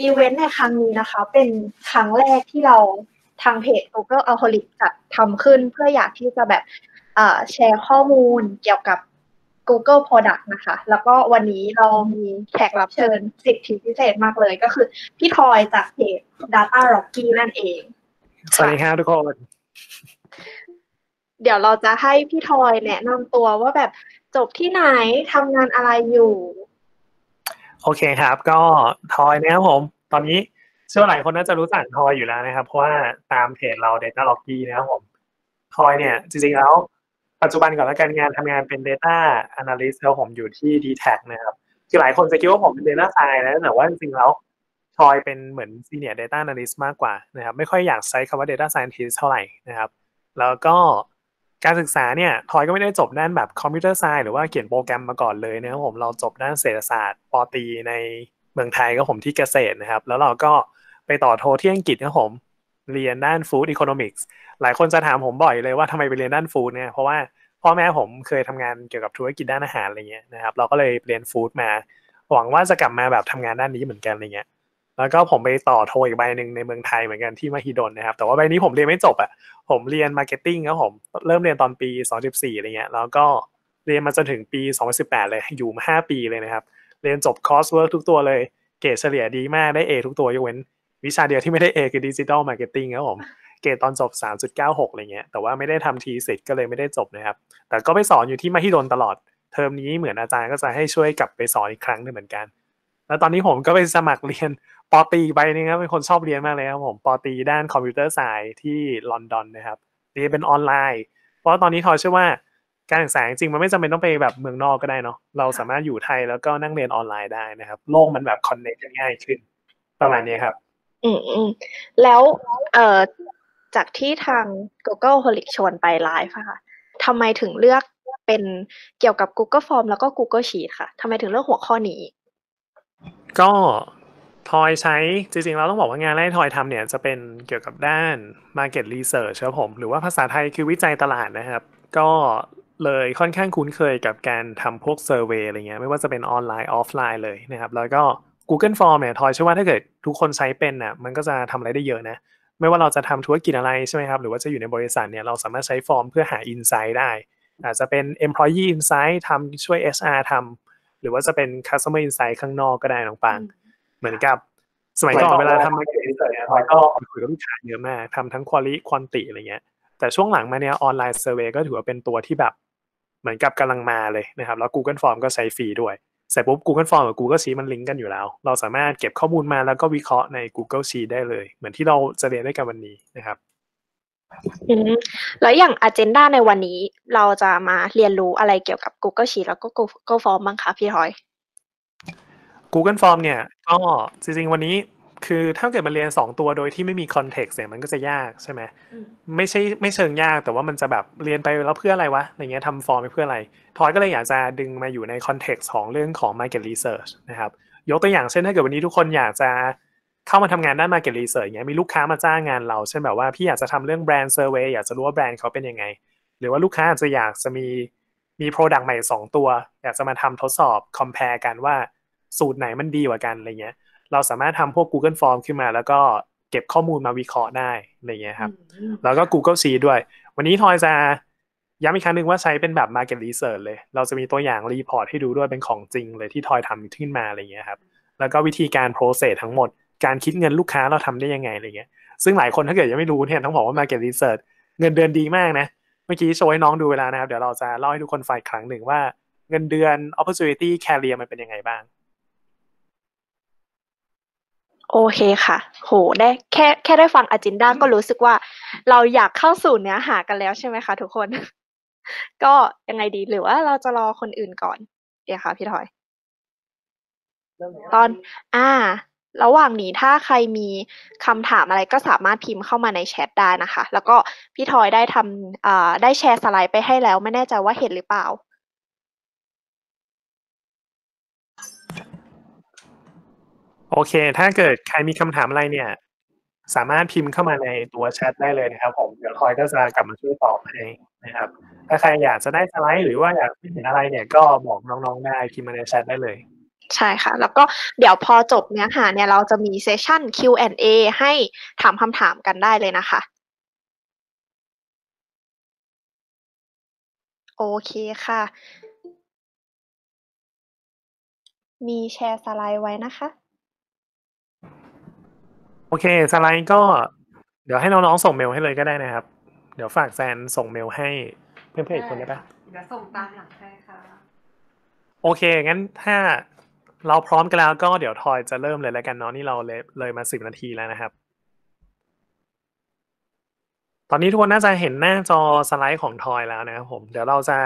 อีเวนต์ในครั้งนี้นะคะ เป็นครั้งแรกที่เราทางเพจ Google Alcoholic จะทำขึ้นเพื่ออยากที่จะแบบแชร์ข้อมูลเกี่ยวกับ Google Product นะคะ แล้วก็วันนี้เรามีแขกรับเชิญสิทธิพิเศษมากเลยก็คือ พี่ทอยจากเพจ Data Rocky นั่นเอง สวัสดีครับทุกคน เดี๋ยวเราจะให้พี่ทอยแนะนำตัวว่าแบบจบที่ไหนทำงานอะไรอยู่โอเคครับ ก็ทอยนะครับผม ตอนนี้เชื่อหลายคนน่าจะรู้จักทอยอยู่แล้วนะครับ เพราะว่าตามเพจเราเ้าล็อกกี้นะครับผมทอยเนี่ย จริง ๆ แล้ว ปัจจุบันก่อนแล้วการงานทำงานเป็น Data Analyst แล้วผมอยู่ที่ d t แทนะครับคือหลายคนจะคิดว่าผมเป็น Data Science นะแต่ว่า จริงๆแล้วทอยเป็นเหมือน Senior Data Analyst มากกว่านะครับไม่ค่อยอยากใช้คำว่า Data Scientist เท่าไหร่นะครับ แล้วก็การศึกษาเนี่ยทอยก็ไม่ได้จบด้านแบบคอมพิวเตอร์ไซน์หรือว่าเขียนโปรแกรมมาก่อนเลยนะครับผมเราจบด้านเศรษฐศาสตร์ปอตีในเมืองไทยก็ผมที่เกษตรนะครับ แล้วเราก็ไปต่อโทที่อังกฤษครับผม เรียนด้านฟู้ดอีโคโนมิกส์หลายคนจะถามผมบ่อยเลยว่าทำไมไปเรียนด้านฟู้ดเนี่ย เพราะว่าพ่อแม่ผมเคยทำงานเกี่ยวกับธุรกิจด้านอาหารอะไรเงี้ยนะครับเราก็เลยเรียนฟู้ดมาหวังว่าจะกลับมาแบบทำงานด้านนี้เหมือนกันอะไรเงี้ยแล้วก็ผมไปต่อโทอีกใบหนึ่งในเมืองไทยเหมือนกันที่มหิดลนะครับแต่ว่าใบนี้ผมเรียนไม่จบอะ่ะผมเรียนมาร์เก็ตติ้งครับผมเริ่มเรียนตอนปี2014อะไรเงี้ยแล้วก็เรียนมาจนถึงปี 2018เลยอยู่มา 5 ปีเลยนะครับเรียนจบคอร์สเวิร์กทุกตัวเลยเกรดเฉลี่ยดีมากได้ A ทุกตัวยกเว้นวิชาเดียวที่ไม่ได้ A คือดิจิทัลมาร์เก็ตติ้งครับผมเกรดตอนจบ 3.96อะไรเงี้ยแต่ว่าไม่ได้ทำทีเสร็จก็เลยไม่ได้จบนะครับแต่ก็ไปสอนอยู่ที่มหิดลตลอดเทอมนี้เหมือนอาจารย์ก็จะให้ช่วยกลับไปสอนอีกครั้งนึงเหมือนกันแล้วตอนนี้ผมก็ไปสมัครเรียนปอตีไปนี่ครับเป็นคนชอบเรียนมากเลยครับผม ปอตีด้านคอมพิวเตอร์สายที่ลอนดอนนะครับเรียนเป็นออนไลน์ เพราะตอนนี้ทอเชื่อว่าการศึกษาจริงมันไม่จำเป็นต้องไปแบบเมืองนอกก็ได้เนาะเราสามารถอยู่ไทยแล้วก็นั่งเรียนออนไลน์ได้นะครับ โลกมันแบบคอนเนคกันง่ายขึ้นประมาณนี้ครับ อืมอืมแล้วเอ่อจากที่ทาง Google h o l i c ชวนไปไลฟ์ค่ะทำไมถึงเลือกเป็นเกี่ยวกับ Google Form แล้วก็ Google Sheet ค่ะทำไมถึงเลือกหัวข้อนี้ก็ทอยใช้จริงๆเราต้องบอกว่างานแรกทอยทำเนี่ย จะเป็นเกี่ยวกับด้าน market research ครับผม หรือว่าภาษาไทยคือวิจัยตลาดนะครับ ก็เลยค่อนข้างคุ้นเคยกับการทำพวกเซอร์เวยอะไรเงี้ยไม่ว่าจะเป็นออนไลน์ออฟไลน์เลยนะครับแล้วก็ Google Form เนี่ยทอยเชื่อว่าถ้าเกิดทุกคนใช้เป็นอ่ะมันก็จะทำอะไรได้เยอะนะ ไม่ว่าเราจะทำธุรกิจอะไรใช่ไหมครับหรือว่าจะอยู่ในบริษัทเนี่ยเราสามารถใช้ฟอร์มเพื่อหาอินไซต์ได้อาจจะเป็น employee insight ทำช่วย HR ทำหรือว่าจะเป็น customer insight ข้างนอกก็ได้น้องปางเหมือนกับสมัยก่อนเวลาทำ market research เราก็คุยกับลูกค้าเยอะมากทำทั้งคุณลิคว q นต n อะไรเงี้ยแต่ช่วงหลังมาเนี่ยออนไลน์อร์เวยก็ถือว่าเป็นตัวที่แบบ เหมือนกับกำลังมาเลยนะครับ แล้ว Google Form ก็ใช้ฟรีด้วยเสร็จปุ๊บ Google Form กับ Google Sheet มันลิงก์กันอยู่แล้ว เราสามารถเก็บข้อมูลมาแล้วก็วิเคราะห์ใน Google Sheet ได้เลย เหมือนที่เราจะเรียนได้กันวันนี้นะครับแล้วอย่าง a g e นดาในวันนี้เราจะมาเรียนรู้อะไรเกี่ยวกับ Google s h e e t แล้วก็ Go o g l e Form บ้างคะพี่ทอย Google Form เนี่ยก็จริงๆ วันนี้คือถ้าเกิดมันเรียน 2 ตัวโดยที่ไม่มีคอนเท็กซ์เนี่ยมันก็จะยากใช่ไหมไม่ใช่ไม่เชิงยากแต่ว่ามันจะแบบเรียนไปแล้วเพื่ออะไรวะอะไรเงี้ยทำฟอร์มไปเพื่ออะไรทอยก็เลยอยากจะดึงมาอยู่ในคอนเท็กซ์ของเรื่องของ market research นะครับ ยกตัวอย่างเช่นถ้าเกิดวันนี้ทุกคนอยากจะเข้ามาทำงานด้านมาเก็ตเรซเิร์เงี้ย มีลูกค้ามาจ้างงานเรา เช่นแบบว่าพี่อยากจะทำเรื่องแบรนด์เซอร์เวยอยากจะรู้ว่าแบรนด์เขาเป็นยังไง หรือว่าลูกค้าอาจจะอยากจะมีมีโปรดักต์ใหม่2ตัว อยากจะมาทำทดสอบคอมเพลกันว่าสูตรไหนมันดีกว่ากันอะไรเงี้ย เราสามารถทำพวก Google Form ขึ้นมาแล้วก็เก็บข้อมูลมาวิเคราะห์ได้อะไรเงี้ยครับ แล้วก็ Google Sheet ด้วย วันนี้ทอยจะย้ำอีกครั้งหนึ่งว่าใช้เป็นแบบ Market Research เลย เราจะมีตัวอย่างรีพอร์ตให้ดูด้วยเป็นของจริงเลยที่ทอยทาขึ้นมาอะไรเงี้ยครับแล้วก็วิธีการโปรเซสทั้งหมดการคิดเงินลูกค้าเราทำได้ยังไงอะไรเงี้ย ซึ่งหลายคนถ้าเกิดยังไม่รู้เนี่ยต้องบอกว่า Market Research เงินเดือนดีมากนะ เมื่อกี้โชว์ให้น้องดูเวลานะครับ เดี๋ยวเราจะเล่าให้ทุกคนฟังครั้งหนึ่งว่าเงินเดือน opportunity career มันเป็นยังไงบ้าง โอเคค่ะ โหได้แค่แค่ได้ฟังอจินด้าก็รู้สึกว่า เราอยากเข้าสู่เนื้อหากันแล้วใช่ไหมคะทุกคน ก็ยังไงดีหรือว่าเราจะรอคนอื่นก่อนเดี๋ยวค่ะ พี่ถอยตอน อ่าระหว่างนี้ถ้าใครมีคำถามอะไรก็สามารถพิมพ์เข้ามาในแชทได้นะคะ แล้วก็พี่ทอยได้ทำได้แชร์สไลด์ไปให้แล้ว ไม่แน่ใจว่าเห็นหรือเปล่า โอเคถ้าเกิดใครมีคำถามอะไรเนี่ย สามารถพิมพ์เข้ามาในตัวแชทได้เลยนะครับผมเดี๋ยวทอยก็จะกลับมาช่วยตอบให้นะครับ ถ้าใครอยากจะได้สไลด์หรือว่าอยากเห็นอะไรเนี่ยก็บอกน้องๆได้พิมพ์มาในแชทได้เลยใช่ค่ะ แล้วก็เดี๋ยวพอจบเนื้อหา เนี่ยเราจะมีเซสชั่น Q&A ให้ถามคำถามกันได้เลยนะคะ โอเคค่ะ มีแชร์สไลด์ไว้นะคะ โอเคสไลด์ก็ เดี๋ยวให้น้องๆส่งเมลให้เลยก็ได้นะครับ เดี๋ยวฝากแซนส่งเมลให้เพื่อนๆ อีกคนได้ปะเดี๋ยวส่งตามหลังให้ค่ะ โอเค งั้นถ้าเราพร้อมกันแล้วก็เดี๋ยวทอยจะเริ่มเลยแล้วกันเนาะนี่เราเลยเลยมาสิบนาทีแล้วนะครับ ตอนนี้ทุกคนน่าจะเห็นหน้าจอสไลด์ของทอยแล้วนะครับผม เดี๋ยวเราจะ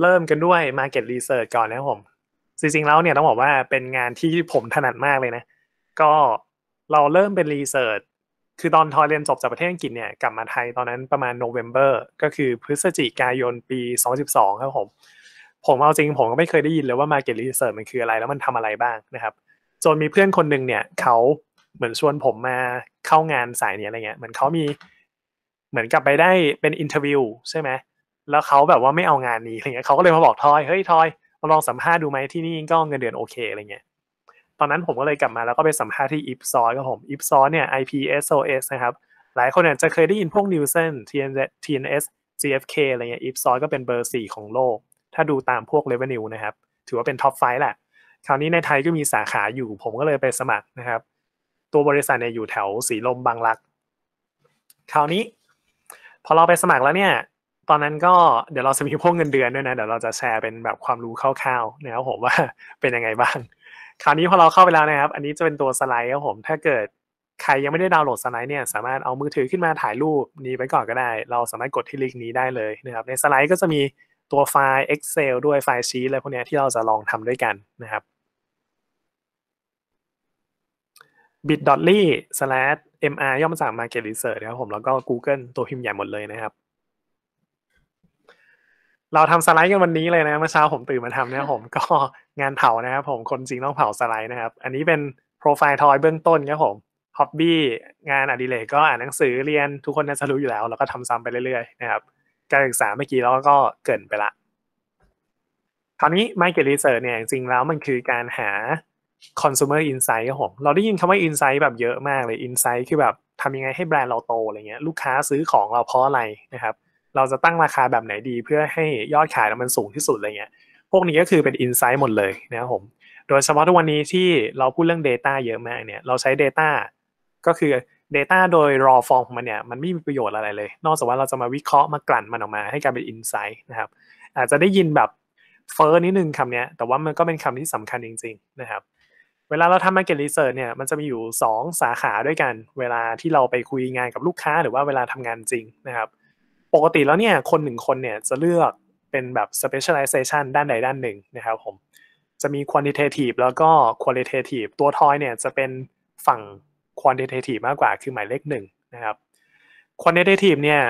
เริ่มกันด้วย Market Research ก่อนนะครับผม จริงๆแล้วเนี่ยต้องบอกว่าเป็นงานที่ผมถนัดมากเลยนะ ก็เราเริ่มเป็นรีเสิร์ชคือตอนทอยเรียนจบจากประเทศอังกฤษเนี่ยกลับมาไทยตอนนั้นประมาณโนเวม ber ก็คือพฤศจิกายนปี2012ครับผมผมเอาจริงผมก็ไม่เคยได้ยินเลยว่า Market Research มันคืออะไร แล้วมันทำอะไรบ้างนะครับ จนมีเพื่อนคนหนึ่งเนี่ย เขาเหมือนชวนผมมาเข้างานสายนี้อะไรเงี้ยเหมือนเขามีเหมือนกลับไปได้เป็นอินเทอร์วิว ใช่ไหม แล้วเขาแบบว่าไม่เอางานนี้อะไรเงี้ยเขาก็เลยมาบอกทอยเฮ้ยทอยมาลองสัมภาษณ์ดูไหมที่นี่ก็เงินเดือนโอเคอะไรเงี้ย ตอนนั้นผมก็เลยกลับมาแล้วก็ไปสัมภาษณ์ที่อิฟซอสกรับผมอิฟซอสเนี่ย IPSOS นะครับหลายคนเนี่ยจะเคยได้ยินพวกนิวเซน TNS GFK อะไรเงี้ยอิฟซอสก็เป็นเบอร์สี่ของโลกถ้าดูตามพวก revenue นะครับ ถือว่าเป็นท็อปไฟแหละ คราวนี้ในไทยก็มีสาขาอยู่ ผมก็เลยไปสมัครนะครับ ตัวบริษัทเนี่ยอยู่แถวสีลมบางรัก คราวนี้ พอเราไปสมัครแล้วเนี่ย ตอนนั้นก็เดี๋ยวเราจะมีพวกเงินเดือนด้วยนะ เดี๋ยวเราจะแชร์เป็นแบบความรู้คร่าวๆนะครับผมว่าเป็นยังไงบ้าง คราวนี้พอเราเข้าไปแล้วนะครับ อันนี้จะเป็นตัวสไลด์ครับผม ถ้าเกิดใครยังไม่ได้ดาวน์โหลดสไลด์เนี่ย สามารถเอามือถือขึ้นมาถ่ายรูปนี้ไปก่อนก็ได้ เราสามารถกดที่ลิงก์นี้ได้เลยนะครับ ในสไลด์ก็จะมีตัวไฟล์ Excel ด้วยไฟล์ชีตอะไรพวกนี้ที่เราจะลองทำด้วยกันนะครับ bit.ly/mr slash ย่อมาจาก market research นะครับผมแล้วก็ Google ตัวพิมพ์ใหญ่หมดเลยนะครับ เราทำสไลด์กันวันนี้เลยนะเมื่อเช้าผมตื่นมาทำนะครับผมก็งานเผานะครับผมคนจริงต้องเผาสไลด์นะครับ อันนี้เป็นโปรไฟล์ทอยเบื้องต้นครับผมฮ็อบบี้งานอดิเรกก็อ่านหนังสือเรียนทุกคนน่าจะรู้อยู่แล้วแล้วก็ทำซ้ำไปเรื่อยๆ นะครับการศึกษาเมื่อกี้เราก็เกินไปละ คราวนี้ market research เนี่ย จริงๆแล้วมันคือการหา consumer insight ครับผม เราได้ยินคำว่า insight แบบเยอะมากเลย insight คือแบบทำยังไงให้แบรนด์เราโตอะไรเงี้ย ลูกค้าซื้อของเราเพราะอะไรนะครับ เราจะตั้งราคาแบบไหนดีเพื่อให้ยอดขายมันสูงที่สุดอะไรเงี้ย พวกนี้ก็คือเป็น insight หมดเลยนะครับผม โดยเฉพาะทุกวันนี้ที่เราพูดเรื่อง Data เยอะมากเนี่ย เราใช้ Data ก็คือ Data โดย raw form ของมันเนี่ย มันไม่มีประโยชน์อะไรเลย นอกจากว่าเราจะมาวิเคราะห์มากลั่นมันออกมา ให้กลายเป็น insight นะครับ อาจจะได้ยินแบบเฟอร์นิดนึงคำนี้แต่ว่ามันก็เป็นคำที่สำคัญจริง ๆ นะครับ เวลาเราทำ market research เนี่ย มันจะมีอยู่ 2 สาขาด้วยกันเวลาที่เราไปคุยงานกับลูกค้าหรือว่าเวลาทำงานจริงนะครับปกติแล้วเนี่ยคนหนึ่งคนเนี่ยจะเลือกเป็นแบบ specialization ด้านใดด้านหนึ่งนะครับผมจะมี quantitative แล้วก็ qualitative ตัวทอยเนี่ยจะเป็นฝั่ง quantitative มากกว่าคือหมายเลขหนึ่งนะครับ quantitative เนี่ย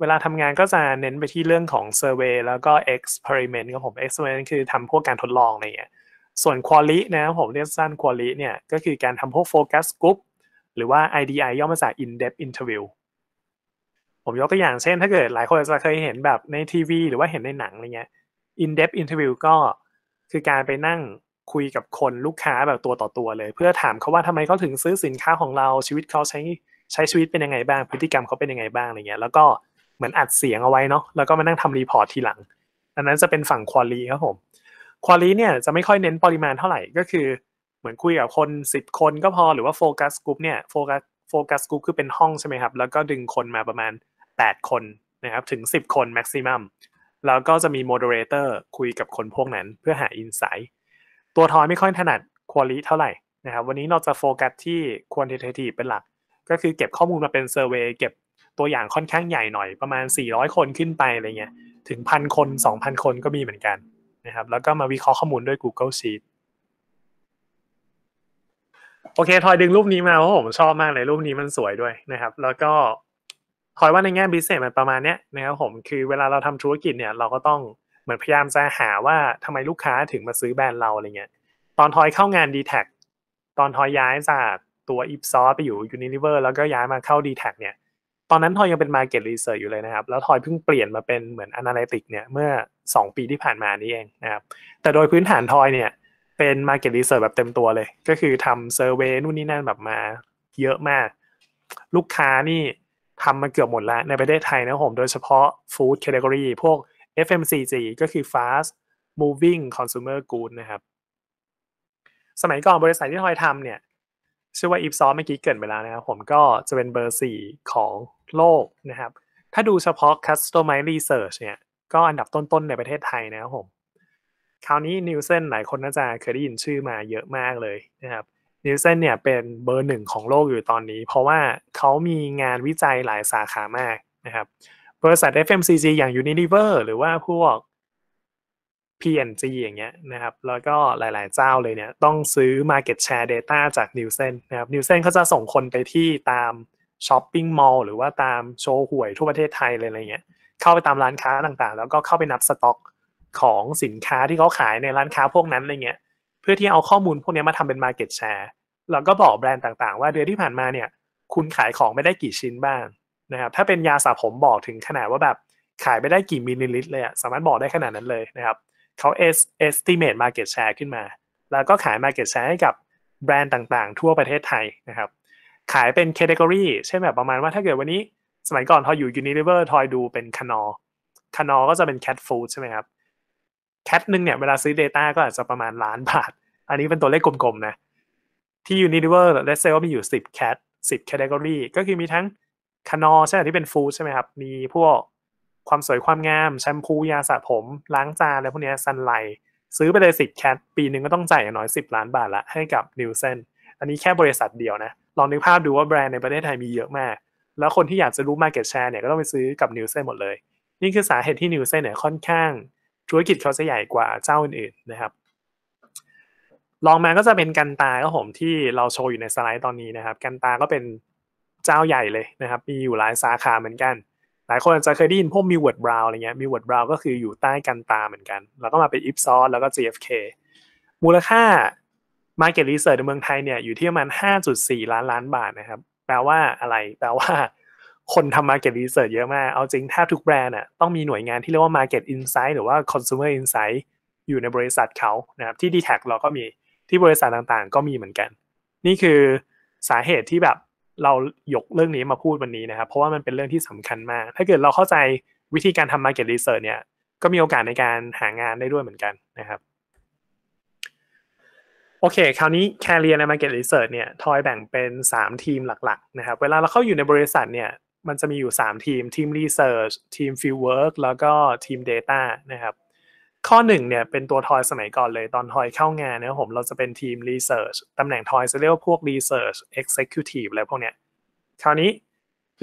เวลาทำงานก็จะเน้นไปที่เรื่องของ survey แล้วก็ experiment ครับผม experiment คือทำพวกการทดลองอะไรเงี้ยส่วน quali นะครับผมเรียกสั้น quali เนี่ย ก็คือการทำพวก focus group หรือว่า IDI ย่อมาจาก in depth interview ผมยกตัวอย่างเช่นถ้าเกิดหลายคนจะเคยเห็นแบบในทีวี หรือว่าเห็นในหนังอะไรเงี้ย in depth interview ก็คือการไปนั่งคุยกับคนลูกค้าแบบตัวต่อตัวเลย เพื่อถามเขาว่าทำไมเขาถึงซื้อสินค้าของเราชีวิตเขาใช้ใช้ชีวิตเป็นยังไงบ้างพฤติกรรมเขาเป็นยังไงบ้างอะไรเงี้ยแล้วก็เหมือนอัดเสียงเอาไว้เนาะแล้วก็มานั่งทำรีพอร์ตทีหลังอันนั้นจะเป็นฝั่งควอลีครับผมควอลีเนี่ยจะไม่ค่อยเน้นปริมาณเท่าไหร่ก็คือเหมือนคุยกับคน 10 คนก็พอหรือว่าโฟกัสกลุ่มเนี่ยโฟกัสโฟกัสกลุ่มคือเป็นห้องใช่ไหมครับ แล้วก็ดึงคนมาประมาณ 8 คนนะครับถึง 10 คนแม็กซิมัมแล้วก็จะมีโมเดเลเตอร์คุยกับคนพวกนั้นเพื่อหาอินไซต์ตัวทอยไม่ค่อยถนัดคุณลิเท่าไหร่นะครับวันนี้เราจะโฟกัสที่ควอนติเททีฟเป็นหลัก ก็คือเก็บข้อมูลมาเป็นเซอร์เวยเก็บตัวอย่างค่อนข้างใหญ่หน่อยประมาณ 400 คนขึ้นไปอะไรเงี้ยถึงพันคน 2,000 คนก็มีเหมือนกันนะครับ แล้วก็มาวิเคราะห์ข้อมูลด้วย Google Sheet โอเค ทอยดึงรูปนี้มาเพราะผมชอบมากเลย รูปนี้มันสวยด้วยนะครับแล้วก็ทอยว่าในแง่บิสเนสมันประมาณเนี้ยนะครับผมคือ เวลาเราทำธุรกิจเนี่ย เราก็ต้องเหมือนพยายามจะหาว่าทำไมลูกค้าถึงมาซื้อแบรนด์เราอะไรเงี้ยตอนทอยเข้างาน d t แทตอนทอยย้ายจากตัวอีฟซอไปอยู่ยิลิเวอร์แล้วก็ย้ายมาเข้า d t แทเนี่ยตอนนั้นทอยยังเป็น Market Research อยู่เลยนะครับ แล้วทอยเพิ่งเปลี่ยนมาเป็นเหมือน Analytic เนี่ยเมื่อ 2 ปีที่ผ่านมานี้เองนะครับแต่โดยพื้นฐานทอยเนี่ยเป็น Market Research แบบเต็มตัวเลย ก็คือทำเซอร์เวยนู่นนี่นั่นแบบมาเยอะมาก ลูกค้านี่ทำมาเกือบหมดแล้วในประเทศไทยนะผมโดยเฉพาะฟู้ดแคตตาล็อพวก FMCG ก็คือ fast moving consumer goods นะครับ สมัยก่อนบริษัทที่ทอยทำเนี่ย ชื่อว่า Ipsos เมื่อกี้เกิดไปแล้วนะครับผมก็จะเป็นเบอร์ 4 ของโลกนะครับ ถ้าดูเฉพาะ customer research เนี่ย ก็อันดับต้นๆในประเทศไทยนะครับผม คราวนี้นิวเซนหลายคนน่าจะเคยได้ยินชื่อมาเยอะมากเลยนะครับนิวเซนเนี่ยเป็นเบอร์หนึ่งของโลกอยู่ตอนนี้ เพราะว่าเขามีงานวิจัยหลายสาขามากนะครับบริษัท FMCG อย่าง Unilever หรือว่าพวก P&G อย่างเงี้ยนะครับ แล้วก็หลาย ๆ เจ้าเลยเนี่ย ต้องซื้อ Market Share Data จาก n i วเซนนะครับ n i วเซนเขาจะส่งคนไปที่ตามช้อปปิ้งมอลล์หรือว่าตามโชว์หวยทั่วประเทศไทยเลยอะไรเงี้ย เข้าไปตามร้านค้าต่างๆ แล้วก็เข้าไปนับสต็อกของสินค้าที่เขาขายในร้านค้าพวกนั้นอะไรเงี้ย เพื่อที่เอาข้อมูลพวกนี้มาทำเป็น Market Share แล้วก็บอกแบรนด์ต่างๆ ว่าเดือนที่ผ่านมาเนี่ย คุณขายของไม่ได้กี่ชิ้นบ้างนะครับถ้าเป็นยาสระผมบอกถึงขนาดว่าแบบ ขายไปได้กี่มิลลิลิตรเลยอะสามารถบอกได้ขนาดนั้นเลยนะครับ เขา estimate market share ขึ้นมา แล้วก็ขาย market share ให้กับแบรนด์ต่างๆ ทั่วประเทศไทยนะครับ ขายเป็น category เช่นแบบประมาณว่าถ้าเกิดวันนี้ สมัยก่อนทอยอยู่ Unilever ทอยดูเป็นคานอคานอก็จะเป็น cat food ใช่ไหมครับแคทหนึ่งเนี่ยเวลาซื้อ Data ก็อาจจะประมาณล้านบาทอันนี้เป็นตัวเลขกลมๆนะที่ Unilever และเซลมีอยู่ 10 Cat 10 Category ก็คือมีทั้งคานอใช่ไหมที่เป็นฟู้ดใช่ไหมครับ มีพวกความสวยความงาม แชมพู ยาสระผม ล้างจานอะไรพวกนี้ซันไลซื้อไปเลยสิบแคทปีหนึ่งก็ต้องจ่ายอย่างน้อยสิบล้านบาทละ ให้กับนิวเซนอันนี้แค่บริษัทเดียวนะลองนึกภาพดูว่าแบรนด์ในประเทศไทยมีเยอะมาก แล้วคนที่อยากจะรู้มาเก็ตแชร์เนี่ย ก็ต้องไปซื้อกับนิวเซนหมดเลยนี่คือสาเหตุที่นิวเซนเนี่ยค่อนข้างธุรกิจเขาจะใหญ่กว่าเจ้าอื่นๆนะครับ ลองมาก็จะเป็นกันตาก็ผมที่เราโชว์อยู่ในสไลด์ตอนนี้นะครับกันตาก็เป็นเจ้าใหญ่เลยนะครับ มีอยู่หลายสาขาเหมือนกัน หลายคนอาจจะเคยได้ยินพวกมีเวิร์ดบราวอะไรเงี้ย มีเวิร์ดบราวก็คืออยู่ใต้กันตาเหมือนกันแล้วก็มาเป็นอิฟซอสแล้วก็ j f k มูลค่า Market Research ในเมืองไทยเนี่ย อยู่ที่ประมาณ5.4 ล้านล้านบาทนะครับ แปลว่าอะไร แปลว่า คนทำ Market Research เยอะมาก เอาจริงแทบทุกแบรนด์อ่ะต้องมีหน่วยงานที่เรียกว่า Market Insight หรือว่า Consumer Insight อยู่ในบริษัทเขานะครับที่ d t แทเราก็มีที่บริษัทต่างๆก็มีเหมือนกัน นี่คือสาเหตุที่แบบเรายกเรื่องนี้มาพูดวันนี้นะครับ เพราะว่ามันเป็นเรื่องที่สำคัญมาก ถ้าเกิดเราเข้าใจวิธีการทำ market research เนี่ย ก็มีโอกาสในการหางานได้ด้วยเหมือนกันนะครับโอเคคราวนี้ career ใน market research เนี่ยทอยแบ่งเป็น 3 ทีมหลัก ๆ นะครับ เวลาเราเข้าอยู่ในบริษัทเนี่ย มันจะมีอยู่ 3 ทีมทีม research ทีม field work แล้วก็ทีม data นะครับข้อหนึ่งเนี่ยเป็นตัวทอยสมัยก่อนเลยตอนทอยเข้างานเนี่ยผมเราจะเป็นทีมรีเสิร์ชตำแหน่งทอยจะเรียกว่าพวกรีเสิร์ชเอ็กเซคิวทีฟอะไรพวกเนี้ย คราวนี้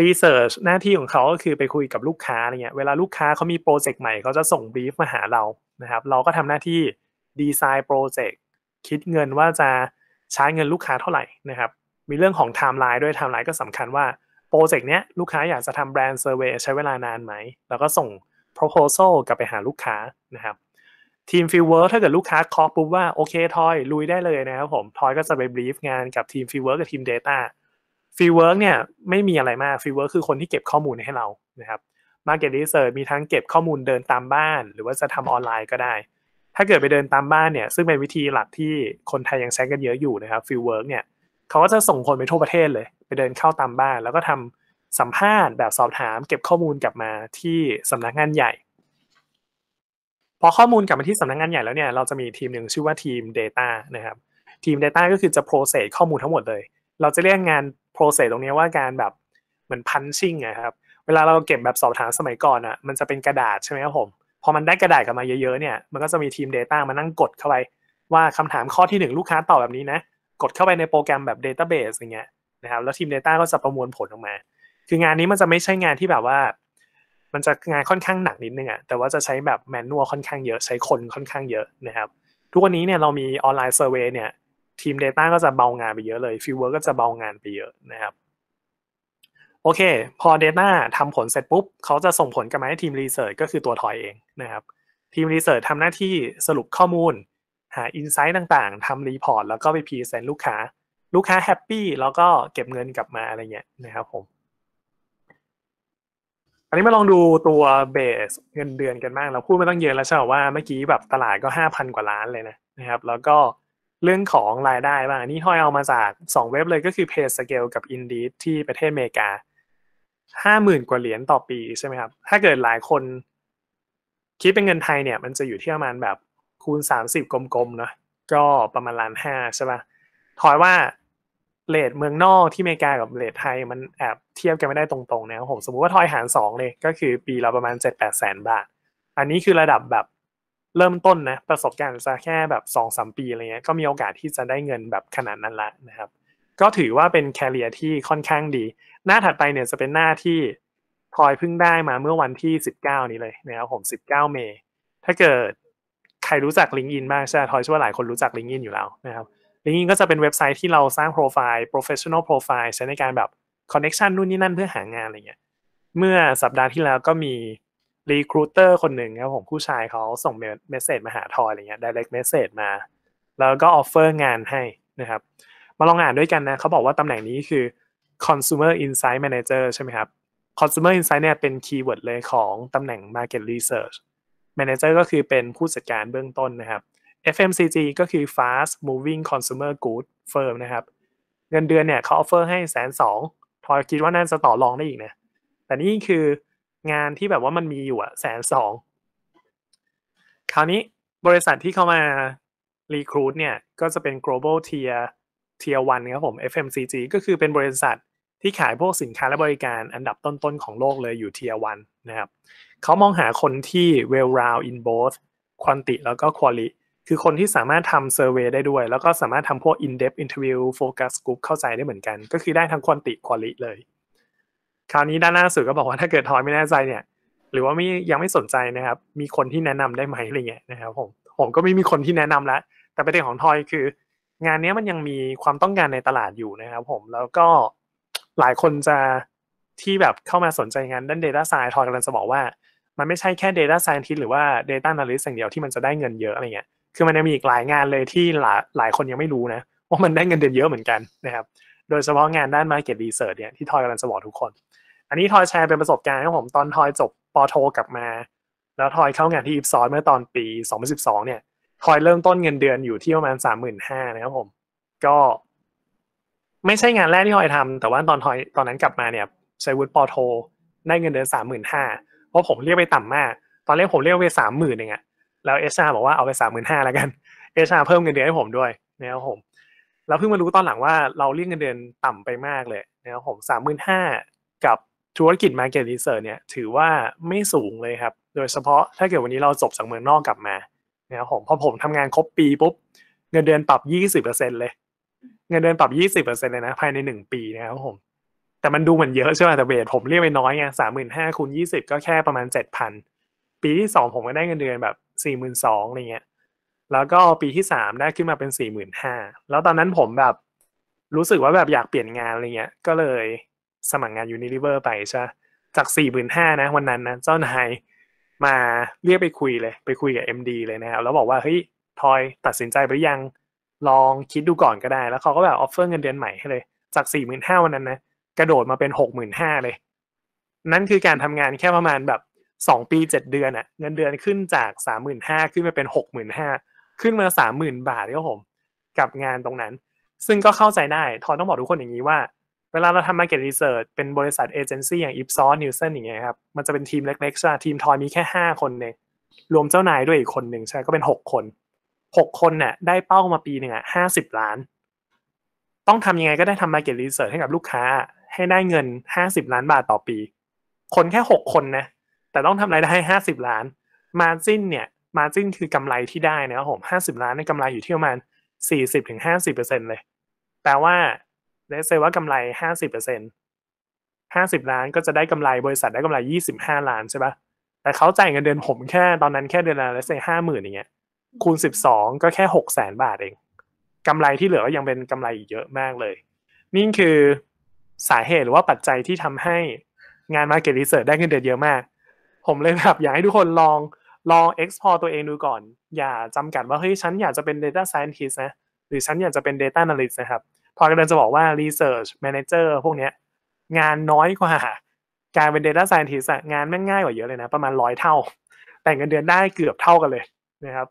รีเสิร์ชหน้าที่ของเขาก็คือไปคุยกับลูกค้าอะไรเงี้ยเวลาลูกค้าเขามีโปรเจกต์ใหม่เขาจะส่งบรีฟมาหาเรานะครับ เราก็ทำหน้าที่ดีไซน์โปรเจกต์คิดเงินว่าจะใช้เงินลูกค้าเท่าไหร่นะครับ มีเรื่องของไทม์ไลน์ด้วยไทม์ไลน์ก็สำคัญว่าโปรเจกต์เนี้ยลูกค้าอยากจะทำแบรนด์เซอร์เวยใช้เวลานานไหม แล้วก็ส่งโปรโพโซลกลับไปหาลูกค้านะครับทีมฟิวเวิร์กถ้าเกิดลูกค้าเคาะปุ๊บว่า โอเคทอยลุยได้เลยนะครับผมทอยก็จะไปบรีฟงานกับทีมฟิวเวิร์กกับทีม Data ฟิวเวิร์กเนี่ย ไม่มีอะไรมากฟิวเวิร์กคือคนที่เก็บข้อมูลให้เรานะครับมาร์เก็ตดีเซอร์มีทั้งเก็บข้อมูลเดินตามบ้าน หรือว่าจะทำออนไลน์ก็ได้ ถ้าเกิดไปเดินตามบ้านเนี่ยซึ่งเป็นวิธีหลักที่คนไทยยังใช้กันเยอะอยู่นะครับฟิวเวิร์กเนี่ยเขาก็จะส่งคนไปทั่วประเทศเลย ไปเดินเข้าตามบ้าน แล้วก็ทำสัมภาษณ์แบบสอบถามเก็บข้อมูลกลับมาที่สำนักงานใหญ่พอข้อมูลกลับมาที่สำนักงานใหญ่แล้วเนี่ยเราจะมีทีมหนึ่งชื่อว่าทีม Data นะครับทีม Data ก็คือจะ process ข้อมูลทั้งหมดเลย เราจะเรียกงาน process ตรงนี้ว่าการแบบ เหมือน punching นะครับ เวลาเราเก็บแบบสอบถามสมัยก่อนอ่ะมันจะเป็นกระดาษใช่ไหมครับผมพอมันได้กระดาษกลับมาเยอะๆเนี่ยมันก็จะมีทีม Data มานั่งกดเข้าไป ว่าคำถามข้อที่ 1 ลูกค้าตอบแบบนี้นะกดเข้าไปในโปรแกรมแบบ Database อย่างเงี้ยนะครับแล้วทีม Data ก็จะประมวลผลออกมาคืองานนี้มันจะไม่ใช่งานที่แบบว่ามันจะงานค่อนข้างหนักนิดนึงอะแต่ว่าจะใช้แบบแมนนวลค่อนข้างเยอะใช้คนค่อนข้างเยอะนะครับ ทุกวันนี้เนี่ยเรามีออนไลน์เซอร์เวยเนี่ยทีม Data ก็จะเบางานไปเยอะเลยฟิวเวอร์ก็จะเบางานไปเยอะนะครับโอเค พอ Data ทำผลเสร็จปุ๊บเขาจะส่งผลกลับมาให้ทีมรีเสิร์ชก็คือตัวทอยเองนะครับ ทีมรีเสิร์ชทำหน้าที่สรุปข้อมูลหาอินไซต์ต่างๆทำรีพอร์ตแล้วก็ไปพรีเซนต์ลูกค้า ลูกค้าแฮปปี้แล้วก็เก็บเงินกลับมาอะไรเงี้ยนะครับผมอันนี้มาลองดูตัวเบสเงินเดือนกันบ้างเราพูดมาตั้งเยอะแล้วใช่ไหมว่า เมื่อกี้แบบตลาดก็ห้าพันกว่าล้านเลยนะนะครับ แล้วก็เรื่องของรายได้บ้างนี่ห้อยเอามาจากสองเว็บเลยก็คือเพจสเกลกับอินดีสที่ประเทศอเมริกาห้าหมื่นกว่าเหรียญต่อปีใช่ไหมครับ ถ้าเกิดหลายคน คิดเป็นเงินไทยเนี่ย มันจะอยู่ที่ประมาณแบบคูณสามสิบกลมๆเนาะก็ประมาณล้านห้าใช่ปะถอยว่าเลทเมืองนอกที่อเมริกา กับเลทไทยมันแอบเทียบกันไม่ได้ตรงๆนะครับผมสมมุติว่าทอยหารสองเลย ก็คือปีเราประมาณเจ็ดแปดแสนบาท อันนี้คือระดับแบบเริ่มต้นนะประสบการณ์จะแค่แบบสองสามปีอะไรเงี้ยก็มีโอกาสที่จะได้เงินแบบขนาดนั้นละนะครับ ก็ถือว่าเป็นแคเรียที่ค่อนข้างดี หน้าถัดไปเนี่ยจะเป็นหน้าที่ทอยเพิ่งได้มาเมื่อวันที่สิบเก้านี้เลยนะครับผมสิบเก้าเม ถ้าเกิดใครรู้จักลิงก์อินบ้างใช่ทอยเชื่อว่าหลายคนรู้จักลิงก์อินอยู่แล้วนะครับลิงก์อินก็จะเป็นเว็บไซต์ที่เราสร้างโปรไฟล์ professional profile ใช้ในการแบบ connection นู่นนี่นั่นเพื่อหางานอะไรเงี้ย เมื่อสัปดาห์ที่แล้วก็มีรีคูเตอร์คนหนึ่งครับผมผู้ชายเขาส่งเมสเซจมาหาทอยอะไรเงี้ย direct message มา แล้วก็ออฟเฟอร์งานให้นะครับ มาลองอ่านด้วยกันนะเขาบอกว่าตำแหน่งนี้คือ consumer insight manager ใช่ไหมครับ consumer insight เนี่ยเป็นคีย์เวิร์ดเลยของตำแหน่ง market research manager ก็คือเป็นผู้จัดการเบื้องต้นนะครับ FMCG ก็คือ Fast Moving Consumer Good s Firm นะครับ เงินเดือนเนี่ยเขาออฟเฟอร์ให้แสนสองทอยคิดว่าน่าจะต่อรองได้อีกนะ แต่นี่คืองานที่แบบว่ามันมีอยู่อะแสนสองคราวนี้บริษัทที่เข้ามารีครูดเนี่ย ก็จะเป็น global tier tier 1ครับผม FMCG ก็คือเป็นบริษัทที่ขายพวกสินค้าและบริการอันดับต้นๆของโลกเลยอยู่ tier 1 นะครับ เขามองหาคนที่ well round in both quantity แล้วก็ quality คือคนที่สามารถทำเซอร์เวยได้ด้วย แล้วก็สามารถทำพวกอินเดปอินเทอร์วิวโฟกัสกลุ่มเข้าใจได้เหมือนกัน ก็คือได้ทั้งควอนติควอลิเลย คราวนี้ด้านหน้าสื่อก็บอกว่าถ้าเกิดทอยไม่แน่ใจเนี่ย หรือว่าไม่ยังไม่สนใจนะครับ มีคนที่แนะนำได้ไหมอะไรเงี้ยนะครับ ผมผมก็ไม่มีคนที่แนะนำล้ว แต่ประเด็นของทอยคือ งานนี้มันยังมีความต้องการในตลาดอยู่นะครับ ผมแล้วก็หลายคนจะที่แบบเข้ามาสนใจงานด้าน Data s c i e n c e ทอยกำลังจะบอกว่ามันไม่ใช่แค่ Data Scientist หรือว่า Data Analyst อย่างเดียวที่มันจะได้เงินเยอะอะไรเงี้ยคือมันจะมีอีกหลายงานเลยที่หลายหลายคนยังไม่รู้นะ ว่ามันได้เงินเดือนเยอะเหมือนกันนะครับ โดยเฉพาะงานด้าน Market Research เนี่ยที่ทอยกำลังสวบอทุกคน อันนี้ทอยแชร์เป็นประสบการณ์ของผมตอนทอยจบปโทกลับมา แล้วทอยเข้างานที่อิฟซอนเมื่อตอนปี2012เนี่ยทอยเริ่มต้นเงินเดือนอยู่ที่ประมาณ 35,000นะครับผม ก็ไม่ใช่งานแรกที่ทอยทำแต่ว่าตอนทอยตอนนั้นกลับมาเนี่ยใช้วุฒิปโทได้เงินเดือน35,000เพราะผมเรียกไปต่ำมาก ตอนแรกผมเรียกไป30,000เองอะแล้วเอชอาบอกว่าเอาไปสามหมื่นห้าแล้วกันเอชอาเพิ่มเงินเดือนให้ผมด้วยนะครับผมแล้วเพิ่งมารู้ตอนหลังว่าเราเรียกเงินเดือนต่ำไปมากเลยนะครับผมสามหมื่นห้ากับธุรกิจ Market Research เนี่ย ถือว่าไม่สูงเลยครับ โดยเฉพาะถ้าเกิดวันนี้เราจบจากเมืองนอกกลับมานะครับผมพอผมทำงานครบปีปุ๊บเงินเดือนปรับยี่สิบเปอร์เเซ็นลย เงินเดือนปรับยี่สิบเปอร์เเซ็นลยนะภายในหนึ่งปีนะครับผมแต่มันดูเหมือนเยอะใช่ไหมแต่เบสผมเรียกไปน้อยไงสามหมื่นห้าคูณยี่สิบก็แค่ประมาณเจ็ดพันปีที่สองผมก็ได้เงินเดือนแบบสี่หมื่นสองอะไรเงี้ย แล้วก็ปีที่สามได้ขึ้นมาเป็นสี่หมื่นห้าแล้วตอนนั้นผมแบบ รู้สึกว่าแบบอยากเปลี่ยนงานอะไรเงี้ย ก็เลยสมัครงานยูนิลิเวอร์ไปใช่ จากสี่หมื่นห้านะวันนั้นนะเจ้านายมาเรียกไปคุยเลยไปคุยกับเอ็มดีเลยนะครับแล้วบอกว่าเฮ้ยทอยตัดสินใจไปยังลองคิดดูก่อนก็ได้ แล้วเขาก็แบบออฟเฟอร์เงินเดือนใหม่ให้เลยจากสี่หมื่นห้าวันนั้นนะกระโดดมาเป็นหกหมื่นห้าเลย นั่นคือการทำงานแค่ประมาณแบบสองปีเจ็ดเดือนอะเงินเดือนขึ้นจากสามหมื่นห้าขึ้นมาเป็นหกหมื่นห้าขึ้นมาสามหมื่นบาทครับผม กับงานตรงนั้น ซึ่งก็เข้าใจได้ทอนต้องบอกทุกคนอย่างนี้ว่า เวลาเราทำมาเก็ตรีเสิร์ชเป็นบริษัทเอเจนซี่อย่างอ p ฟซอนนิวเซนอย่างเงี้ยครับมันจะเป็นทีมเล็กๆใช่ไหมทีมทอยมีแค่ห้าคนเองรวมเจ้านายด้วยอีกคนหนึ่งใช่ก็เป็นหกคนหกคนเนี่ยได้เป้ามาปีหนึ่งอ่ะห้าสิบล้านต้องทำยังไงก็ได้ทำมาเก็ตรีเสิร์ชให้กับลูกค้าให้ได้เงินห้าสิบล้านบาทต่อปี คนแค่หกคนนะแต่ต้องทำรายได้ห้าสิบล้าน มาจิ้นเนี่ยมาจิ้นคือกำไรที่ได้นะครับผมห้าสิบล้านในกำไรอยู่ที่ประมาณสี่สิบถึงห้าสิบเปอร์เซ็นเลยแปลว่าเลสเซว่ากำไรห้าสิบเปอร์เซ็นห้าสิบล้านก็จะได้กำไรบริษัทได้กำไรยี่สิบห้าล้านใช่ปะแต่เขาจ่ายเงินเดือนผมแค่ตอนนั้นแค่เดือนละเลสเซห้าหมื่นอย่างเงี้ย คูณสิบสองก็แค่หกแสนบาทเองกำไรที่เหลือก็ยังเป็นกำไรอีกเยอะมากเลย นี่คือสาเหตุหรือว่าปัจจัยที่ทำให้งานมาเก็ตรีเสิร์ชได้เงินเดือนเยอะมากผมเลยแบบอยากให้ทุกคนลองลอง e x p o r e ตัวเองดูก่อน อย่าจำกัดว่าเฮ้ยฉันอยากจะเป็น data scientist นะหรือฉันอยากจะเป็น data analyst นะครับพอกเดันจะบอกว่า research manager พวกเนี้ยงานน้อยกว่าการเป็น data scientist งานแม่งง่ายกว่าเยอะเลยนะ ประมาณร้อยเท่า แต่เงินเดือนได้เกือบเท่ากันเลยนะครับ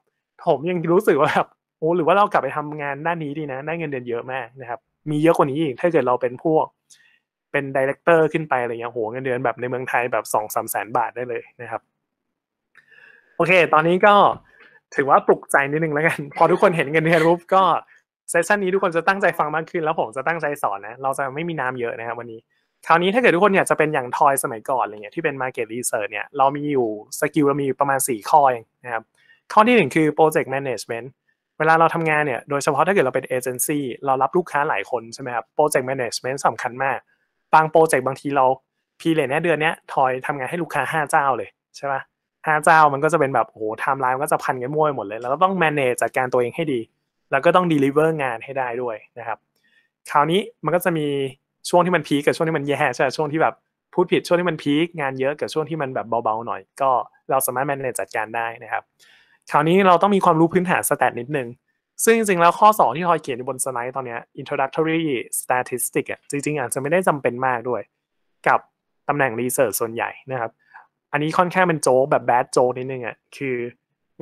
ผมยังรู้สึกว่าแบบโอ้หรือว่าเรากลับไปทำงานด้านนี้ดีนะ ได้เงินเดือนเยอะมากนะครับมีเยอะกว่านี้อีกถ้าเกิดเราเป็นพวกเป็นดีเลกเตอร์ขึ้นไปอะไรเงี้ยโหเงินเดือนแบบในเมืองไทยแบบสองสามแสนบาทได้เลยนะครับ โอเค ตอนนี้ก็ถือว่าปลุกใจนิดนึงแล้วกัน พอทุกคนเห็นเงินเดือนรูปก็เซสชันนี้ทุกคนจะตั้งใจฟังมากขึ้น แล้วผมจะตั้งใจสอนนะเราจะไม่มีน้ำเยอะนะครับวันนี้ คราวนี้ถ้าเกิดทุกคนอยากจะเป็นอย่างทอยสมัยก่อนอะไรเงี้ยที่เป็นร์เก็ตรีเ e ิร์ชเนี่ย เรามีอยู่สกิลเรามีประมาณ 4ข้อเองนะครับ ข้อที่1คือโปรเจกต์แมネจเมนต์เวลาเราทำงานเนี่ย โดยเฉพาะถ้าเกิดเราเป็นเอเจนซี่เรารับลูกค้าหลายคนใช่ไหมครับ Project m a n a จเมนต์สำคัญมากบางโปรเจกต์บางทีเราพีเลยเนี้ยเดือนเนี้ยทอยทำงานให้ลูกค้าห้าเจ้าเลยใช่ปะห้าเจ้ามันก็จะเป็นแบบโอ้โหไทม์ไลน์มันก็จะพันกันมั่วหมดเลย แล้วก็ต้องแมネจจัดการตัวเองให้ดี แล้วก็ต้องดลิเวอร์งานให้ได้ด้วยนะครับคราวนี้มันก็จะมีช่วงที่มันพีกับช่วงที่มันแย่ใช่ช่วงที่แบบพูดผิดช่วงที่มันพีคงานเยอะกับช่วงที่มันแบบเบาๆหน่อย ก็เราสามารถแมเนจจัดการได้นะครับคราวนี้เราต้องมีความรู้พื้นฐานสแตทนิดนึงซึ่งจริงๆแล้วข้อ 2 ที่ทอยเขียนบนสไลด์ตอนนี้ introductory statistic อ่ะจริงๆอาจจะไม่ได้จำเป็นมากด้วยกับตำแหน่ง research ส่วนใหญ่นะครับ อันนี้ค่อนข้างเป็นโจ๊กแบบ bad โจ๊กนิดนึงอ่ะคือ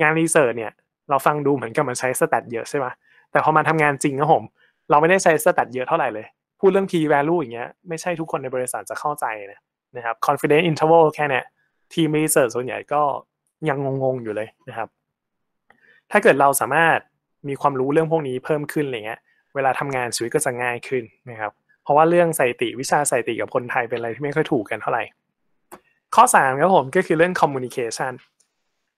งาน research เนี่ย เราฟังดูเหมือนกับมันใช้ stat เยอะใช่ไหมแต่พอมาทำงานจริงนะผมเราไม่ได้ใช้ stat เยอะเท่าไหร่เลย พูดเรื่อง p value อย่างเงี้ยไม่ใช่ทุกคนในบริษัทจะเข้าใจนะนะครับ confidence interval แค่เนี้ยทีม research ส่วนใหญ่ก็ยังงงๆอยู่เลยนะครับ ถ้าเกิดเราสามารถมีความรู้เรื่องพวกนี้เพิ่มขึ้นอะไรเงี้ย เวลาทำงานชีวิตก็จะง่ายขึ้นนะครับ เพราะว่าเรื่องสถติวิชาสถติกับคนไทยเป็นอะไรที่ไม่ค่อยถูกกันเท่าไหร่ ข้อ3ครับผมก็คือเรื่อง communication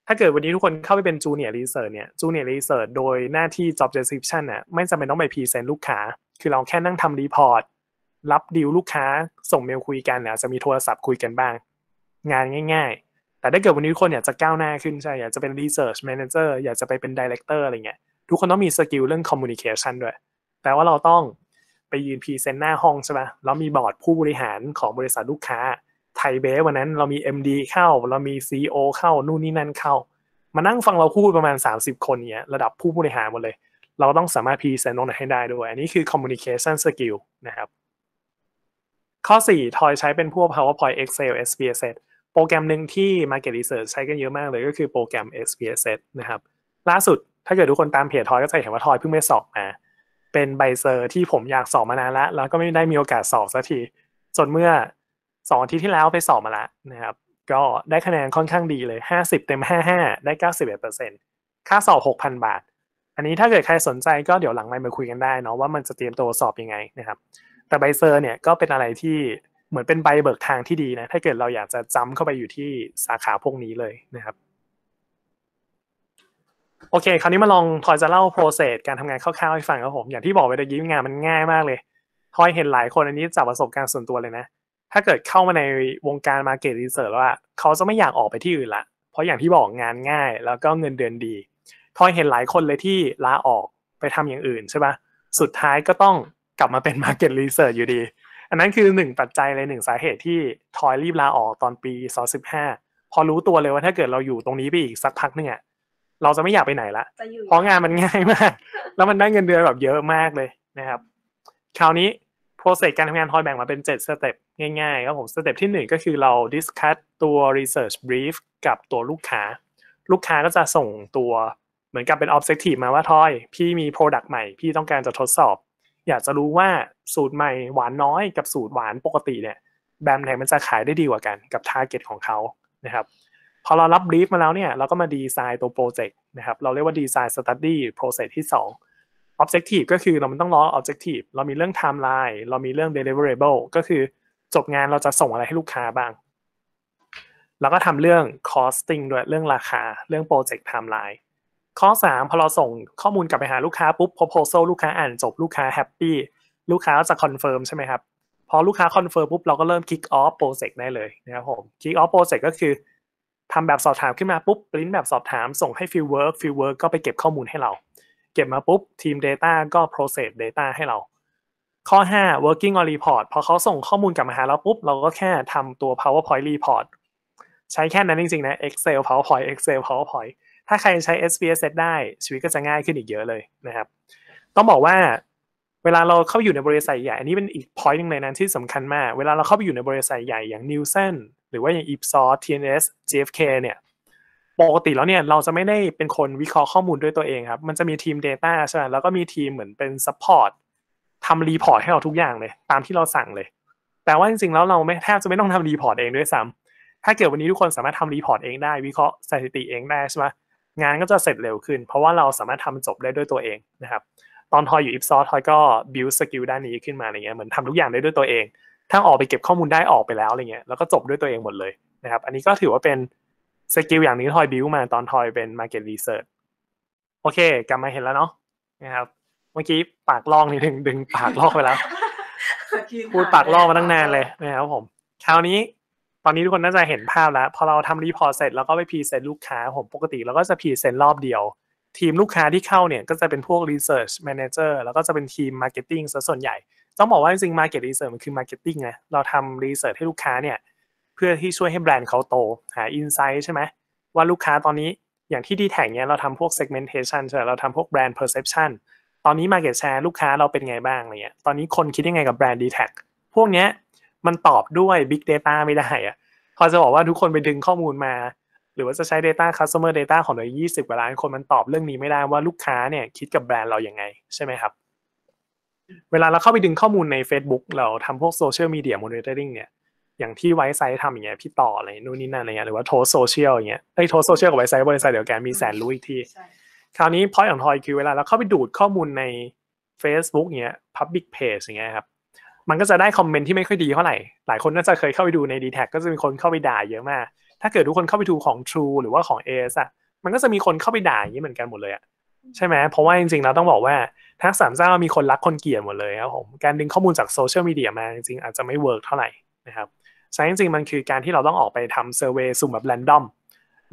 ถ้าเกิดวันนี้ทุกคนเข้าไปเป็นจูเนียร์รีเสิร์ชเนี่ย จูเนียร์รีเสิร์ชโดยหน้าที่ job description น่ะไม่จำเป็นต้องไปพรีเซนต์ลูกค้า คือเราแค่นั่งทำรีพอร์ต รับดีลลูกค้าส่งเมลคุยกันเนี่ยจะมีโทรศัพท์คุยกันบ้าง งานง่าย ๆ แต่ถ้าเกิดวันนี้ทุกคนอยากจะก้าวหน้าขึ้นใช่อยากจะเป็นรีเสิร์ชแมเนเจอร์อยากจะไปเป็นดีเลกเตอร์อะไรเงี้ยทุกคนต้องมีสกิลเรื่องคอมมูนิเคชันด้วย แปลว่าเราต้องไปยืนพรีเซนต์หน้าห้องใช่ไหมแล้วมีบอร์ดผู้บริหารของบริษัทลูกค้าไทยเบสวันนั้นเรามี MD เข้า เรามี CEO เข้า นู่นนี่นั่นเข้า มานั่งฟังเราพูดประมาณ 30 คนเนี้ยระดับผู้บริหารหมดเลย เราต้องสามารถพรีเซนต์ตรงไหนให้ได้ด้วย อันนี้คือคอมมูนิเคชันสกิลนะครับ ข้อ 4 ทอยใช้เป็นพวก PowerPoint Excel SPSS โปรแกรมหนึ่งที่ Market Research ใช้กันเยอะมากเลยก็คือโปรแกรม SPSS นะครับล่าสุดถ้าเกิดทุกคนตามเพจทอยก็จะเห็นว่าทอยเพิ่งไปสอบมา เป็นใบเซอร์ที่ผมอยากสอบมานานแล้ว แล้วก็ไม่ได้มีโอกาสสอบสักที จนเมื่อสองอาทิตย์ที่แล้วไปสอบมาละนะครับก็ได้คะแนนค่อนข้างดีเลย 50 เต็ม 55 ได้ 91%ค่าสอบ 6,000 บาท อันนี้ถ้าเกิดใครสนใจก็เดี๋ยวหลังไมค์มาคุยกันได้เนาะว่ามันจะเตรียมตัวสอบยังไงนะครับแต่ใบเซอร์เนี่ยก็เป็นอะไรที่เหมือนเป็นใบเบิกทางที่ดีนะถ้าเกิดเราอยากจะจำเข้าไปอยู่ที่สาขาพวกนี้เลยนะครับโอเค คราวนี้มาลองทอยจะเล่าโปรเซสการทำงานคร่าวๆให้ฟังครับผมอย่างที่บอกไปตะกี้งานมันง่ายมากเลยทอยเห็นหลายคนอันนี้จากประสบการณ์ส่วนตัวเลยนะ ถ้าเกิดเข้ามาในวงการมาเก็ตรีเสิร์ชแล้วอะเขาจะไม่อยากออกไปที่อื่นละ เพราะอย่างที่บอกงานง่ายแล้วก็เงินเดือนดีทอยเห็นหลายคนเลยที่ลาออกไปทำอย่างอื่นใช่ปะสุดท้ายก็ต้องกลับมาเป็นมาเก็ตรีเสิร์ชอยู่ดี อันนั้นคือหนึ่งปัจจัยเลยหนึ่งสาเหตุที่ทอยรีบลาออกตอนปี2015พอรู้ตัวเลยว่าถ้าเกิดเราอยู่ตรงนี้ไปอีกสักพักนึงอะเราจะไม่อยากไปไหนละ เพราะงานมันง่ายมาก แล้วมันได้เงินเดือนแบบเยอะมากเลยนะครับ คราวนี้โปรเซสการทำงานทอยแบ่งมาเป็นเจ็ดสเต็ป ง่ายๆครับผม สเต็ปที่หนึ่งก็คือเราดิสคัตตัวรีเสิร์ชบรีฟกับตัวลูกค้า ลูกค้าก็จะส่งตัวเหมือนกับเป็นออบเ c t ตีมาว่าทอย พี่มีโปรดักต์ใหม่ พี่ต้องการจะทดสอบ อยากจะรู้ว่าสูตรใหม่หวานน้อยกับสูตรหวานปกติเนี่ย แบบไหนมันจะขายได้ดีกว่ากันกับร์เก็ตของเขานะครับพอเรารับบรีฟมาแล้วเนี่ยเราก็มาดีไซน์ตัวโปรเจกต์นะครับเราเรียกว่าดีไซน์สตัดดี้โปรเซสที่ 2 Objective ก็คือเรามันต้องรอ Objective เรามีเรื่อง Timeline เรามีเรื่อง Deliverable ก็คือจบงานเราจะส่งอะไรให้ลูกค้าบ้าง แล้วก็ทำเรื่อง Costing ด้วยเรื่องราคาเรื่อง Project Timeline ข้อ 3 พอเราส่งข้อมูลกลับไปหาลูกค้าปุ๊บ Proposal ลูกค้าอ่านจบลูกค้าแฮปปี้ลูกค้าจะคอนเฟิร์มใช่ไหมครับพอลูกค้าคอนเฟิร์มปุ๊บเราก็เริ่ม Kick Off Project ได้เลยนะครับผม Kick Off Project ก็คือทำแบบสอบถามขึ้นมาปุ๊บปริ้นแบบสอบถามส่งให้ฟิลเวิร์กฟิลเวิร์กก็ไปเก็บข้อมูลให้เรา เก็บมาปุ๊บ ทีม Data ก็ process data ให้เรา ข้อ 5 working on report พอเขาส่งข้อมูลกลับมาหาเราปุ๊บ เราก็แค่ทำตัว powerpoint report ใช้แค่นั้นจริงๆนะ Excel PowerPoint Excel PowerPoint ถ้าใครใช้ SPSS ได้ชีวิตก็จะง่ายขึ้นอีกเยอะเลยนะครับ ต้องบอกว่าเวลาเราเข้าไปอยู่ในบริษัทใหญ่อันนี้เป็นอีก point นึงเลยนะที่สำคัญมากเวลาเราเข้าไปอยู่ในบริษัทใหญ่อย่าง n ิ e เ s น n หรือว่าอย่าง Ipsos TNS JFK เนี่ย ปกติแล้วเนี่ยเราจะไม่ได้เป็นคนวิเคราะห์ข้อมูลด้วยตัวเองครับ มันจะมีทีม Data ใช่ไหมแล้วก็มีทีมเหมือนเป็น Support ทำรีพอร์ตให้เราทุกอย่างเลย ตามที่เราสั่งเลย แต่ว่าจริงๆแล้วเราไม่แทบจะไม่ต้องทำรีพอร์ตเองด้วยซ้ำ ถ้าเกิดวันนี้ทุกคนสามารถทำรีพอร์ตเองได้วิเคราะห์สถิติเองได้ใช่ไหมงานก็จะเสร็จเร็วขึ้นเพราะว่าเราสามารถทำจบได้ด้วยตัวเองนะครับ ตอนทอยอยู่อิฟซอทอยก็บิวสกิลด้านนี้ขึ้นมาอะไรเงี้ยเหมือนทำทุกอย่างได้ด้วยตัวเองถ้าออกไปเก็บข้อมูลได้ออกไปแล้วอะไรเงี้ยแล้วก็จบด้วยตัวเองหมดเลยนะครับอันนี้ก็ถือว่าเป็นสกิลอย่างนี้ ทอยบิวมาตอนทอยเป็น Market Research โอเค กลับมาเห็นแล้วเนาะนะครับ เมื่อกี้ปากลอกนี่ดึงดึงปากลอกไปแล้วพูดปากลอกมาตั้งนานเลยนะครับผมคราวนี้ ตอนนี้ทุกคนน่าจะเห็นภาพแล้ว พอเราทำรีพอร์ตเสร็จแล้วก็ไปพรีเซนต์ลูกค้า ผมปกติเราก็จะพรีเซนต์รอบเดียว ทีมลูกค้าที่เข้าเนี่ย ก็จะเป็นพวก Research Manager แล้วก็จะเป็นทีม Marketing ซะส่วนใหญ่ต้องบอกว่าจริงๆ market research มันคือ marketing ไงเราทำ research ให้ลูกค้าเนี่ยเพื่อที่ช่วยให้แบรนด์เขาโต หา insight ใช่ไหมว่าลูกค้าตอนนี้อย่างที่ดีแท็กเนี่ยเราทำพวก segmentation ใช่เราทำพวก brand perception ตอนนี้ market share ลูกค้าเราเป็นไงบ้างอะไรเงี้ยตอนนี้คนคิดยังไงกับแบรนด์ดีแท็กพวกเนี้ยมันตอบด้วย big data ไม่ได้อะพอจะบอกว่าทุกคนไปดึงข้อมูลมาหรือว่าจะใช้ Data Customer Data ของหนี่ส20กว่าล้านคนมันตอบเรื่องนี้ไม่ได้ว่าลูกค้าเนี่ยคิดกับแบรนด์เราอย่างไงใช่ไหมครับเวลาเราเข้าไปดึงข้อมูลใน Facebook เราทำพวกโซเชียลมีเดียมอนิเตอร์ริงเนี่ยอย่างที่ไว้ไซต์ทำอย่างเงี้ยพี่ต่ออะไรนู่นนี่นั่นอะไรเงี้ยหรือว่าโทสโซเชียลอย่างเงี้ยไอ้โทสโซเชียลกับไว้ไซต์บริษัทเดียวกันมีแสนรู้อีกที คราวนี้พอยของทอยคือเวลาเราเข้าไปดูดข้อมูลใน Facebook เงี้ย Public Page อย่างเงี้ยครับ มันก็จะได้คอมเมนต์ที่ไม่ค่อยดีเท่าไหร่ หลายคนน่าจะเคยเข้าไปดูใน d t แทก็จะมีคนเข้าไปด่าเยอะมาก ถ้าเกิดทุกคนเข้าไปดูของ True หรือว่าของ AS อ่ะมันก็จะมีคนเข้าไปด่าอย่างนี้เหมือนกันหมดเลยอ่ะใช่ไหมเพราะว่าจริงๆเราต้องบอกว่าทั้งสามเจ้ามีคนรักคนเกลียดหมดเลยครับผม การดึงข้อมูลจากโซเชียลมีเดียมาจริงๆอาจจะไม่เวิร์กเท่าไหร่ นะครับใช่จริงๆมันคือการที่เราต้องออกไปทำเซอร์เวยสุ่มแบบแรนดอม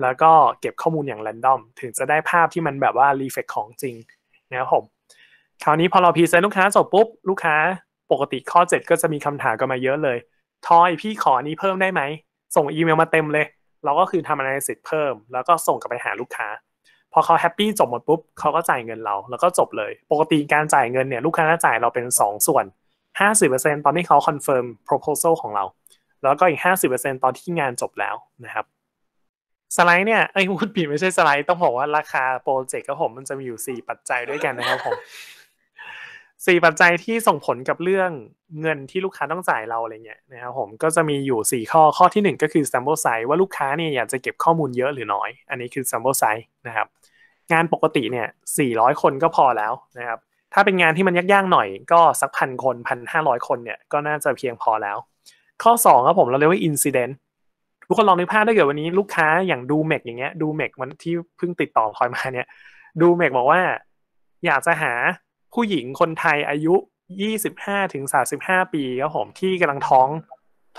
แล้วก็เก็บข้อมูลอย่างแรนดอมถึงจะได้ภาพที่มันแบบว่ารีเฟกของจริง นะครับผม คราวนี้พอเราพีเซนลูกค้าจบปุ๊บ ลูกค้าปกติข้อ 7 ก็จะมีคำถามกันมาเยอะเลย ทอยพี่ขอนี้เพิ่มได้ไหม ส่งอีเมลมาเต็มเลย เราก็คือทำะไรเสร็จเพิ่ม แล้วก็ส่งกลับไปหาลูกค้าพอเขาแฮปปี้จบหมดปุ๊บเขาก็จ่ายเงินเรา แล้วก็จบเลย ปกติการจ่ายเงินเนี่ย ลูกค้าจะจ่ายเราเป็น 2 ส่วน 50%ตอนที่เขาคอนเฟิร์ม proposal ของเรา แล้วก็อีก 50%ตอนที่งานจบแล้วนะครับ สไลด์เนี่ยไอ้พูดผิดไม่ใช่สไลด์ต้องบอกว่าราคาโปรเจกต์ก็ผมมันจะมีอยู่4ปัจจัยด้วยกันนะครับผมสี่ปัจจัยที่ส่งผลกับเรื่องเงินที่ลูกค้าต้องจ่ายเราอะไรเงี้ยนะครับผมก็จะมีอยู่ 4 ข้อข้อที่ 1 ก็คือ sample size ว่าลูกค้าเนี่ยอยากจะเก็บข้อมูลเยอะหรือน้อย อันนี้คือ sample size นะครับ งานปกติเนี่ย400 คนก็พอแล้วนะครับถ้าเป็นงานที่มันยากๆหน่อยก็สักพันคนพันห้าร้อยคนเนี่ยก็น่าจะเพียงพอแล้ว ข้อ2ครับผมเราเรียกว่า incident ทุกคนลองนึกภาพถ้าเกิดวันนี้ลูกค้าอย่างดูเมกอย่างเงี้ยดูเมกมันที่เพิ่งติดต่อคอยมาเนี่ย ดูเมกบอกว่าอยากจะหาผู้หญิงคนไทยอายุ 25ถึง35 ปีครับผมที่กำลังท้อง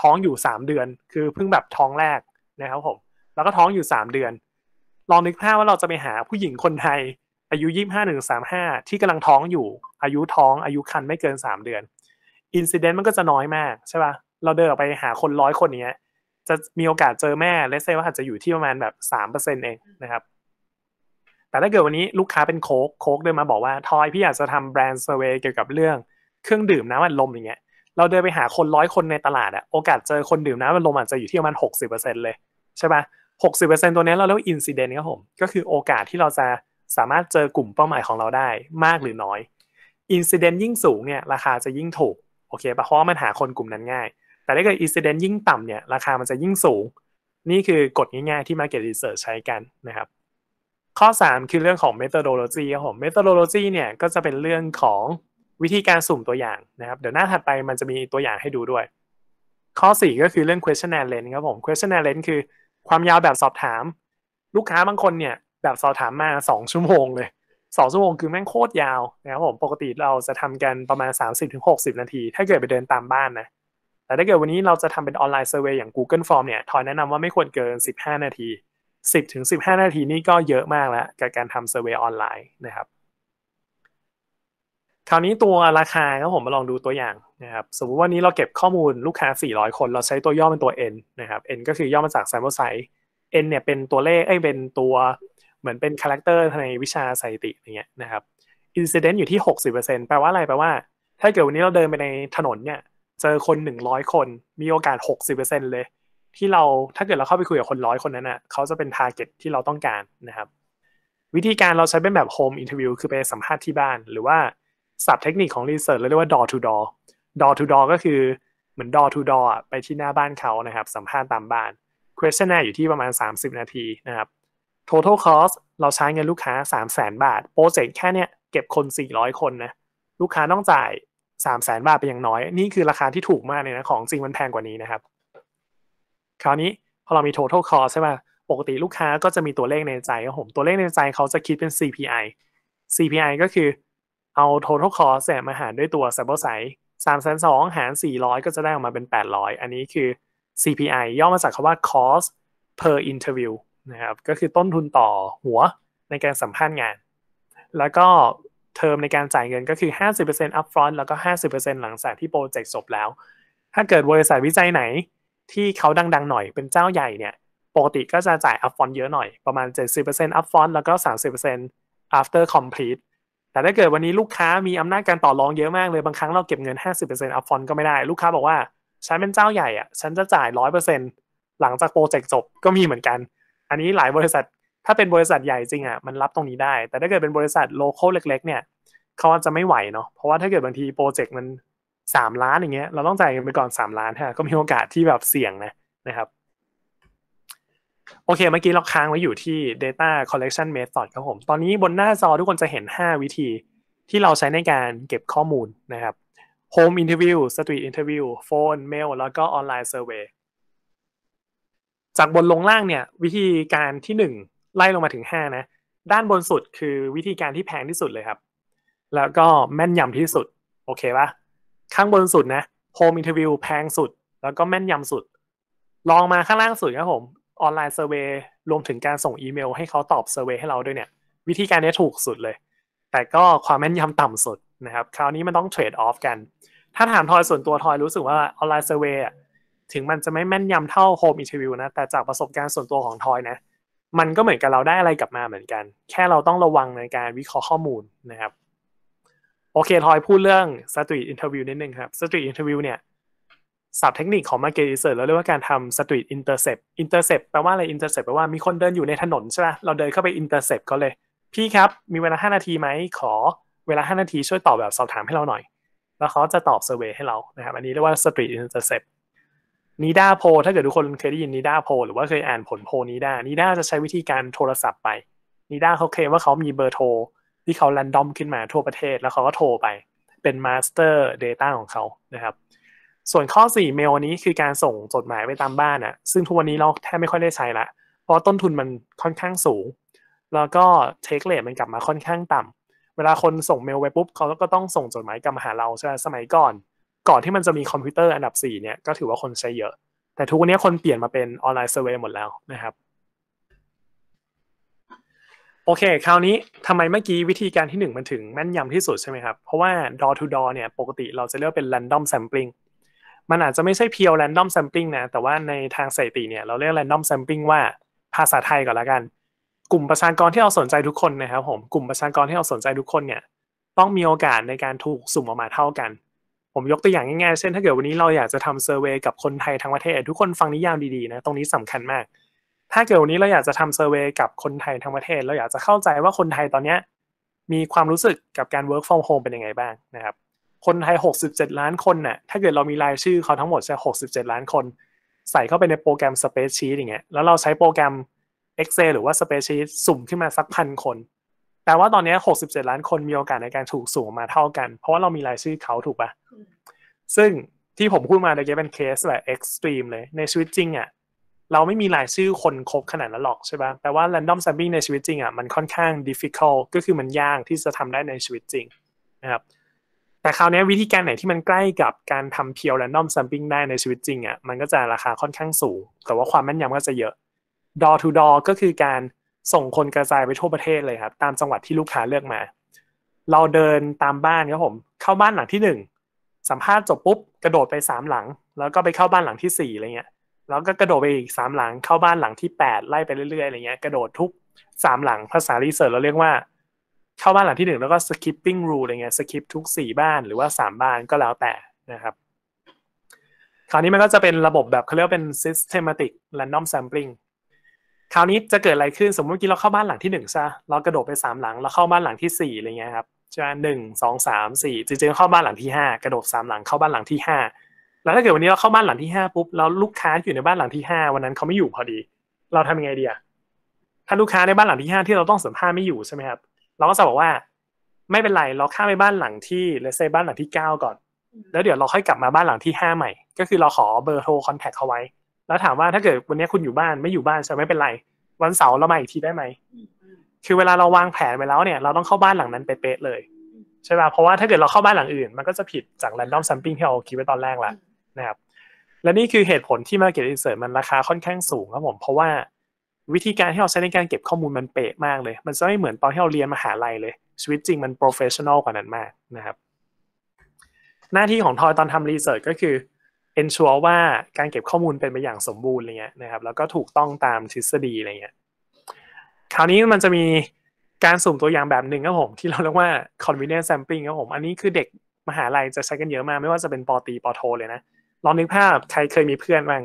ท้องอยู่ 3 เดือน คือเพิ่งแบบท้องแรกนะครับผมแล้วก็ท้องอยู่ 3 เดือน ลองนึกภาพว่าเราจะไปหาผู้หญิงคนไทยอายุ 25ถึง35 ที่กำลังท้องอยู่อายุท้องอายุคันไม่เกิน 3 เดือนอินซิเดนต์มันก็จะน้อยมากใช่ป่ะเราเดินออกไปหาคนร้อยคนเนี้ยจะมีโอกาสเจอแม่และเซว่าอาจจะอยู่ที่ประมาณแบบสามเปอร์เซ็นเองนะครับแต่ถ้าเกิดวันนี้ลูกค้าเป็นโคกโคกเดินมาบอกว่าทอยพี่อยากจะทำแบรนด์เซเวเกี่ยวกับเรื่อง เครื่องดื่มน้ำอัดลมอย่างเงี้ยเราเดินไปหาคนร้อยคนในตลาดอะโอกาสเจอคนดื่มน้ำอัดลมอาจจะอยู่ที่ประมาณหกสิบเปอร์เซ็นเลย ใช่ปะหกสิบเปอร์เซ็นตัวนี้เราเรียกว่าอินซิเดนต์ครับผมก็คือโอกาสที่เราจะสามารถเจอกลุ่มเป้าหมายของเราได้มากหรือน้อยอินซิเดนต์ยิ่งสูงเนี่ยราคาจะยิ่งถูกโอเคปะเพราะมันหาคนกลุ่มนั้นง่ายแต่ถ้าเกิดอินซิเดนต์ยิ่งต่ำเนี่ยราคามันจะยิ่งสูงนี่คือกฎง่ายๆที่ Market Research ใช้กันนะครับข้อ 3 คือเรื่องของ methodology ครับผม methodology เนี่ยก็จะเป็นเรื่องของวิธีการสุ่มตัวอย่างนะครับ เดี๋ยวหน้าถัดไปมันจะมีตัวอย่างให้ดูด้วย ข้อ 4 ก็คือเรื่อง questionnaire length ครับผม questionnaire length คือความยาวแบบสอบถาม ลูกค้าบางคนเนี่ยแบบสอบถามมา 2 ชั่วโมงเลย 2 ชั่วโมงคือแม่งโคตรยาวนะครับผม ปกติเราจะทำกันประมาณ 30-60 นาที ถ้าเกิดไปเดินตามบ้านนะแต่ถ้าเกิดวันนี้เราจะทำเป็นออนไลน์เซอร์เวยอย่าง Google Form เนี่ยทอยแนะนำว่าไม่ควรเกิน15นาทีสิบถึงสิบห้านาทีนี่ก็เยอะมากแล้วกับการทำเซอร์เวยออนไลน์นะครับคราวนี้ตัวราคาครับผมมาลองดูตัวอย่างนะครับสมมติว่านี้เราเก็บข้อมูลลูกค้า 400 คน เราใช้ตัวย่อเป็นตัว n นะครับ n ก็คือย่อมาจาก sample size n เนี่ยเป็นตัวเลขเอ้ยเป็นตัวเหมือนเป็นคาแรคเตอร์ในวิชาสถิติอย่างเงี้ยนะครับอินซิเดนต์อยู่ที่ 60%แปลว่าอะไร แปลว่า ถ้าเกิดวันนี้เราเดินไปในถนนเนี่ยเจอคน 100 คน มีโอกาส 60%เลยที่เราถ้าเกิดเราเข้าไปคุยกับคนร้อยคนนั้นอ่ะเขาจะเป็นทาร์เก็ตที่เราต้องการนะครับ วิธีการเราใช้เป็นแบบโฮมอินเทอร์วิวคือไปสัมภาษณ์ที่บ้าน หรือว่าศัพท์เทคนิคของรีเสิร์ชเรียกว่า door to door door to door ก็คือเหมือน door to door ไปที่หน้าบ้านเขานะครับ สัมภาษณ์ตามบ้าน questionnaire อยู่ที่ประมาณ 30 นาทีนะครับ total cost เราใช้เงินลูกค้า3 0 0 0 0 0 บาทโปรเจกต์แค่เนี้ยเก็บคน400 คนนะลูกค้าต้องจ่าย3 0 0 0 0 0 บาทไปอย่างน้อยนี่คือราคาที่ถูกมากเลยนะของจริงมันแพงกว่านี้นะครับคราวนี้พอเรามี total cost ใช่ไหม ปกติลูกค้าก็จะมีตัวเลขในใจผมตัวเลขในใจเขาจะคิดเป็น CPI CPI ก็คือ เอา total cost มาหารด้วยตัว sample size สสามแนสองหาร 400 ก็จะได้ออกมาเป็น 800 อันนี้คือ CPI ย่อมาจากคำว่า cost per interview นะครับ ก็คือต้นทุนต่อหัวในการสัมภาษณ์งาน แล้วก็เทอมในการจ่ายเงินก็คือ 50% upfront แล้วก็ 50%หลังจากที่โปรเจกต์จบแล้ว ถ้าเกิดบริษัทวิจัยไหนที่เขาดังๆหน่อยเป็นเจ้าใหญ่เนี่ยปกติก็จะจ่ายอัพฟอน เยอะหน่อยประมาณ 70% upfront แล้วก็ 30% after complete แต่ถ้าเกิดวันนี้ลูกค้ามีอำนาจการต่อรองเยอะมากเลย บางครั้งเราเก็บเงิน 50% upfront ก็ไม่ได้ลูกค้าบอกว่าฉันเป็นเจ้าใหญ่อะฉันจะจ่าย 100%หลังจากโปรเจกต์จบก็มีเหมือนกัน อันนี้หลายบริษัท ถ้าเป็นบริษัทใหญ่จริงอะมันรับตรงนี้ได้แต่ถ้าเกิดเป็นบริษัทโลเคอลเล็กๆเนี่ยเขาอาจจะไม่ไหวเนาะเพราะว่าถ้าเกิดบางทีโปรเจกต์มันสามล้านอย่างเงี้ย เราต้องจ่ายเงินไปก่อนสามล้านฮะก็มีโอกาสที่แบบเสี่ยงนะนะครับ โอเค เมื่อกี้เราค้างไว้อยู่ที่ data collection method ครับผมตอนนี้บนหน้าจอทุกคนจะเห็น 5 วิธีที่เราใช้ในการเก็บข้อมูลนะครับ home interview street interview phone mail แล้วก็ online survey จากบนลงล่างเนี่ยวิธีการที่ 1 ไล่ลงมาถึง 5 นะ ด้านบนสุดคือวิธีการที่แพงที่สุดเลยครับ แล้วก็แม่นยำที่สุดโอเคปะข้างบนสุดนะโฮมอินเทอร์วิวแพงสุด แล้วก็แม่นยำสุด ลองมาข้างล่างสุดครับผม ออนไลน์เซอร์เวยรวมถึงการส่งอีเมล ให้เขาตอบเซอร์เวยให้เราด้วยเนี่ย วิธีการนี้ถูกสุดเลย แต่ก็ความแม่นยำต่ำสุดนะครับ คราวนี้มันต้องเทรดออฟกัน ถ้าถามทอยส่วนตัวทอยรู้สึกว่าออนไลน์เซอร์เวยถึงมันจะไม่แม่นยำเท่าโฮมอินเทอร์วิวนะแต่จากประสบการณ์ส่วนตัวของทอยนะ มันก็เหมือนกับเราได้อะไรกลับมาเหมือนกัน แค่เราต้องระวังในการวิเคราะห์ข้อมูลนะครับโอเคทอยพูดเรื่องสตรีทอินเทอร์วิวนิดนึงครับสตรีทอินเทอร์วิวเนี่ยศัพท์เทคนิคของมาเก็ตอิสเซ r c h เราเรียกว่าการทำสตรีทอินเตอร์เซปอินเตอร์เซปแปลว่าอะไรอินเตอร์เซปแปลว่ามีคนเดินอยู่ในถนนใช่ไหมเราเดินเข้าไปอินเตอร์เซเขาเลย พี่ครับ มีเวลา5นาทีไหมขอเวลา5นาทีช่วยตอบแบบสอบถามให้เราหน่อย แล้วเขาจะตอบเซอร์เวยให้เรานะครับอันนี้เรียกว่าสตรีทอินเตอร์เซปนีด้าโพถ้าเกิดทุกคนเคยได้ยินนีด้าโพหรือว่าเคยอ่านผลโพนีด้านีด้าจะใช้วิธีการโทรศัพท์ไปนีด้าเขาเคลมว่าเขามีเบอร์โทรที่เขาแรนดอมขึ้นมาทั่วประเทศแล้วเขาก็โทรไปเป็น Master Data ของเขานะครับ ส่วนข้อ 4 เมลนี้คือการส่งจดหมายไปตามบ้านอะซึ่งทุกวันนี้เราแทบไม่ค่อยได้ใช้ละเพราะต้นทุนมันค่อนข้างสูง แล้วก็เทคเลทมันกลับมาค่อนข้างต่ำ เวลาคนส่งเมลไปปุ๊บเขาก็ต้องส่งจดหมายกลับมาหาเราใช่ไหมสมัยก่อน ก่อนที่มันจะมีคอมพิวเตอร์อันดับ4เนี่ยก็ถือว่าคนใช้เยอะ แต่ทุกวันนี้คนเปลี่ยนมาเป็นออนไลน์เซอร์เวยหมดแล้วนะครับโอเค คราวนี้ทำไมเมื่อกี้วิธีการที่หนึ่งมันถึงแม่นยำที่สุดใช่ไหมครับ เพราะว่า door to door เนี่ย ปกติเราจะเรียกเป็น random sampling มันอาจจะไม่ใช่ pure random sampling นะ แต่ว่าในทางสถิติเนี่ยเราเรียก random sampling ว่าภาษาไทยก่อนละกัน กลุ่มประชากรที่เราสนใจทุกคนนะครับผม กลุ่มประชากรที่เราสนใจทุกคนเนี่ยต้องมีโอกาสในการถูกสุ่มออกมาเท่ากัน ผมยกตัวอย่างง่าย ๆ เช่น ถ้าเกิดวันนี้เราอยากจะทำเซอร์เวยกับคนไทยทั้งประเทศทุกคนฟังนิยามดีๆนะ ตรงนี้สำคัญมากถ้าเกิดวันนี้เราอยากจะทำเซอร์เวยกับคนไทยทั้งประเทศเราอยากจะเข้าใจว่าคนไทยตอนนี้มีความรู้สึกกับการ work from home เป็นยังไงบ้างนะครับ คนไทย 67 ล้านคนน่ะ ถ้าเกิดเรามีรายชื่อเขาทั้งหมดใช่67 ล้านคน ใส่เข้าไปในโปรแกรม Spreadsheet อย่างเงี้ย แล้วเราใช้โปรแกรม Excel หรือว่า Spreadsheet สุ่มขึ้นมาสักพันคนแปลว่าตอนนี้ 67 ล้านคนมีโอกาสในการถูกสุ่มมาเท่ากัน เพราะว่าเรามีรายชื่อเขาถูกปะซึ่งที่ผมพูดมาเดี๋ยวี้เป็นเคสแบบเอ็กซ์ตรีมเลยในชีวิตจริงอ่ะเราไม่มีรายชื่อคนครบขนาดนั้นหรอกใช่ปะ่ะแต่ว่า random sampling ในชีวิตจริงอะ่ะมันค่อนข้าง difficult ก็คือมันยากที่จะทำได้ในชีวิตจริงนะครับ แต่คราวนี้วิธีการไหนที่มันใกล้กับการทำเพียว random sampling ได้ในชีวิตจริงอะ่ะมันก็จะราคาค่อนข้างสูง แต่ว่าความแม่นยำก็จะเยอะ door to door ก็คือการส่งคนกระจายไปทั่วประเทศเลยครับตามจังหวัดที่ลูกค้าเลือกมา เราเดินตามบ้านครับผมเข้าบ้านหลังที่หนึ่งสัมภาษณ์จบปุ๊บกระโดดไปสามหลัง แล้วก็ไปเข้าบ้านหลังที่สี่อะไรเงี้ยแล้วก็กระโดดไปอีกสามหลังเข้าบ้านหลังที่แปดไล่ไปเรื่อยๆอะไรเงี้ยกระโดดทุกสามหลังภาษารีเสิร์ชเราเรียกว่าเข้าบ้านหลังที่หนึ่งแล้วก็ skipping rule อะไรเงี้ย skip ทุกสี่บ้านหรือว่าสามบ้านก็แล้วแต่นะครับคราวนี้มันก็จะเป็นระบบแบบเขาเรียกว่าเป็น systematic random sampling คราวนี้จะเกิดอะไรขึ้นสมมติเมื่อกี้เราเข้าบ้านหลังที่หนึ่งใช่เรากระโดดไปสามหลังเราเข้าบ้านหลังที่สี่อะไรเงี้ยครับใช่ไหมหนึ่งสองสามสี่จริงๆเข้าบ้านหลังที่ห้ากระโดดสามหลังเข้าบ้านหลังที่ห้าแล้วถ้าเกิดวันนี้เราเข้าบ้านหลังที่ห้าปุ๊บแล้วลูกค้าอยู่ในบ้านหลังที่ห้าวันนั้นเขาไม่อยู่พอดี เราทำยังไงดีอะถ้าลูกค้าในบ้านหลังที่ห้าที่เราต้องสัมภาษณ์ไม่อยู่ใช่ไหมครับเราก็จะบอกว่า ไม่เป็นไรเราข้าไปบ้านหลังที่เลเซบ้านหลังที่เก้าก่อน แล้วเดี๋ยวเราค่อยกลับมาบ้านหลังที่ห้าใหม่ก็คือเราขอเบอร์โทรคอนแทคเขาไว้ แล้วถามว่าถ้าเกิดวันนี้คุณอยู่บ้านไม่อยู่บ้านใช่ไหม่เป็นไร วันเสาร์เรามาอีกทีได้ไหมคือเวลาเราวางแผนไปแล้วเนี่ย เราต้องเข้าบ้านหลังนั้นเป๊ะเลยใช่ป่ะเพราะว่าถ้าเกิดเราเข้าบ้านหลังอื่น มันก็จะผิดจากแรนดอมซัมปิ้งที่เราคิดไว้ตอนแรกละนะครับและนี่คือเหตุผลที่ Market Research มันราคาค่อนข้างสูงครับผม เพราะว่าวิธีการที่เราใช้ในการเก็บข้อมูลมันเป๊ะมากเลย มันจะไม่เหมือนตอนที่เราเรียนมหาลัยเลยชีวิตจริงมันโปรเฟชชั่นอลกว่านั้นมากนะครับ หน้าที่ของทอยตอนทำรีเสิร์ชก็คือ ensure ว่าการเก็บข้อมูลเป็นไปอย่างสมบูรณ์อะไรเงี้ยนะครับแล้วก็ถูกต้องตามทฤษฎีอะไรเงี้ยคราวนี้มันจะมีการสุ่มตัวอย่างแบบหนึ่งครับผมที่เราเรียกว่า convenience sampling ครับผมอันนี้คือเด็กมหาลัยจะใช้กันเยอะมากไม่ว่าจะเป็นปอตีปอโทเลยนะลองนึกภาพใครเคยมีเพื่อนบ้าง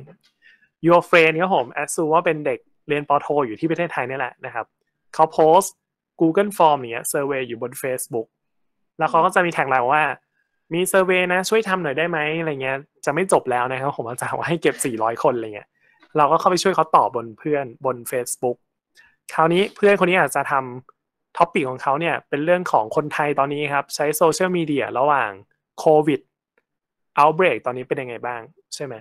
your friend ครับผมแอดซูว่าเป็นเด็กเรียนปโทอยู่ที่ประเทศไทยนี่แหละนะครับ เขาโพสต์ Google Form เนี่ยเซอร์เวยอยู่บน Facebook แล้วเขาก็จะมีแท็กเราว่า มีเซอร์เวยนะช่วยทำหน่อยได้ไหมอะไรเงี้ย จะไม่จบแล้วนะครับผมอาจารย์ว่าให้เก็บ 400 คนอะไรเงี้ย เราก็เข้าไปช่วยเขาตอบบนเพื่อนบน Facebook คราวนี้เพื่อนคนนี้อาจจะทำ ท็อปปิกของเขาเนี่ยเป็นเรื่องของคนไทยตอนนี้ครับ ใช้โซเชียลมีเดียระหว่างโควิด outbreak ตอนนี้เป็นยังไงบ้างใช่ไหม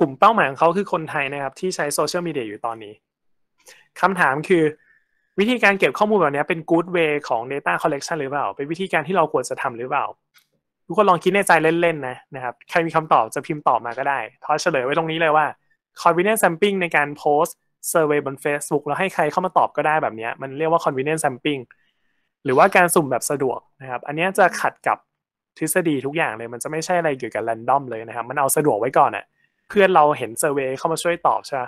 กลุ่มเป้าหมายของเขาคือคนไทยนะครับ ที่ใช้โซเชียลมีเดียอยู่ตอนนี้คำถามคือวิธีการเก็บข้อมูลแบบนี้เป็น good way ของ data collection หรือเปล่า เป็นวิธีการที่เราควรจะทำหรือเปล่า ทุกคนลองคิดในใจเล่นๆ นะนะครับ ใครมีคำตอบ จะพิมพ์ตอบมาก็ได้ ทอเฉลยไว้ตรงนี้เลยว่า convenience sampling ในการโพสต์ survey บน Facebook แล้วให้ใครเข้ามาตอบก็ได้แบบนี้มันเรียกว่า convenience sampling หรือว่าการสุ่มแบบสะดวกนะครับอันนี้จะขัดกับทฤษฎีทุกอย่างเลยมันจะไม่ใช่อะไรเกี่ยวกับแรนดอมเลยนะครับ มันเอาสะดวกไว้ก่อนอะ่ะเพื่อนเราเห็นเซอร์เวยเข้ามาช่วยตอบใช่ไหม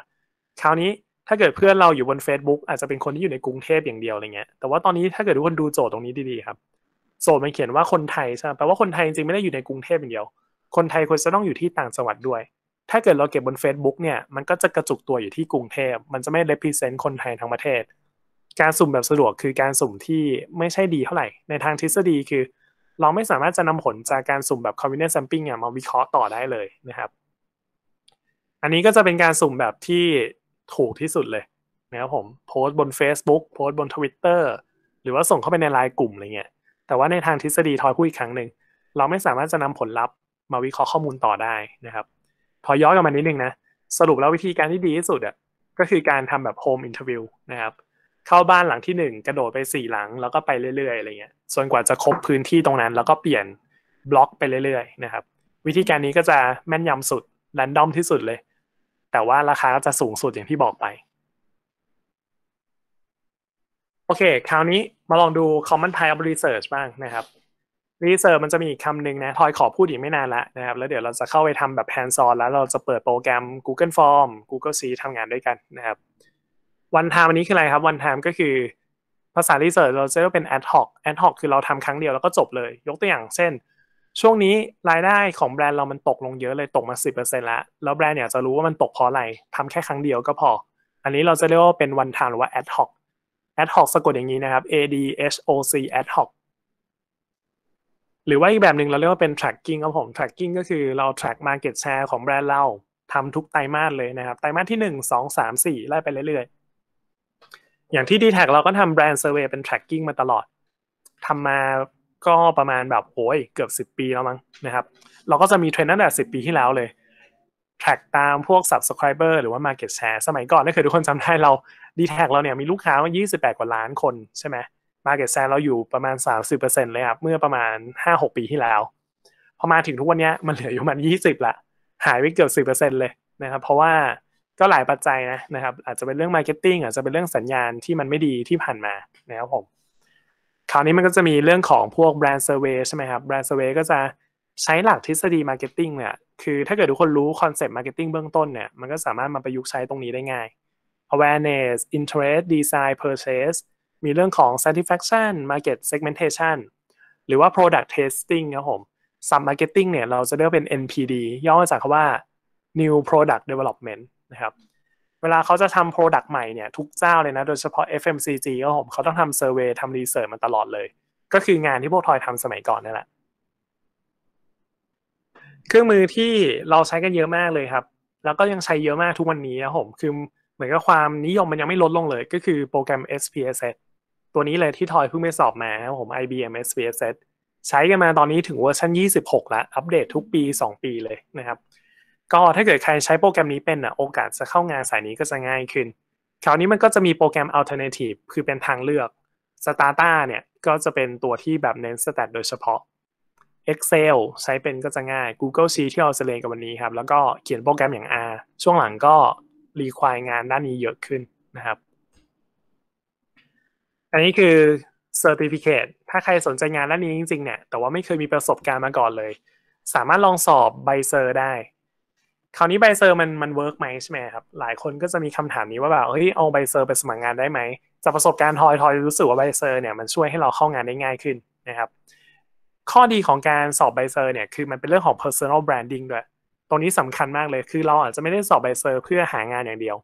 คราวนี้ถ้าเกิดเพื่อนเราอยู่บน Facebook อาจจะเป็นคนที่อยู่ในกรุงเทพอย่างเดียวอะไรเงี้ยแต่ว่าตอนนี้ถ้าเกิดทุกคนดูโจทย์ตรงนี้ดีๆครับโจทย์มันเขียนว่าคนไทยใช่ไหมแปลว่าคนไทยจริงๆไม่ได้อยู่ในกรุงเทพอย่างเดียว คนไทยควรจะต้องอยู่ที่ต่างจังหวัดด้วย ถ้าเกิดเราเก็บบน Facebook เนี่ยมันก็จะกระจุกตัวอยู่ที่กรุงเทพมันจะไม่ represent คนไทยทั้งประเทศ การสุ่มแบบสะดวกคือการสุ่มที่ไม่ใช่ดีเท่าไหร่ในทางทฤษฎีคือเราไม่สามารถจะนำผลจากการสุ่มแบบ convenient sampling มาวิเคราะห์ต่อได้เลยนะครับ อันนี้ก็จะเป็นการสุ่มแบบที่ถูกที่สุดเลยนะครับผมโพสต์ บน Facebook โพสต์บน Twitter หรือว่าส่งเข้าไปในไลน์กลุ่มอะไรเงี้ยแต่ว่าในทางทฤษฎีทอยพูดอีกครั้งหนึ่ง เราไม่สามารถจะนำผลลัพธ์มาวิเคราะห์ข้อมูลต่อได้นะครับ พอย้อนกลับมานิดนึงนะสรุปแล้ววิธีการที่ดีที่สุดอ่ะก็คือการทำแบบโฮมอินเทอร์วิวนะครับเข้าบ้านหลังที่หนึ่งกระโดดไปสี่หลัง แล้วก็ไปเรื่อยๆอะไรเงี้ย ส่วนกว่าจะครบพื้นที่ตรงนั้น แล้วก็เปลี่ยนบล็อกไปเรื่อยๆนะครับ วิธีการนี้ก็จะแม่นยำสุด แรนดอมที่สุดเลย แต่ว่าราคาก็จะสูงสุดอย่างที่บอกไป โอเค คราวนี้มาลองดู common type of research บ้างนะครับ research มันจะมีอีกคำหนึ่งนะ ทอยขอพูดอีกไม่นานละนะครับ แล้วเดี๋ยวเราจะเข้าไปทำแบบ hands on แล้วเราจะเปิดโปรแกรม Google Form Google Sheet ทำงานด้วยกันนะครับวันทามอันนี้คืออะไรครับวันทามก็คือภาษารีเสิร์ชเราจะเรียกเป็นแอดฮอกแอดฮอกคือเราทำครั้งเดียวแล้วก็จบเลยยกตัวอย่างเช่น ช่วงนี้รายได้ของแบรนด์เรามันตกลงเยอะเลยตกมา 10%แล้วแล้ว แบรนด์อยากจะรู้ว่ามันตกเพราะอะไรทำแค่ครั้งเดียวก็พอ อันนี้เราจะเรียกว่าเป็นวันทามหรือว่าแอดฮอกแอดฮอกสะกดอย่างนี้นะครับ A D H O C อดฮอกหรือว่าอีกแบบหนึ่งเราเรียกว่าเป็น tracking ครับผม tracking ก็คือเรา track market share ของแบรนด์เราทำทุกไตรมาสเลยนะครับไตรมาสที่ 1 2 3 4 ไล่ไปเรื่อยๆอย่างที่ดีแท็เราก็ทำแบรนด์เซอร์เวยเป็น tracking มาตลอดทำมาก็ประมาณแบบโอ้ยเกือบ10 ปีแล้วมั้งนะครับ เราก็จะมีเทรนด์ตั้งแต่10 ปีที่แล้วเลย track ตามพวก subscriber หรือว่า market share สมัยก่อนน้าเคยทุกคนจำได้เราดีแท็เราเนี่ยมีลูกค้า28 กว่าล้านคนใช่ไหม market share เราอยู่ประมาณ 30%เลยครับเมื่อประมาณ 5-6 ปีที่แล้ว พอมาถึงทุกวันนี้มันเหลืออยู่มัน20 ละหายไปเกือบ 10%เลยนะครับ เพราะว่าก็หลายปัจจัยนะนะครับ อาจจะเป็นเรื่องมาร์เก็ตติ้งอาจจะเป็นเรื่องสัญญาณที่มันไม่ดีที่ผ่านมานะครับผมคราวนี้มันก็จะมีเรื่องของพวกแบรนด์เซอร์เวใช่ไหมครับแบรนด์เซอร์เวก็จะใช้หลักทฤษฎีมาร์เก็ตติ้งเนี่ยคือถ้าเกิดทุกคนรู้คอนเซปต์มาร์เก็ตติ้งเบื้องต้นเนี่ย มันก็สามารถมาประยุกต์ใช้ตรงนี้ได้ง่าย awareness interest design purchase มีเรื่องของ satisfaction market segmentation หรือว่า product testing ครับผม sub marketing เนี่ยเราจะเรียกเป็น NPD ย่อมาจากคำว่า new product development ะครับเวลาเขาจะทำโปรดักต์ใหม่เนี่ยทุกเจ้าเลยนะ โดยเฉพาะ FMCG ก็ผมเขาต้องทำเซอร์เวยทำรีเสิร์ชมันตลอดเลย ก็คืองานที่พวกทอยทำสมัยก่อนนั่นแหละเครื่องมือที่เราใช้กันเยอะมากเลยครับ แล้วก็ยังใช้เยอะมากทุกวันนี้นะผม คือเหมือนกับความนิยมมันยังไม่ลดลงเลย ก็คือโปรแกรม SPSS ตัวนี้เลยที่ทอยเพิ่งไปสอบมาครับผม IBM SPSS ใช้กันมาตอนนี้ถึงเวอร์ชัน26 แล้วอัปเดตทุกปี 2 ปีเลยนะครับก็ถ้าเกิดใครใช้โปรแกรมนี้เป็นอ่ะโอกาสจะเข้างานสายนี้ก็จะง่ายขึ้น คราวนี้มันก็จะมีโปรแกรม alternative คือเป็นทางเลือก Stata เนี่ยก็จะเป็นตัวที่แบบเน้น stat โดยเฉพาะ Excel ใช้เป็นก็จะง่าย Google Sheet ที่เราเรียนกันวันนี้ครับ แล้วก็เขียนโปรแกรมอย่าง R ช่วงหลังก็รีควายงานด้านนี้เยอะขึ้นนะครับ อันนี้คือ Certificate ถ้าใครสนใจงานด้านนี้จริงๆเนี่ย แต่ว่าไม่เคยมีประสบการณ์มาก่อนเลย สามารถลองสอบใบเซอร์ได้คราวนี้ใบเซอร์มันมันเวิร์กไหมใช่ไหมครับ หลายคนก็จะมีคำถามนี้ว่าแบบเฮ้ย เอาใบเซอร์ไปสมัครงานได้ไหมจากประสบการณ์ทอยทอยรู้สึกว่าใบเซอร์เนี่ยมันช่วยให้เราเข้างานได้ง่ายขึ้นนะครับ ข้อดีของการสอบใบเซอร์เนี่ยคือมันเป็นเรื่องของ personal branding ด้วยตรงนี้สำคัญมากเลยคือเราอาจจะไม่ได้สอบใบเซอร์ เพื่อหางานอย่างเดียว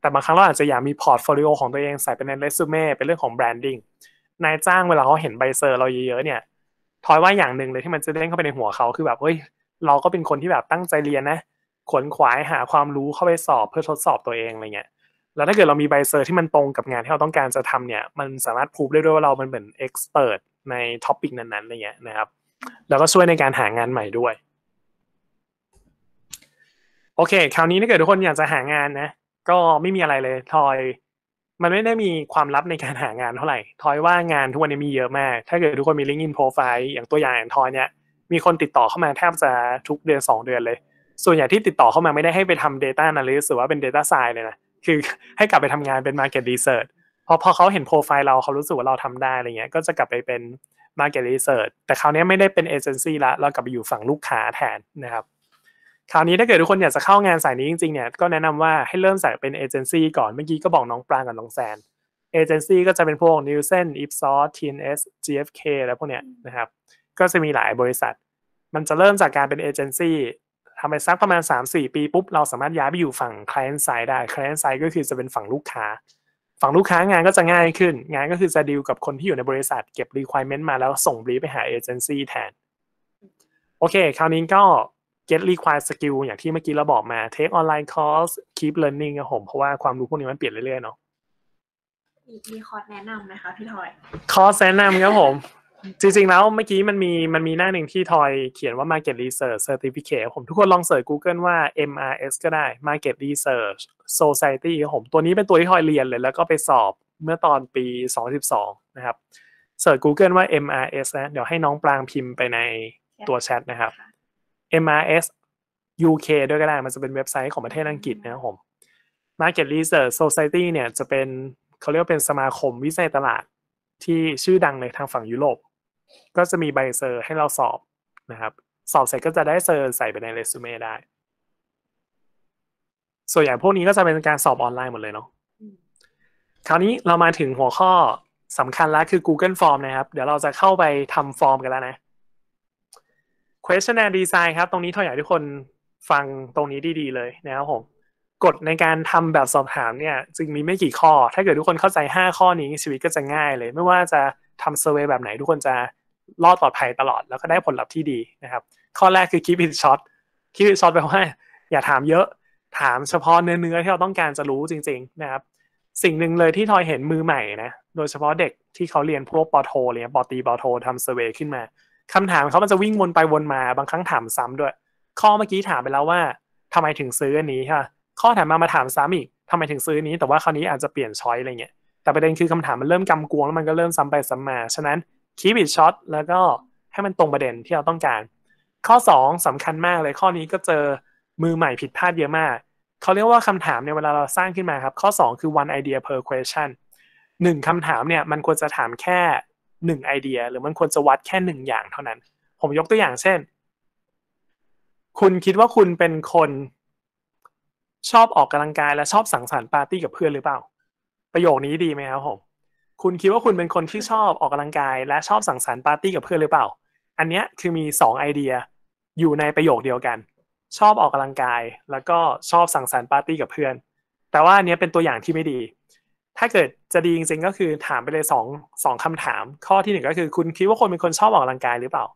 แต่บางครั้งเราอาจจะอยากมีพอร์ตโฟลิโอของตัวเองใส่เป็นในเรซูเม่เป็นเรื่องของแบรนดิ้งนายจ้างเวลาเขาเห็นใบเซอร์ เราเยอะๆเนี่ยทอยว่าอย่างหนึ่งเลยที่มันจะเด้งเข้าไปในหัวเขาคือแบบเฮ้ยเราก็เป็นคนที่แบบตั้งใจเรียนนะขวนขวายหาความรู้เข้าไปสอบเพื่อทดสอบตัวเองอะไรเงี้ย แล้วถ้าเกิดเรามีใบเซอร์ที่มันตรงกับงานที่เราต้องการจะทำเนี่ย มันสามารถพูดได้ด้วยว่าเรามันเหมือนเอ็กซ์เพรสในท็อปิกนั้นๆอะไรเงี้ยนะครับ แล้วก็ช่วยในการหางานใหม่ด้วย โอเค คราวนี้ถ้าเกิดทุกคนอยากจะหางานนะ ก็ไม่มีอะไรเลยทอย มันไม่ได้มีความลับในการหางานเท่าไหร่ ทอยว่างานทุกวันนี้มีเยอะมาก ถ้าเกิดทุกคนมีลิงก์อินโปรไฟล์อย่างตัวอย่างทอยเนี่ย มีคนติดต่อเข้ามาแทบจะทุกเดือนสองเดือนเลยส่วนใหญ่ที่ติดต่อเข้ามาไม่ได้ให้ไปทำ Data Analyst หรือว่าเป็น Data Science เลยนะ คือให้กลับไปทำงานเป็น Market Research พอพอเขาเห็นโปรไฟล์เราเขารู้สึกว่าเราทำได้อะไรเงี้ย ก็จะกลับไปเป็น Market Research แต่คราวนี้ไม่ได้เป็นเอเจนซี่ละ เรากลับไปอยู่ฝั่งลูกค้าแทนนะครับ คราวนี้ถ้าเกิดทุกคนอยากจะเข้างานสายนี้จริงๆเนี่ย ก็แนะนำว่าให้เริ่มสายเป็นเอเจนซี่ก่อนเมื่อกี้ก็บอกน้องปรางกับน้องแซนเอเจนซี่ก็จะเป็นพวก n i l s e n Ipsos TNS g f เอะไรพวกเนี้ยนะครับก็จะมีหลายบริษัท มันจะเริ่มจากการเป็นเอเจนซี่ทำไปสักประมาณ 3-4 ปีปุ๊บ เราสามารถย้ายไปอยู่ฝั่ง client side ได้ client side ก็คือจะเป็นฝั่งลูกค้า ฝั่งลูกค้างานก็จะง่ายขึ้น งานก็คือจะดีลกับคนที่อยู่ในบริษัทเก็บ requirement มาแล้วส่งรีไปหาเอเจนซี่แทน โอเค คราวนี้ก็ get require skill อย่างที่เมื่อกี้เราบอกมา take online course keep learning คะผม เพราะว่าความรู้พวกนี้มันเปลี่ยนเรื่อยๆเนาะมีคอร์สแนะนำนะคะพี่ทอยคอร์สแนะนำครับผมจริงๆแล้วเมื่อกี้มันมีมันมีหน้าหนึ่งที่ทอยเขียนว่า Market Research Certificate ผมทุกคนลองเสิร์ช Google ว่า MRS ก็ได้ Market Research Society ผมตัวนี้เป็นตัวที่ทอยเรียนเลย แล้วก็ไปสอบเมื่อตอนปี2012นะครับเสิร์ช Google ว่า MRS นะเดี๋ยวให้น้องปรางพิมพ์ไปในตัวแชทนะครับ MRS UK ด้วยก็ได้มันจะเป็นเว็บไซต์ของประเทศอังกฤษนะครับผม Market Research Society เนี่ยจะเป็นเขาเรียกว่าเป็นสมาคมวิจัยตลาดที่ชื่อดังในทางฝั่งยุโรปก็จะมีใบเซอร์ให้เราสอบนะครับ สอบเสร็จก็จะได้เซอร์ใส่ไปในเรซูเม่ได้ ส่วนใหญ่พวกนี้ก็จะเป็นการสอบออนไลน์หมดเลยเนาะคราวนี้เรามาถึงหัวข้อสำคัญแล้วคือ Google Form นะครับ เดี๋ยวเราจะเข้าไปทำฟอร์มกันแล้วนะ questionnaire design ครับ ตรงนี้ท่าอหา่ทุกคนฟังตรงนี้ดีๆ เลยนะครับผมกฎในการทำแบบสอบถามเนี่ย จึงมีไม่กี่ข้อ ถ้าเกิดทุกคนเข้าใจ5ข้อนี้ชีวิตก็จะง่ายเลยไม่ว่าจะทำเซอร์เวยแบบไหนทุกคนจะรอดปลอดภัยตลอดแล้วก็ได้ผลลัพธ์ที่ดีนะครับ ข้อแรกคือ keep it short keep it short แปลว่าอย่าถามเยอะถามเฉพาะเนื้อเนื้อที่เราต้องการจะรู้จริงๆนะครับ สิ่งหนึ่งเลยที่ทอยเห็นมือใหม่นะ โดยเฉพาะเด็กที่เขาเรียนพวกปอโทเรียนปอตีปอโททำเซอร์เวยขึ้นมาคำถามเขามันจะวิ่งวนไปวนมาบางครั้งถามซ้ำด้วย ข้อเมื่อกี้ถามไปแล้วว่าทำไมถึงซื้ออันนี้ค่ะข้อถามมามาถามซ้ำอีกทำไมถึงซื้อนี้แต่ว่าคราวนี้อาจจะเปลี่ยนช้อยอะไรเงี้ยแต่ประเด็นคือคำถามมันเริ่มกำกวงแล้วมันก็เริ่มซ้าไปซ้ำมาฉะนั้นคีบิดช็อตแล้วก็ให้มันตรงประเด็นที่เราต้องการ ข้อ 2สำคัญมากเลยข้อนี้ก็เจอมือใหม่ผิดพลาดเยอะมากเขาเรียกว่าคำถามเนี่ยเวลาเราสร้างขึ้นมาครับ ข้อ 2 คือ one idea per question 1คำถามเนี่ย มันควรจะถามแค่1ไอเดีย หรือมันควรจะวัดแค่1อย่างเท่านั้น ผมยกตัวอย่างเช่น คุณคิดว่าคุณเป็นคนชอบออกกำลังกายและชอบสังสรรค์ปาร์ตี้กับเพื่อนหรือเปล่า ประโยคนี้ดีไหมครับผมคุณคิดว่าคุณเป็นคนที่ชอบออกกำลังกายและชอบสังสรรค์ปาร์ตี้กับเพื่อนหรือเปล่า อันเนี้ยคือมีสองไอเดียอยู่ในประโยคเดียวกัน ชอบออกกำลังกาย แล้วก็ชอบสังสรรค์ปาร์ตี้กับเพื่อน แต่ว่าอันเนี้ยเป็นตัวอย่างที่ไม่ดี ถ้าเกิดจะดีจริงๆก็คือถามไปเลยสสององคำถาม ข้อที่หนึ่งก็คือ คุณคิดว่าคนเป็นคนชอบออกกำลังกายหรือเปล่า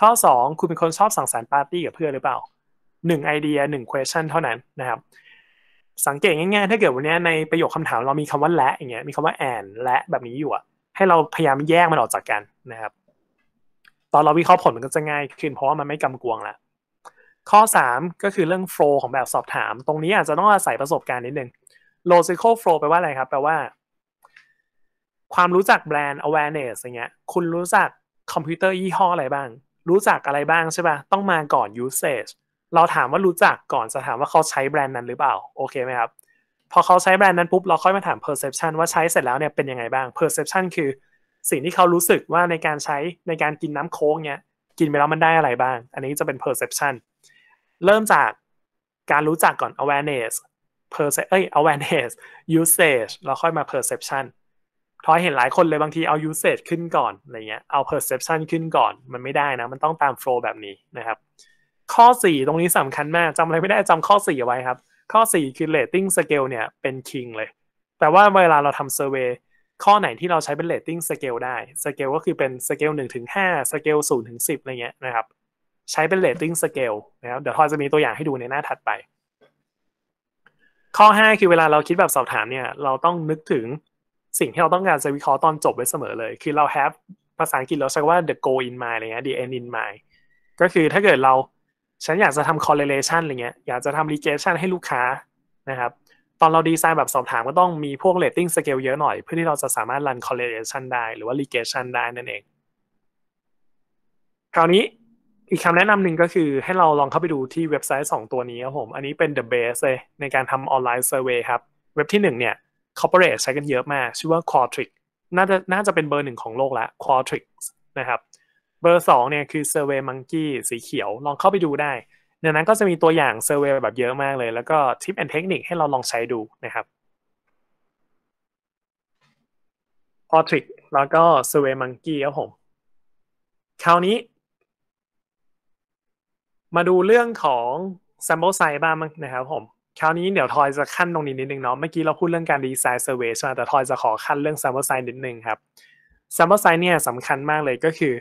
ข้อสองคุณเป็นคนชอบสังสรรค์ปาร์ตี้กับเพื่อนหรือเปล่าหนึ่งไอเดียหนึง question เท่านั้นนะครับสังเกตง่ายๆ ถ้าเกิดวันนี้ในประโยคคำถามเรามีคำว่าและอย่างเงี้ย มีคำว่าแอนและแบบนี้อยู่อะให้เราพยายามแยกมันออกจากกันนะครับ ตอนเราวิเคราะห์ผลมันก็จะง่ายขึ้นเพราะว่ามันไม่กำกวงละ ข้อ 3 ก็คือเรื่องโฟล์ของแบบสอบถาม ตรงนี้อาจจะต้องอาศัยประสบการณ์นิดนึง logical flow แปลว่าอะไรครับ แปลว่า ความรู้จักแบรนด์ awareness อย่างเงี้ย คุณรู้จักคอมพิวเตอร์ยี่ห้ออะไรบ้าง รู้จักอะไรบ้างใช่ปะ่ะ ต้องมาก่อน usage เราถามว่ารู้จักก่อนจะถามว่าเขาใช้แบรนด์นั้นหรือเปล่า โอเคไหมครับ พอเขาใช้แบรนด์นั้นปุ๊บ เราค่อยมาถาม perception ว่าใช้เสร็จแล้วเนี่ยเป็นยังไงบ้าง perception คือสิ่งที่เขารู้สึกว่าในการใช้ในการกินน้ำโค้งเนี่ยกินไปแล้วมันได้อะไรบ้าง อันนี้จะเป็น perception เริ่มจากการรู้จักก่อน awareness perce เอ้ย awareness usage เราค่อยมา perception ทอยเห็นหลายคนเลยบางทีเอา usage ขึ้นก่อนอะไรเงี้ย เอา perception ขึ้นก่อน มันไม่ได้นะ มันต้องตาม flow แบบนี้นะครับข้อ 4 ตรงนี้สำคัญมากจำอะไรไม่ได้จำข้อ4ไว้ครับ ข้อ 4 คือ rating scale เนี่ยเป็น king เลย แต่ว่าเวลาเราทำ survey ข้อไหนที่เราใช้เป็น rating scale ได้ scale ก็คือเป็น scale 1ถึง5 scale 0ถึง10อะไรเงี้ยนะครับ ใช้เป็น rating scale นะครับเดี๋ยวทอยจะมีตัวอย่างให้ดูในหน้าถัดไป ข้อ 5 คือเวลาเราคิดแบบสอบถามเนี่ย เราต้องนึกถึงสิ่งที่เราต้องการจะวิเคราะห์ตอนจบไว้เสมอเลย คือเรา have ภาษาอังกฤษเราใช้ว่า the goal in mind อะไรเงี้ย the end in mind ก็คือถ้าเกิดเราฉันอยากจะทำ correlation อะไรเงี้ย อยากจะทำ regression ให้ลูกค้านะครับ ตอนเราดีไซน์แบบสอบถามก็ต้องมีพวก rating scale เยอะหน่อย เพื่อที่เราจะสามารถ run correlation ได้หรือว่า regression ได้นั่นเอง คราวนี้อีกคำแนะนำหนึ่งก็คือให้เราลองเข้าไปดูที่เว็บไซต์ 2 ตัวนี้ครับผม อันนี้เป็น the base เลยในการทำออนไลน์ u r v e y ครับ เว็บที่ 1 เนี่ย corporate ใช้กันเยอะมาก ชื่อว่า Qualtrics น่าจะน่าจะเป็นเบอร์หนึ่งของโลกละ Qualtrics นะครับเบอร์สองเนี่ยคือ Survey Monkey สีเขียว ลองเข้าไปดูได้ในนั้นก็จะมีตัวอย่าง Survey แบบเยอะมากเลย แล้วก็ทิปแอนเทคนิคให้เราลองใช้ดูนะครับ p o r t r i แล้วก็ Survey Monkey ครับผมคราวนี้ มาดูเรื่องของ sample size บ้างนะครับผม คราวนี้เดี๋ยวทอยจะขั้นตรงนี้นิดนึงเนาะเมื่อกี้เราพูดเรื่องการดีไซน์ survey ใช่ไหมแต่ทอยจะขอขั้นเรื่อง sample size นิดนึงครับ sample size เนี่ยสำคัญมากเลยก็คือ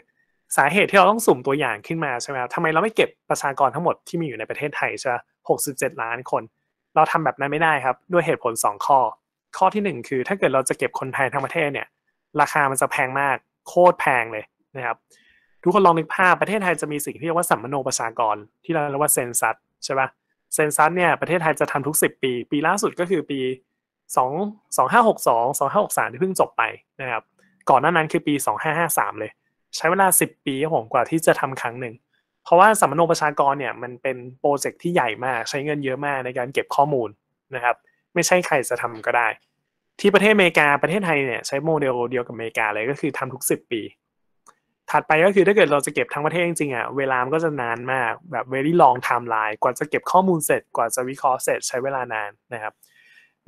สาเหตุที่เราต้องสุ่มตัวอย่างขึ้นมาใช่ไหมครับทำไมเราไม่เก็บประชากรทั้งหมดที่มีอยู่ในประเทศไทยใช่หกสิบเจ็ดล้านคน เราทำแบบนั้นไม่ได้ครับด้วยเหตุผลสองข้อ ข้อที่หนึ่งคือถ้าเกิดเราจะเก็บคนไทยทั้งประเทศเนี่ย ราคามันจะแพงมากโคตรแพงเลยนะครับ ทุกคนลองนึกภาพ ประเทศไทยจะมีสิ่งที่เรียกว่าสัมมโนประชากร ที่เราเรียกว่าเซนซัสใช่ปะเซนซัสเนี่ย ประเทศไทยจะทำทุกสิบปี ปีล่าสุดก็คือปีสสสออองงหห้ากงห้าหกสามที่เพิ่งจบไปนะครับ ก่อนหน้านั้นคือปีสองหห้้าาสามเลยใช้เวลา 10 ปีผมกว่าที่จะทำครั้งหนึ่ง เพราะว่าสำนมโนประชากรเนี่ยมันเป็นโปรเจกต์ที่ใหญ่มากใช้เงินเยอะมากในการเก็บข้อมูลนะครับ ไม่ใช่ใครจะทำก็ได้ ที่ประเทศอเมริกา ประเทศไทยเนี่ยใช้โมเดลเดียวกับอเมริกา เลยก็คือทำทุก10ปี ถัดไปก็คือถ้าเกิดเราจะเก็บทั้งประเทศจริงๆอ่ะเวลามันก็จะนานมากแบบ very long timeline กว่าจะเก็บข้อมูลเสร็จ กว่าจะวิเคราะห์เสร็จ ใช้เวลานานนะครับ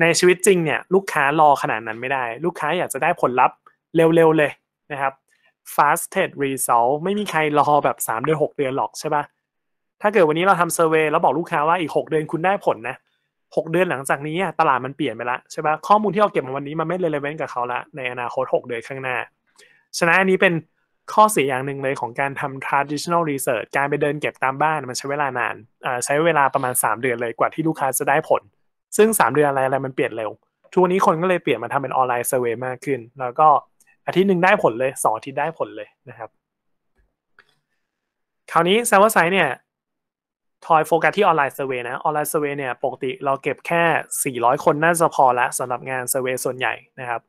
ในชีวิตจริงเนี่ยลูกค้ารอขนาดนั้นไม่ได้ ลูกค้าอยากจะได้ผลลัพธ์เร็วๆเลยนะครับ fasted result ไม่มีใครรอแบบสามเดือนหกเดือนหรอกใช่ปะถ้าเกิดวันนี้เราทำเซอร์เวยแล้วบอกลูกค้าว่าอีกหกเดือนคุณได้ผลนะหกเดือนหลังจากนี้ตลาดมันเปลี่ยนไปละใช่ปะข้อมูลที่เราเก็บมาวันนี้มันไม่ relevant กับเขาละในอนาคตหกเดือนข้างหน้า ฉะนั้นอันนี้เป็นข้อเสียอย่างหนึ่งเลยของการทำ traditional research การไปเดินเก็บตามบ้านมันใช้เวลานานใช้เวลาประมาณ 3 เดือนเลยกว่าที่ลูกค้าจะได้ผล ซึ่ง3เดือนอะไรอะไรมันเปลี่ยนเร็วทุกวันนี้คนก็เลยเปลี่ยนมาทำเป็นออนไลน์เซอร์เวยมากขึ้น แล้วก็อาทิตย์หนึ่งได้ผลเลยสองอาทิตย์ได้ผลเลยนะครับ คราวนี้เซวไซเนี่ยทอยโฟกัสที่ออนไลน์เซเวนะออนไลน์เซเวเนี่ยปกติเราเก็บแค่ 400 คนน่าจะพอละสำหรับงานเซเวส่วนใหญ่นะครับ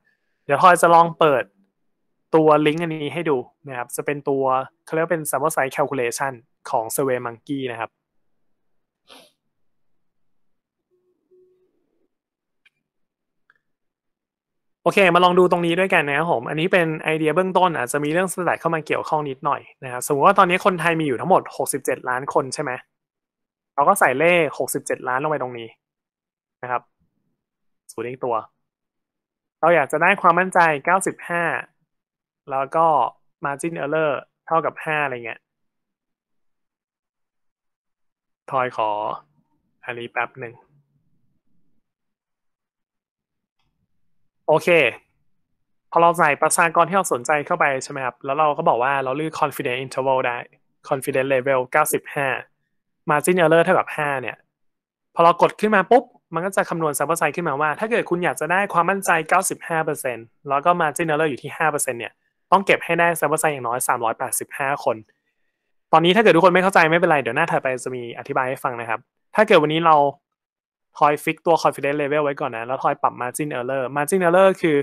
เดี๋ยวทอยจะลองเปิดตัวลิงก์อันนี้ให้ดูนะครับ จะเป็นตัวเขาเรียกเป็น s a ว p l e size calculation ของเซเว e y m o n k e นะครับโอเคมาลองดูตรงนี้ด้วยกันนะครับผม อันนี้เป็นไอเดียเบื้องต้นอาจจะมีเรื่องสแตทเข้ามาเกี่ยวข้องนิดหน่อยนะครับสมมติว่าตอนนี้คนไทยมีอยู่ทั้งหมด 67 ล้านคนใช่ไหมเราก็ใส่เลข 67 ล้านลงไปตรงนี้นะครับ สูตรอีกตัว เราอยากจะได้ความมั่นใจ 95 แล้วก็ margin error เท่ากับ 5 อะไรเงี้ยทอยขออันนี้แป๊บหนึ่งโอเคพอเราใส่ประชากรที่เราสนใจเข้าไปใช่ไหมครับ แล้วเราก็บอกว่าเราเลือก confidence interval ได้ confidence level 95 margin error เท่ากับ5 เนี่ย พอเรากดขึ้นมาปุ๊บ มันก็จะคำนวณ s a บ p l e ไซด์ขึ้นมาว่าถ้าเกิดคุณอยากจะได้ความมั่นใจ 95%แล้วก็ margin error อยู่ที่ 5%เนี่ย ต้องเก็บให้ได้ s a บ p l e ไซด์อย่างน้อย 385 คน ตอนนี้ถ้าเกิดทุกคนไม่เข้าใจไม่เป็นไรเดี๋ยวหน้าถัดไปจะมีอธิบายให้ฟังนะครับ ถ้าเกิดวันนี้เราทอยฟิกตัว confidence level ไว้ก่อนนะ แล้วทอยปรับ margin error margin error คือ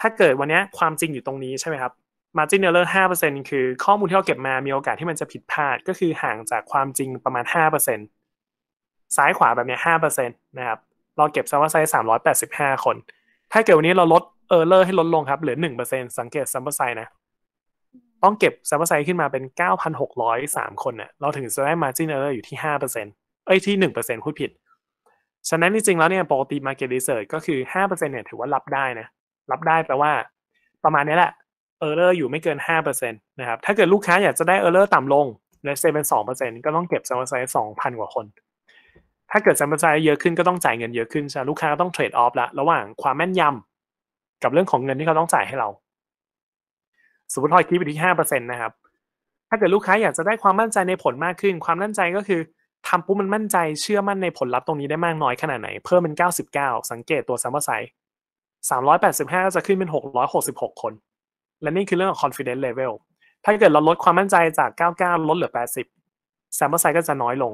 ถ้าเกิดวันนี้ความจริงอยู่ตรงนี้ใช่ไหมครับ margin error 5%คือข้อมูลที่เราเก็บมามีโอกาสที่มันจะผิดพลาดก็คือห่างจากความจริงประมาณ 5%ซ้ายขวาแบบนี้5%นะครับ เราเก็บซัมร้อยแไซส์385 คน ถ้าเกิดวันนี้เราลด error ให้ลดลงครับเหลือ 1%สังเกตซัมเปอร์ไซส์นะต้องเก็บซัมเปอร์ไซส์ขึ้นมาเป็น9,603คนเนะ่ยเราถึงจะได้ margin error อยู่ที่5%เอ้ยที่หนึ่งเปอร์เซ็นต์พูดผิด ฉะนั้นจริงๆแล้วเนี่ยปกติ Market Research ก็คือห้าเปอร์เซ็นต์เนี่ยถือว่ารับได้นะ รับได้แปลว่า ประมาณนี้แหละเออร์เลอร์อยู่ไม่เกินห้าเปอร์เซ็นต์นะครับ ถ้าเกิดลูกค้าอยากจะได้เออร์เลอร์ต่ำลงและเซเป็นสองเปอร์เซ็นต์ก็ต้องเก็บแัมเปรลไซส์สองพันกว่าคน ถ้าเกิดแัมเปรลไซส์เยอะขึ้น ก็ต้องจ่ายเงินเยอะขึ้นใช่ลูกค้าต้องเทรดออฟละระหว่างความแม่นยำกับเรื่องของเงินที่เขาต้องจ่ายให้เราสมมติทอยคิดไปที่ห้าเปอร์เซ็นต์นะครับ ถ้าเกิดลูกค้าอยากจะได้ความมั่นใจในผลมากขึ้นความมั่นใจก็คือทำปุ๊บมันมั่นใจเชื่อมั่นในผลลัพธ์ตรงนี้ได้มากน้อยขนาดไหน เพิ่มเป็น99 สังเกตตัวซัมเมอร์ไซส์385 ก็จะขึ้นเป็น 666 คน และนี่คือเรื่องของ confidence level ถ้าเกิดเราลดความมั่นใจจาก 99 ลดเหลือ 80มเมอร์ไซส์ก็จะน้อยลง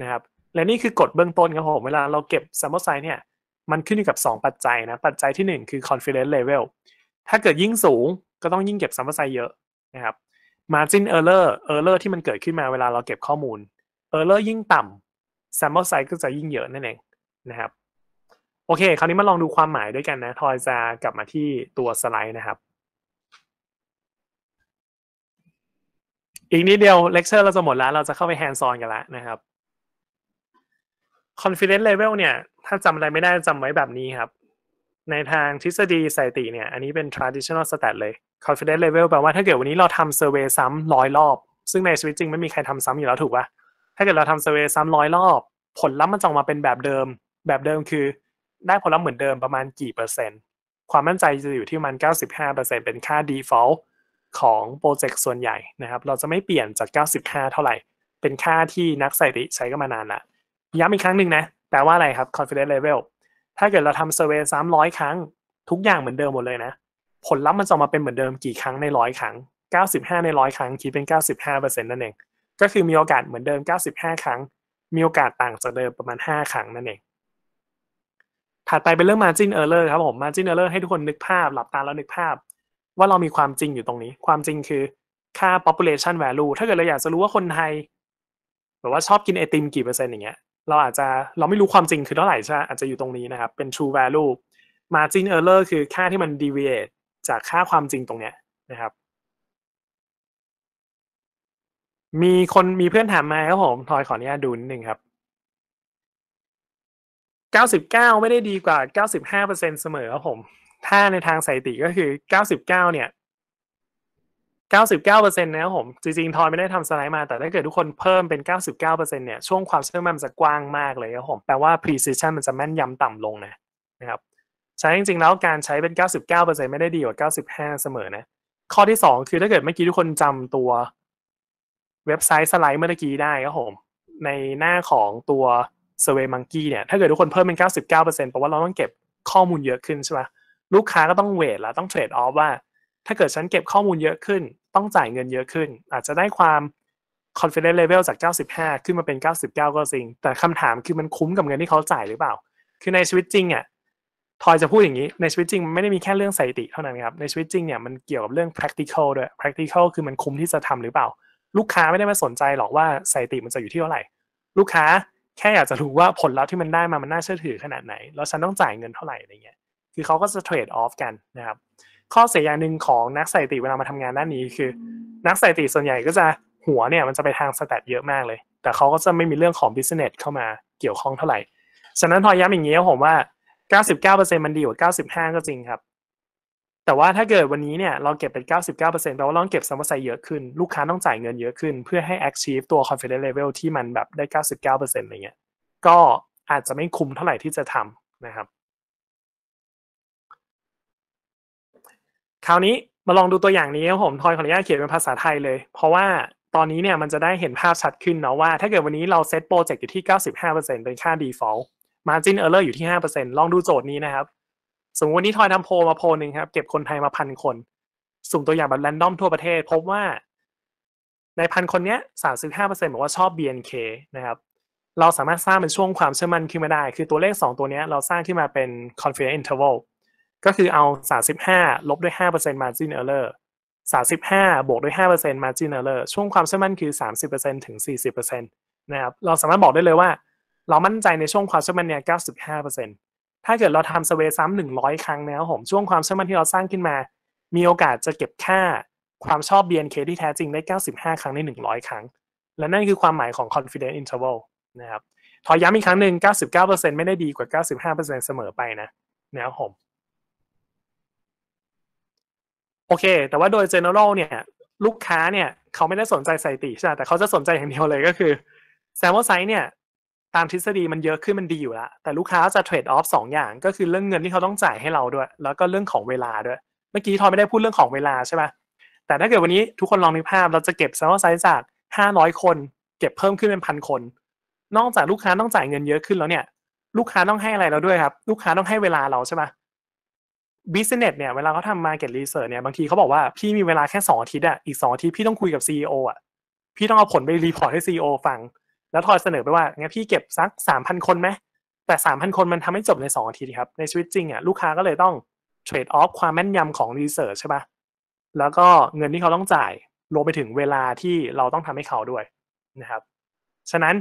นะครับและนี่คือกฎเบื้องต้นครับผมเวลาเราเก็บซัมเมอร์ไซส์เนี่ยมันขึ้นอยู่กับ 2 ปัจจัยนะปัจจัยที่ 1 คือ confidence level ถ้าเกิดยิ่งสูงก็ต้องยิ่งเก็บซัมเมอร์ไซส์เยอะนะครับ margin error error ที่มันเกิดขึ้นมาเวลาเราเก็บข้อมูลเออร์เลอร์ยิ่งต่ำ s มเบิลไซส์ก็จะยิ่งเยอะนั่นเอง นะครับ โอเค คราวนี้มาลองดูความหมายด้วยกันนะ ทอยจะกลับมาที่ตัวสไลด์นะครับ อีกนิดเดียวเลคเชอร์เราจะหมดแล้ว เราจะเข้าไปแฮนด์ซอนกันแล้วนะครับ confidence level เนี่ย ถ้าจำอะไรไม่ได้จำไว้แบบนี้ครับ ในทางทฤษฎีสถิติเนี่ย อันนี้เป็น traditional stat เลย confidence level แปลว่าถ้าเกิดวันนี้เราทำ survey ซ้ำร้อยรอบ ซึ่งในชีวิตจริงไม่มีใครทำซ้ำอยู่แล้วถูกปะ่ะถ้าเกิดเราทำเซอร์เวยซ้ำร้อยรอบ ผลลัพธ์มันจะออกมาเป็นแบบเดิม แบบเดิมคือได้ผลลัพธ์เหมือนเดิมประมาณกี่เปอร์เซ็นต์ ความมั่นใจจะอยู่ที่ปรมัน 95%เป็นค่า default ของโปรเจกต์ส่วนใหญ่นะครับเราจะไม่เปลี่ยนจาก 95 เท่าไหร่เป็นค่าที่นักสถิติใช้กันมานานละย้ำอีกครั้งหนึ่งนะแปลว่าอะไรครับ confidence level ถ้าเกิดเราทำเซ s u ซ้ำร้อยครั้ง ทุกอย่างเหมือนเดิมหมดเลยนะผลลัพธ์มันจะมาเป็นเหมือนเดิมกี่ครั้งในร้อยครั้ง95 ในร้อยครั้งคิดเป็น 95%นั่นเองก็คือมีโอกาสเหมือนเดิม 95 ครั้ง มีโอกาสต่างจากเดิมประมาณ 5 ครั้งนั่นเองถัดไปเป็นเรื่อง margin error ครับผม margin error ให้ทุกคนนึกภาพ หลับตาแล้วนึกภาพ ว่าเรามีความจริงอยู่ตรงนี้ ความจริงคือค่า population value ถ้าเกิดเราอยากจะรู้ว่าคนไทยแบบว่าชอบกินไอติมกี่เปอร์เซ็นต์อย่างเงี้ย เราอาจจะเราไม่รู้ความจริงคือเท่าไหร่ใช่อาจจะอยู่ตรงนี้นะครับ เป็น true value margin error คือค่าที่มัน deviate จากค่าความจริงตรงเนี้ยนะครับมีคนมีเพื่อนถามมาครับผม ทอยขออนุญาตดูนิดนึงครับ 99 ไม่ได้ดีกว่า 95เปอร์เซ็นเสมอครับผม ถ้าในทางสถิติก็คือ 99 เนี่ย 99เปอร์เซ็นนะครับผม จริงๆ ทอยไม่ได้ทำสไลด์มา แต่ถ้าเกิดทุกคนเพิ่มเป็น 99เปอร์เซ็นเนี่ย ช่วงความเชื่อมั่นมันจะกว้างมากเลยครับผม แปลว่า precision มันจะแม่นยำต่ำลงนะ นะครับ ใช้จริงๆ แล้วการใช้เป็น 99เปอร์เซ็นไม่ได้ดีกว่า 95 เสมอนะ ข้อที่2คือถ้าเกิดเมื่อกี้ทุกคนจำตัวเว็บไซต์สไลด์เมื่อกี้ได้ครับผม ในหน้าของตัว Survey Monkey เนี่ยถ้าเกิดทุกคนเพิ่มเป็น 99%แปลว่าเราต้องเก็บข้อมูลเยอะขึ้นใช่ไหมลูกค้าก็ต้องเวทแล้ว ต้องเทรดออฟว่า ถ้าเกิดฉันเก็บข้อมูลเยอะขึ้น ต้องจ่ายเงินเยอะขึ้น อาจจะได้ความ confidence level จาก 95 ขึ้นมาเป็น 99 ก็จริง แต่คำถามคือมันคุ้มกับเงินที่เขาจ่ายหรือเปล่าคือในชีวิตจริงอ่ะทอยจะพูดอย่างนี้ในชีวิตจริงไม่ได้มีแค่เรื่องสถิติเท่านั้นครับในชีวิตจริงเนี่ยมันเกี่ยวกับเรื่อง practical ด้วย practical คือมันคุ้มที่จะทำหรือเปล่าลูกค้าไม่ได้มาสนใจหรอกว่าสถิติมันจะอยู่ที่เท่าไหร่ ลูกค้าแค่อยากจะรู้ว่าผลลัพธ์ที่มันได้มามันน่าเชื่อถือขนาดไหน แล้วฉันต้องจ่ายเงินเท่าไหร่อะไรเงี้ยคือเขาก็จะเทรดออฟกันนะครับข้อเสียอย่างหนึ่งของนักสถิติเวลามาทำงานด้านนี้คือ นักสถิติส่วนใหญ่ก็จะหัวเนี่ยมันจะไปทางสแตทเยอะมากเลย แต่เขาก็จะไม่มีเรื่องของบิสเนสเข้ามาเกี่ยวข้องเท่าไหร่ฉะนั้นพอย้ำอย่างนี้ผมว่า 99%มันดีกว่า 95ก็จริงครับแต่ว่าถ้าเกิดวันนี้เนี่ยเราเก็บเป็น 99%แปลว่าเราเก็บซัมเัอร์ไซเยอะขึ้น ลูกค้าต้องจ่ายเงินเยอะขึ้นเพื่อให้ achieve ตัว confidence level ที่มันแบบได้ 99%อะไรเงี้ย ก็อาจจะไม่คุ้มเท่าไหร่ที่จะทำนะครับ คราวนี้มาลองดูตัวอย่างนี้ครับผม ทอยขออนุญาตเขียนเป็นภาษาไทยเลย เพราะว่าตอนนี้เนี่ยมันจะได้เห็นภาพชัดขึ้นเนาะว่า ถ้าเกิดวันนี้เราเซตโปรเจกต์อยู่ที่ 95%เป็นค่า default margin error อยู่ที่ 5%ลองดูโจทย์นี้นะครับสมมติวันนี้ทอยทำโพมาโพหนึ่งครับ เก็บคนไทยมาพันคน สุ่มตัวอย่างแบบแรนดอมทั่วประเทศพบว่าในพันคนเนี้ยสามสิบห้าเปอร์เซ็นบอกว่าชอบ BNK นะครับเราสามารถสร้างเป็นช่วงความเชื่อมั่นขึ้นมาได้ คือตัวเลขสองตัวเนี้ยเราสร้างขึ้นมาเป็น confidence interval ก็คือเอาสามสิบห้าลบด้วยห้าเปอร์เซ็นต์ margin error สามสิบห้าบวกด้วยห้าเปอร์เซ็นต์ margin error ช่วงความเชื่อมั่นคือสามสิบเปอร์เซ็นถึงสี่สิบเปอร์เซ็นต์นะครับ เราสามารถบอกได้เลยว่า เรามั่นใจในช่วงความเชื่อมั่นเนี่ยเก้าสิบห้าเปอร์เซ็นต์ถ้าเกิดเราทำสเวซ้ำหนึ่งร้อยครั้งนะครับผม ช่วงความเชื่อมั่นที่เราสร้างขึ้นมา มีโอกาสจะเก็บค่าความชอบ BNK ที่แท้จริงได้ 95 ครั้งใน 100 ครั้ง และนั่นคือความหมายของ confidence interval นะครับทอย้ำอีกครั้งหนึ่ง 99%ไม่ได้ดีกว่า 95%เสมอไปนะนะครับผม โอเค แต่ว่าโดย general เนี่ย ลูกค้าเนี่ย เขาไม่ได้สนใจสถิติใช่แต่เขาจะสนใจอย่างเดียวเลยก็คือ sample size เนี่ยตามทฤษฎีมันเยอะขึ้นมันดีอยู่แล้ว แต่ลูกค้าจะเทรดออฟสองอย่าง ก็คือเรื่องเงินที่เขาต้องจ่ายให้เราด้วย แล้วก็เรื่องของเวลาด้วย เมื่อกี้ทอยไม่ได้พูดเรื่องของเวลาใช่ไหมแต่ถ้าเกิดวันนี้ทุกคนลองนึกภาพ เราจะเก็บซัมเมอร์ไซส์จากห้าร้อยคน เก็บเพิ่มขึ้นเป็นพันคน นอกจากลูกค้าต้องจ่ายเงินเยอะขึ้นแล้วเนี่ย ลูกค้าต้องให้อะไรเราด้วยครับลูกค้าต้องให้เวลาเราใช่ไหมบิสเนสเนี่ยเวลาเขาทำมาเก็ตรีเสิร์ชเนี่ยบางทีเขาบอกว่าพี่มีเวลาแค่สองอาทิตย์อ่ะอีกสองอาทิตย์พี่ต้องคุยกับซีอโออ่ะพี่ต้องเอาผลไปรีพอร์ตให้ซีอโอฟังแล้วทอยเสนอไปว่างี่ยพี่เก็บสักสามพันคนไหม แต่สามพันคนมันทำให้จบในสองอาทิตย์ครับ ในชีวิตจริงอ่ะลูกค้าก็เลยต้องเทรดออฟความแม่นยำของรีเสิร์ชใช่ปะแล้วก็เงินที่เขาต้องจ่ายรวมไปถึงเวลาที่เราต้องทำให้เขาด้วยนะครับ ฉะนั้น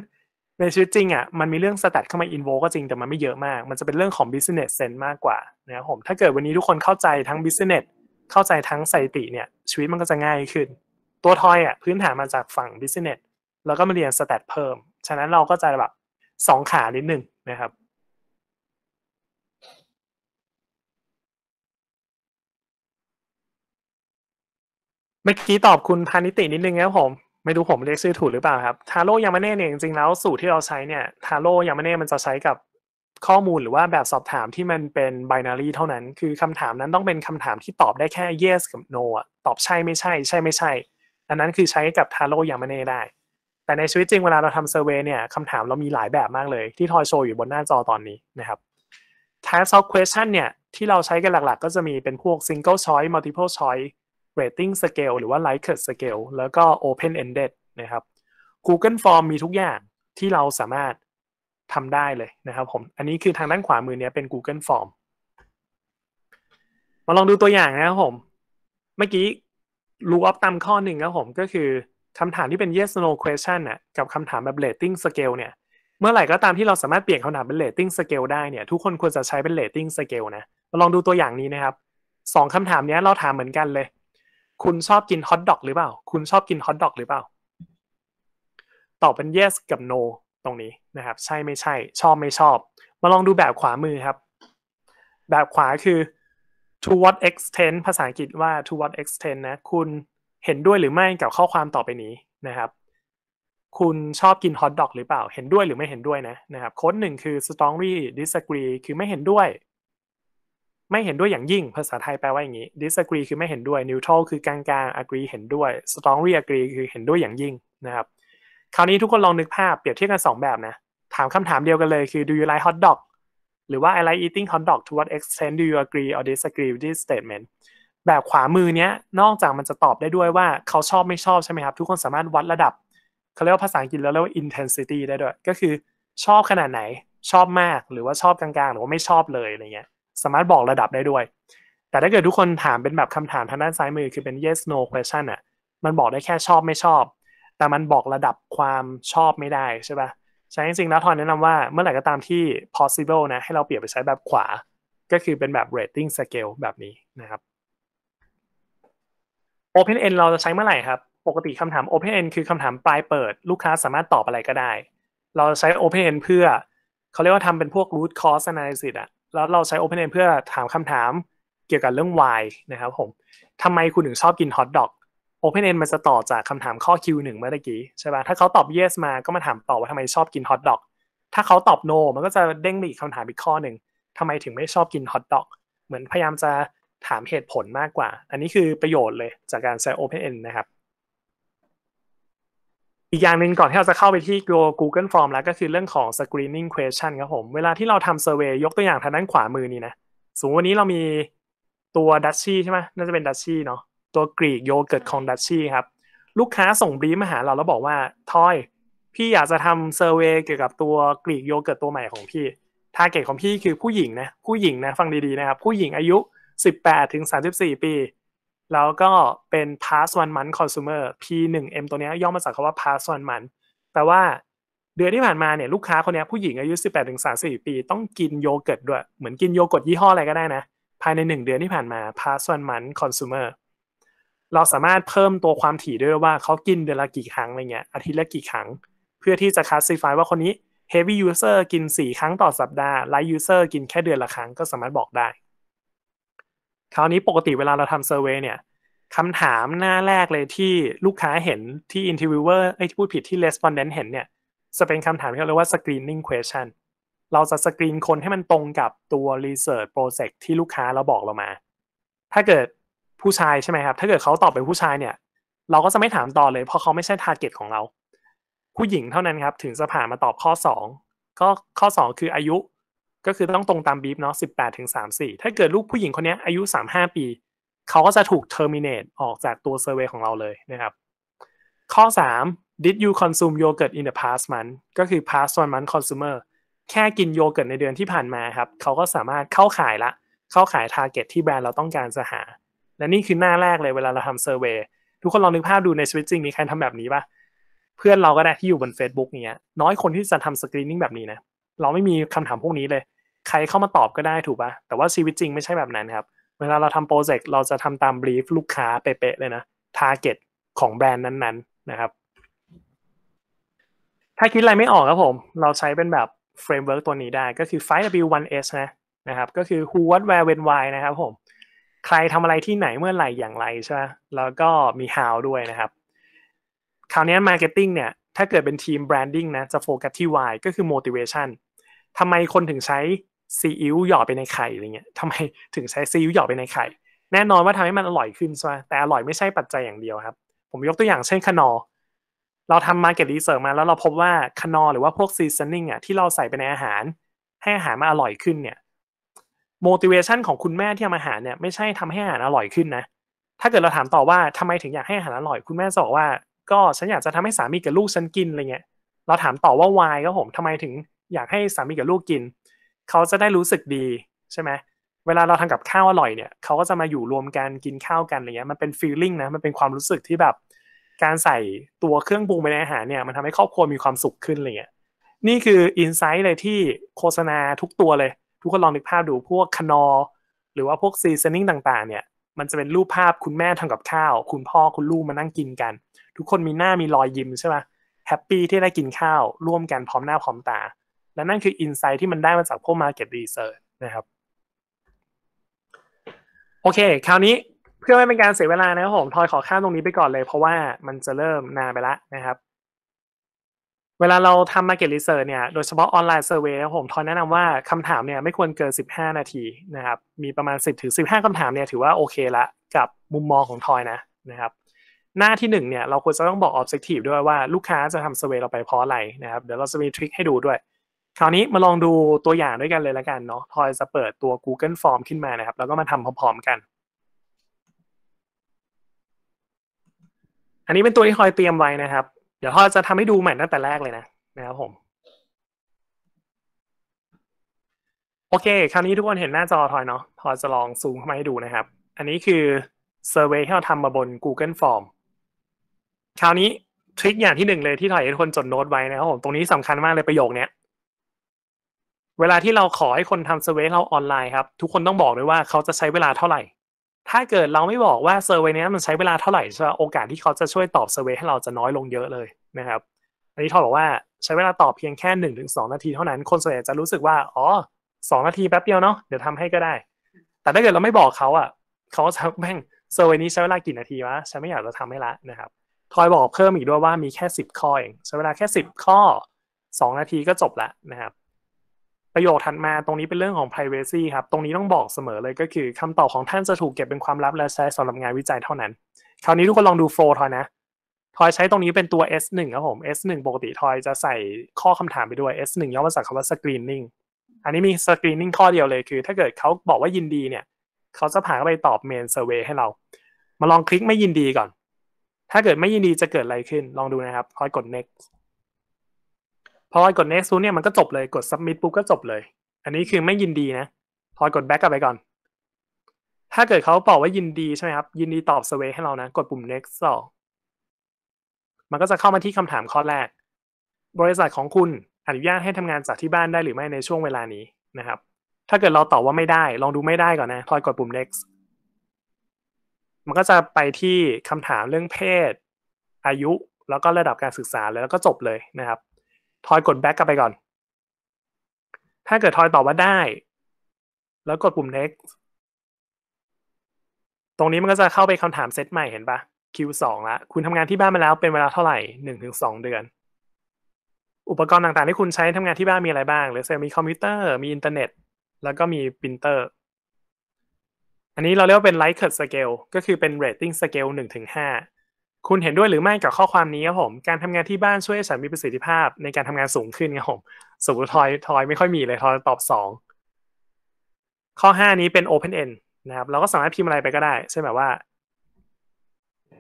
ในชีวิตจริงอ่ะมันมีเรื่องสแตทเข้ามาอินโวก็จริงแต่มันไม่เยอะมาก มันจะเป็นเรื่องของบิสเนสเซนต์มากกว่านะครับผมถ้าเกิดวันนี้ทุกคนเข้าใจทั้งบิสเนสเข้าใจทั้งสถิติ เนี่ย ชีวิตมันก็จะง่ายขึ้น ตัวทอยอ่ะพื้นฐานมาจากฝั่งบิสเนสแล้วก็มาเรียนสแตทเพิ่ม ฉะนั้นเราก็จะแบบสองขานิดหนึ่งนะครับเมื่อกี้ตอบคุณพาณิตินิดนึงนะผม ไม่รู้ผมเรียกชื่อถูกหรือเปล่าครับทาโร่ยามาเน่เนี่ยจริงๆแล้วสูตรที่เราใช้เนี่ยทาโร่ยามาเน่มันจะใช้กับข้อมูลหรือว่าแบบสอบถามที่มันเป็นไบนารีเท่านั้น คือคำถามนั้นต้องเป็นคำถามที่ตอบได้แค่ yes กับ no ตอบใช่ไม่ใช่ ใช่ไม่ใช่อันนั้นคือใช้กับทาโร่ยามาเน่ได้แต่ในชีวิตจริงเวลาเราทำเซอร์เวยเนี่ยคำถามเรามีหลายแบบมากเลย ที่ทอยโชว์อยู่บนหน้าจอตอนนี้นะครับ types of question เนี่ย ที่เราใช้กันหลัก ๆ ก็จะมีเป็นพวก single choice multiple choice rating scale หรือว่า likert scale แล้วก็ open ended นะครับ Google Form มีทุกอย่างที่เราสามารถทำได้เลยนะครับ ผม อันนี้คือทางด้านขวามือเนี้ยเป็น Google Form มาลองดูตัวอย่างนะครับผม เมื่อกี้รู้อัพตามข้อหนึ่งครับผม ก็คือคำถามที่เป็น yes no question น่ะกับคำถามแบบ rating scale เนี่ย เมื่อไหร่ก็ตามที่เราสามารถเปลี่ยนคำถามเป็น rating scale ได้เนี่ย ทุกคนควรจะใช้เป็น rating scale นะ มาลองดูตัวอย่างนี้นะครับสองคำถามนี้เราถามเหมือนกันเลย คุณชอบกินฮอทดอกหรือเปล่า คุณชอบกินฮอทดอกหรือเปล่า ตอบเป็น yes กับ no ตรงนี้นะครับ ใช่ไม่ใช่ ชอบไม่ชอบ มาลองดูแบบขวามือครับ แบบขวาคือ to what extent ภาษาอังกฤษว่า to what extent นะ คุณเห็นด้วยหรือไม่กับข้อความต่อไปนี้นะครับ คุณชอบกินฮอทดอกหรือเปล่าเห็นด้วยหรือไม่เห็นด้วยนะนะครับโค้ดหนึ่งคือ strongly disagree คือไม่เห็นด้วย ไม่เห็นด้วยอย่างยิ่ง ภาษาไทยแปลว่าอย่างนี้ disagree คือไม่เห็นด้วย neutral คือกลางๆ agree เห็นด้วย strongly agree คือเห็นด้วยอย่างยิ่งนะครับ คราวนี้ทุกคนลองนึกภาพเปรียบเทียบกัน2แบบนะถามคำถามเดียวกันเลยคือ do you like hot dog หรือว่า I like eating hot dog to what extent do you agree or disagree with this statement แบบขวามือเนี้ยนอกจากมันจะตอบได้ด้วยว่าเขาชอบไม่ชอบใช่ไหมครับทุกคนสามารถวัดระดับเขาเรียกว่าภาษาอังกฤษแล้วเรียกว่า intensity ได้ด้วย ก็คือชอบขนาดไหนชอบมากหรือว่าชอบกลางๆหรือว่าไม่ชอบเลยอะไรเงี้ยสามารถบอกระดับได้ด้วย แต่ถ้าเกิดทุกคนถามเป็นแบบคำถามทางด้านซ้ายมือคือเป็น yes no question อ่ะมันบอกได้แค่ชอบไม่ชอบ แต่มันบอกระดับความชอบไม่ได้ใช่ปะ่ะใช่จริงๆแล้วทอนแนะนำว่าเมื่อไหร่ก็ตามที่ possible นะให้เราเปลี่ยนไปใช้แบบขวาก็คือเป็นแบบ rating scale แบบนี้นะครับ Open End เราจะใช้เมื่อไหร่ครับ ปกติคำถาม Open End คือคำถามปลายเปิดลูกค้าสามารถตอบอะไรก็ได้ เราใช้ Open End เพื่อเขาเรียกว่าทำเป็นพวก root cause analysis อ่ะแล้วเราใช้ Open End เพื่อถามคำถามเกี่ยวกับเรื่อง why นะครับผมทำไมคุณถึงชอบกินฮอทดอก Open End มันจะต่อจากคำถามข้อ Q1 เมื่อกี้ใช่ป่ะถ้าเขาตอบ yes มาก็มาถามต่อว่าทำไมชอบกินฮอทดอกถ้าเขาตอบ no มันก็จะเด้งไปอีกคำถามอีกข้อหนึ่งทำไมถึงไม่ชอบกินฮอทดอกเหมือนพยายามจะถามเหตุผลมากกว่า อันนี้คือประโยชน์เลยจากการใช้ OpenEnd นะครับ อีกอย่างหนึ่งก่อน ที่เราจะเข้าไปที่ Google Form แล้วก็คือเรื่องของ screening question ครับผม เวลาที่เราทำ survey ยกตัวอย่างทางด้านขวามือนี่นะ สมมติวันนี้เรามีตัวดัชชี่ใช่ไหมน่าจะเป็นดัชชี่เนาะ ตัวกรีกโยเกิร์ตของดัชชี่ครับ ลูกค้าส่งบรีมาหาเราแล้วบอกว่าทอย พี่อยากจะทำเซอร์เวยเกี่ยวกับตัวกรีกโยเกิร์ตตัวใหม่ของพี่ทาร์เก็ตของพี่คือผู้หญิงนะ ผู้หญิงนะฟังดีๆนะครับ ผู้หญิงอายุ18 ถึง 34 ปี แล้วก็เป็น past one month consumer P1M ตัวนี้ย่อมาจากคำว่า past one month แปลว่าเดือนที่ผ่านมาเนี่ยลูกค้าคนนี้ผู้หญิงอายุ 18ถึง34 ปี ต้องกินโยเกิร์ตด้วย เหมือนกินโยเกิร์ตยี่ห้ออะไรก็ได้นะภายใน 1 เดือนที่ผ่านมา past one month consumer เราสามารถเพิ่มตัวความถี่ด้วยว่าเขากินเดือนละกี่ครั้งอะไรเงี้ยอาทิตย์ละกี่ครั้ง เพื่อที่จะค l ส s ิฟายว่าคนนี้ heavy user กิน 4 ครั้งต่อสัปดาห์ light user กินแค่เดือนละครั้งก็สามารถบอกได้คราวนี้ปกติเวลาเราทำเซอร์เวยเนี่ยคำถามหน้าแรกเลยที่ลูกค้าเห็นที่ interviewer ไอ้ที่พูดผิดที่ respondent เห็นเนี่ยจะเป็นคำถามที่เรเรียกว่า screening question เราจะสกรีนคนให้มันตรงกับตัว research project ที่ลูกค้าเราบอกเรามา ถ้าเกิดผู้ชายใช่ไหมครับ ถ้าเกิดเขาตอบเป็นผู้ชายเนี่ย เราก็จะไม่ถามต่อเลยเพราะเขาไม่ใช่ target ของเรา ผู้หญิงเท่านั้นครับถึงจะผ่านมาตอบข้อ2ก็ข้อ 2 คืออายุก็คือต้องตรงตามบีฟเนาะสิบแปดถึงสามสี่ถ้าเกิดลูกผู้หญิงคนนี้อายุสามห้าปี เขาก็จะถูก terminate ออกจากตัวเซอร์เวยของเราเลยนะครับ ข้อสาม did you consume yogurt in the past month ก็คือ past one month consumer แค่กินโยเกิร์ตในเดือนที่ผ่านมาครับเขาก็สามารถเข้าขายละ เข้าขายทาร์เก็ตที่แบรนด์เราต้องการจะหา และนี่คือหน้าแรกเลยเวลาเราทำเซอร์เวยทุกคนลองนึกภาพดูในชีวิตจริงมีใครทำแบบนี้ปะเพื่อนเราก็ได้ที่อยู่บน Facebook เนี้ยน้อยคนที่จะทำสกรีนนิ่งแบบนี้นะเราไม่มีคำถามพวกนี้เลยใครเข้ามาตอบก็ได้ถูกปะ่ะ แต่ว่าชีวิตจริงไม่ใช่แบบนั้นครับ เวลาเราทำโปรเจกต์ เราจะทำตามบรีฟลูกค้า เป๊ะ ๆ เลยนะ ทาร์เก็ตของแบรนด์นั้นๆนะครับ ถ้าคิดอะไรไม่ออกครับผม เราใช้เป็นแบบเฟรมเวิร์กตัวนี้ได้ ก็คือ 5W1S นะนะครับ ก็คือ who what where when why นะครับผม ใครทำอะไรที่ไหนเมื่อไหร่อย่างไรใช่ไหม แล้วก็มี how ด้วยนะครับ คราวนี้ marketing เนี่ย ถ้าเกิดเป็นทีม branding นะจะโฟกัสที่ why ก็คือ motivation ทำไมคนถึงใช้ซีอิ๊วหยอดไปในไข่อะไรเงี้ยทำไมถึงใช้ซีอิ๊วหยอดไปในไข่ แน่นอนว่าทำให้มันอร่อยขึ้นใช่ไหมแต่อร่อยไม่ใช่ปัจจัยอย่างเดียวครับ ผมยกตัวอย่างเช่นคานอ เราทำมาเก็ตรีเสิร์ชมาแล้วเราพบว่าคานอหรือว่าพวกซีซันนิ่งอ่ะที่เราใส่ไปในอาหารให้อาหารมาอร่อยขึ้นเนี่ย motivation ของคุณแม่ที่ทำอาหารเนี่ยไม่ใช่ทำให้อาหารอร่อยขึ้นนะ ถ้าเกิดเราถามต่อว่าทำไมถึงอยากให้อาหารอร่อย คุณแม่จะบอกว่า ก็ฉันอยากจะทำให้สามีกับลูกฉันกินอะไรเงี้ย เราถามต่อว่า why ก็ผมทำไมถึงอยากให้สามีกับลูกกินเขาจะได้รู้สึกดีใช่ไหมเวลาเราทำกับข้าวอร่อยเนี่ยเขาก็จะมาอยู่รวมกันกินข้าวกันอะไรเงี้ยมันเป็นฟีลลิ่งนะมันเป็นความรู้สึกที่แบบ การใส่ตัวเครื่องปรุงไปในอาหารเนี่ยมันทำให้ครอบครัวมีความสุขขึ้นอะไรเงี้ยนี่คืออินไซต์เลยที่โฆษณาทุกตัวเลย ทุกคนลองนึกภาพดูพวกคนอ หรือว่าพวกซีซันนิ่งต่าง ๆเนี่ยมันจะเป็นรูปภาพคุณแม่ทำกับข้าว คุณพ่อคุณลูกมานั่งกินกัน ทุกคนมีหน้ามีรอยยิ้มใช่ไหมแฮปปี้ที่ได้กินข้าวร่วมกันพร้อมหน้าพร้อมตาและนั่นคืออินไซต์ที่มันได้มาจากพวกมาเก็ต r ีเซิร์นะครับโอเค คราวนี้เพื่อไม่เป็นการเสียเวลานะครับผมทอยขอข้ามตรงนี้ไปก่อนเลย เพราะว่ามันจะเริ่มนานไปแล้วนะครับ เวลาเราทำมาเก็ต r ีเซ a ร์เนี่ยโดยเฉพาะออนไลน์เซอร์เวย์นะผมทอยแนะนำว่าคำถามเนี่ยไม่ควรเกิน 15 นาทีนะครับ มีประมาณ 10ถึง15คำถามเนี่ยถือว่าโอเคละกับมุมมองของทอยนะนะครับ หน้าที่1เนี่ยเราควรจะต้องบอกออบเจกตีฟด้วยว่าลูกค้าจะทำเซอร์เวย์เราไปเพราะอะไรนะครับเดี๋ยวเราจะมีทริคให้ดูด้วยคราวนี้มาลองดูตัวอย่างด้วยกันเลยละกันเนาะทอยจะเปิดตัว Google Form ขึ้นมานะครับ แล้วก็มาทำพร้อมๆกัน อันนี้เป็นตัวที่ทอยเตรียมไว้นะครับ เดี๋ยวทอยจะทำให้ดูใหม่ตั้งแต่แรกเลยนะนะครับผมโอเค คราวนี้ทุกคนเห็นหน้าจอทอยเนาะทอยจะลองซูมเข้ามาให้ดูนะครับ อันนี้คือเซอร์เวยที่เราทำมาบน Google Form คราวนี้ทริคอย่างที่หนึ่งเลยที่ถอยให้ทุกคนจดโน้ตไว้นะครับผมตรงนี้สำคัญมากเลยประโยคนี้เวลาที่เราขอให้คนทำเซอร์เวยเราออนไลน์ครับทุกคนต้องบอกด้วยว่าเขาจะใช้เวลาเท่าไหร่ ถ้าเกิดเราไม่บอกว่าเซอร์เวยนี้มันใช้เวลาเท่าไหร่โอกาสที่เขาจะช่วยตอบเซอร์เวยให้เราจะน้อยลงเยอะเลยนะครับอันนี้ทอบอกว่าใช้เวลาตอบเพียงแค่1นถึงสนาทีเท่านั้นคนส่วนใหญ่จะรู้สึกว่าอ๋อสองนาทีแป๊บเดียวเนาะเดี๋ยวทำให้ก็ได้ แต่ถ้าเกิดเราไม่บอกเขาอ่ะเขาจะแม่งเซอร์เวยนี้ใช้เวลากี่นาทีวะฉันไม่อยากจะทำให้ละนะครับทอยบอกเพิ่มอีกด้วยว่ามีแค่ 10ข้อเองใช้เวลา แค่ 10 ข้อ 2 นาทีก็จบละนะครับประโยชน์ถัดมาตรงนี้เป็นเรื่องของ privacy ครับ ตรงนี้ต้องบอกเสมอเลยก็คือคำตอบของท่านจะถูกเก็บเป็นความลับและใช้สำหรับงานวิจัยเท่านั้น คราวนี้ทุกคนลองดูโฟทอยนะทอยใช้ตรงนี้เป็นตัว S1 ครับผม S1 ปกติทอยจะใส่ข้อคำถามไปด้วย S1 ย่อมาจากคำว่า screening อันนี้มี screening ข้อเดียวเลยคือถ้าเกิดเขาบอกว่ายินดีเนี่ยเขาจะผ่านไปตอบ main survey ให้เรา มาลองคลิกไม่ยินดีก่อน ถ้าเกิดไม่ยินดีจะเกิดอะไรขึ้นลองดูนะครับทอยกด next พอกด next เนี่ยมันก็จบเลย กด submit ปุ๊บก็จบเลย อันนี้คือไม่ยินดีนะ พอกด back กลับไปก่อน ถ้าเกิดเขาบอกว่ายินดี ใช่ไหมครับ ยินดีตอบ survey ให้เรานะกดปุ่ม next ต่อมันก็จะเข้ามาที่คำถามข้อแรก บริษัทของคุณอนุญาตให้ทำงานจากที่บ้านได้หรือไม่ในช่วงเวลานี้นะครับ ถ้าเกิดเราตอบว่าไม่ได้ ลองดูไม่ได้ก่อนนะพอกดปุ่ม next มันก็จะไปที่คำถามเรื่องเพศ อายุแล้วก็ระดับการศึกษาเลยแล้วก็จบเลยนะครับทอยกดแบ็กกลับไปก่อน ถ้าเกิดทอยตอบว่าได้ แล้วกดปุ่ม next ตรงนี้มันก็จะเข้าไปคำถามเซตใหม่เห็นปะ Q2 ละ คุณทำงานที่บ้านมาแล้วเป็นเวลาเท่าไหร่หนึ่งถึงสองเดือน อุปกรณ์ต่างๆ ที่คุณใช้ทำงานที่บ้านมีอะไรบ้าง หรือเซมีคอมพิวเตอร์ มีอินเทอร์เน็ต แล้วก็มีปรินเตอร์ อันนี้เราเรียกว่าเป็น Likert Scale ก็คือเป็น Rating Scale งถึงห้าคุณเห็นด้วยหรือไม่กับข้อความนี้ครับผม การทำงานที่บ้านช่วยให้ฉันมีประสิทธิภาพในการทำงานสูงขึ้นครับผมสมมติทอยทอยไม่ค่อยมีเลยทอยตอบสอง ข้อห้านี้เป็น Open End นะครับ เราก็สามารถพิมพ์อะไรไปก็ได้ใช่แบบว่า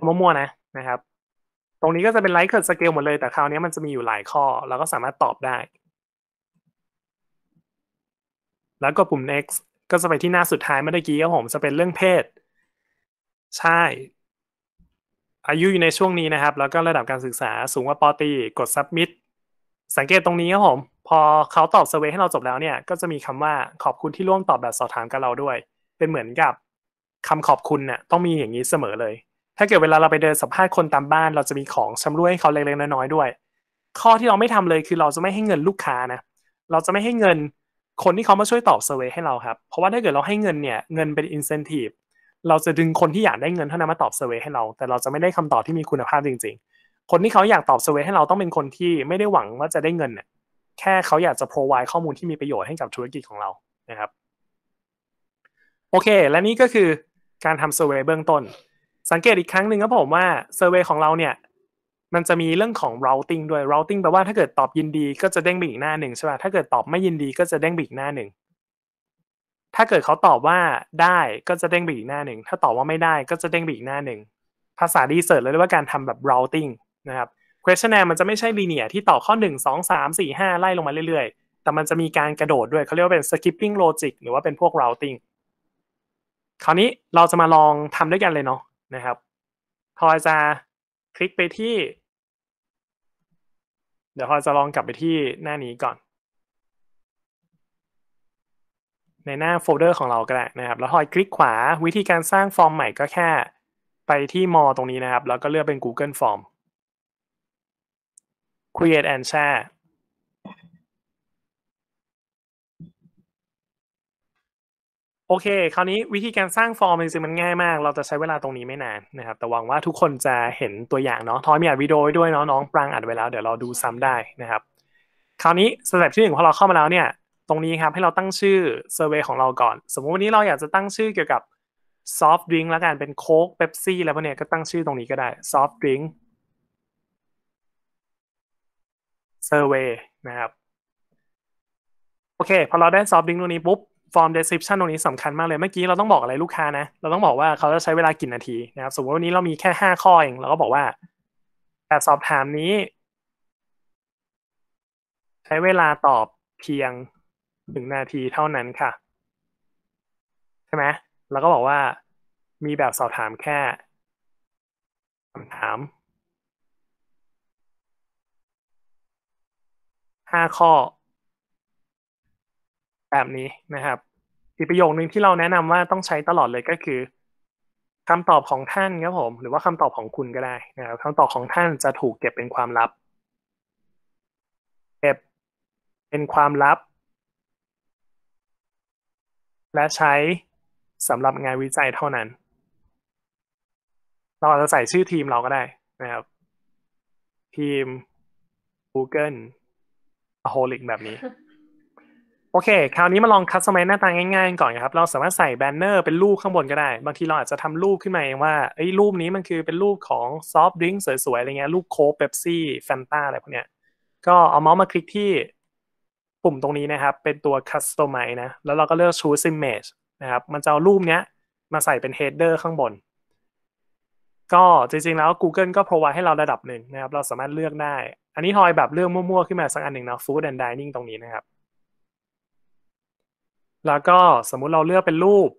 มั่วๆนะนะครับ ตรงนี้ก็จะเป็นไลค์เกิดสเกลหมดเลย แต่คราวนี้มันจะมีอยู่หลายข้อเราก็สามารถตอบได้ แล้วก็ปุ่ม next ก็จะไปที่หน้าสุดท้ายเมื่อกี้ครับผมจะเป็นเรื่องเพศ ใช่อายุอยู่ในช่วงนี้นะครับ แล้วก็ระดับการศึกษาสูงกว่าปอตีกดสับมิดสังเกตตรงนี้ครับผม พอเขาตอบสเวให้เราจบแล้วเนี่ย ก็จะมีคำว่าขอบคุณที่ร่วมตอบแบบสอบถามกับเราด้วย เป็นเหมือนกับคำขอบคุณเนี่ยต้องมีอย่างนี้เสมอเลย ถ้าเกิดเวลาเราไปเดินสัมภาษณ์คนตามบ้าน เราจะมีของชำรวยให้เขาเล็กๆน้อยๆด้วย ข้อที่เราไม่ทำเลยคือเราจะไม่ให้เงินลูกค้านะเราจะไม่ให้เงินคนที่เขามาช่วยตอบสเวให้เราครับเพราะว่าถ้าเกิดเราให้เงินเนี่ยเงินเป็นอินเซนティブเราจะดึงคนที่อยากได้เงินเท่านั้นมาตอบเซอร์เวยให้เรา แต่เราจะไม่ได้คำตอบที่มีคุณภาพจริงๆ คนที่เขาอยากตอบเซอร์เวยให้เราต้องเป็นคนที่ไม่ได้หวังว่าจะได้เงินเนี่ยแค่เขาอยากจะ provide ข้อมูลที่มีประโยชน์ให้กับธุรกิจของเรานะครับ โอเค และนี่ก็คือการทำเซอร์เวยเบื้องต้น สังเกตอีกครั้งหนึ่งครับผมว่าเซอร์เวยของเราเนี่ยมันจะมีเรื่องของ routing ด้วย routing แปลว่าถ้าเกิดตอบยินดี ก็จะเด้งไปอีกหน้าหนึ่งใช่ป่ะถ้าเกิดตอบไม่ยินดีก็จะเด้งไปอีกหน้าหนึ่งถ้าเกิดเขาตอบว่าได้ก็จะเด้งบอีกหน้าหนึ่ง ถ้าตอบว่าไม่ได้ก็จะเด้งบอีกหน้าหนึ่ง ภาษาดีเซิร์ชเรียกว่าการทำแบบ routing นะครับ questionnaire มันจะไม่ใช่ลีเนียที่ต่อข้อ1 2 3 4 5 ไล่ลงมาเรื่อยๆ แต่มันจะมีการกระโดดด้วยเขาเรียกว่าเป็น skipping logic หรือว่าเป็นพวก routing คราวนี้เราจะมาลองทำด้วยกันเลยเนาะนะครับ พอยจะคลิกไปที่ เดี๋ยวพอยจะลองกลับไปที่หน้านี้ก่อนในหน้าโฟลเดอร์ของเราก็ได้นะครับ แล้วทอยคลิกขวาวิธีการสร้างฟอร์มใหม่ก็แค่ ไปที่มอตรงนี้นะครับ แล้วก็เลือกเป็น Google Form Create and Share โอเคคราวนี้วิธีการสร้างฟอร์มจริงๆมันง่ายมาก เราจะใช้เวลาตรงนี้ไม่นานนะครับ แต่หวังว่าทุกคนจะเห็นตัวอย่างเนาะทอยมีอัดวิดีโอด้วยเนาะน้องปรางอัดไว้แล้ว เดี๋ยวเราดูซ้ำได้นะครับ คราวนี้สเต็ปที่หนึ่งพอเราเข้ามาแล้วเนี่ยตรงนี้ครับให้เราตั้งชื่อเซอร์เวยของเราก่อน สมมุติวันนี้เราอยากจะตั้งชื่อเกี่ยวกับซอฟต์ดริงก์แล้วกันเป็นโค้กเป๊ปซี่แล้วพวกเนี้ยก็ตั้งชื่อตรงนี้ก็ได้ซอฟต์ดริงก์เซอร์เวยนะครับโอเคพอเราได้ซอฟต์ดริงก์ตรงนี้ปุ๊บฟอร์มเดสคริปชันตรงนี้สำคัญมากเลยเมื่อกี้เราต้องบอกอะไรลูกค้านะเราต้องบอกว่าเขาจะใช้เวลากี่นาทีนะครับ สมมติวันนี้เรามีแค่ห้าข้อเองเราก็บอกว่าแต่สอบถามนี้ ใช้เวลาตอบเพียงหนึ่งนาทีเท่านั้นค่ะใช่ไหมแล้วก็บอกว่ามีแบบสอบถามแค่คำถามห้าข้อ แบบนี้นะครับอีกประโยคนึงที่เราแนะนำว่าต้องใช้ตลอดเลยก็คือคำตอบของท่านครับผม หรือว่าคำตอบของคุณก็ได้นะครับคำตอบของท่านจะถูกเก็บเป็นความลับ เก็บเป็นความลับและใช้สำหรับงานวิจัยเท่านั้น เราอาจจะใส่ชื่อทีมเราก็ได้ นะครับ ทีม Google alcoholic แบบนี้ โอเค คราวนี้มาลองคัสตอมไอหน้าตาง่ายๆก่อนครับเราสามารถใส่แบนเนอร์เป็นรูปข้างบนก็ได้ บางทีเราอาจจะทำรูปขึ้นมาเองว่าไอ้รูปนี้มันคือเป็นรูปของซอฟต์ดริงก์สวยๆอะไรเงี้ยรูปโค้กเบปซี่แฟนตาอะไรพวกเนี้ย ก็เอาเมาส์มาคลิกที่ปุ่มตรงนี้นะครับ เป็นตัว customize นะแล้วเราก็เลือก choose image นะครับ มันจะเอารูปเนี้ย มาใส่เป็น header ข้างบน ก็จริงๆแล้ว Google ก็ provide ให้เราระดับหนึ่งนะครับ เราสามารถเลือกได้ อันนี้ทอยแบบเลือกมั่วๆ ขึ้นมาสักอันหนึ่งนะ food and dining ตรงนี้นะครับ แล้วก็สมมุติเราเลือกเป็นรูป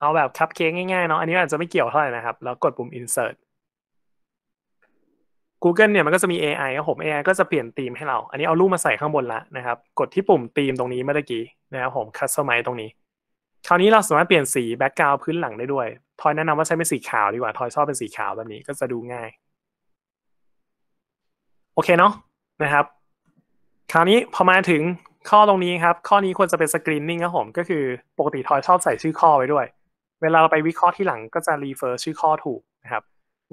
เอาแบบคัพเค้กง่ายๆ เนาะอันนี้อาจจะไม่เกี่ยวเท่าไหร่นะครับแล้วกดปุ่ม insert Google เนี่ยมันก็จะมี AI ครับผม AI ก็จะเปลี่ยนธีมให้เรา อันนี้เอารูปมาใส่ข้างบนละนะครับ กดที่ปุ่มธีมตรงนี้เมื่อกี้นะครับ ผมคัสตอมไมตรงนี้ คราวนี้เราสามารถเปลี่ยนสีแบ็กกราวพื้นหลังได้ด้วยทอยแนะนำว่าใช้เป็นสีขาวดีกว่า ทอยชอบเป็นสีขาวแบบนี้ก็จะดูง่าย โอเคเนาะนะครับ คราวนี้พอมาถึงข้อตรงนี้ครับ ข้อนี้ควรจะเป็นสกรีนนิ่งครับผมก็คือปกติทอยชอบใส่ชื่อข้อไว้ด้วย เวลาเราไปวิเคราะห์ที่หลังก็จะรีเฟอร์ชื่อข้อถูกนะครับ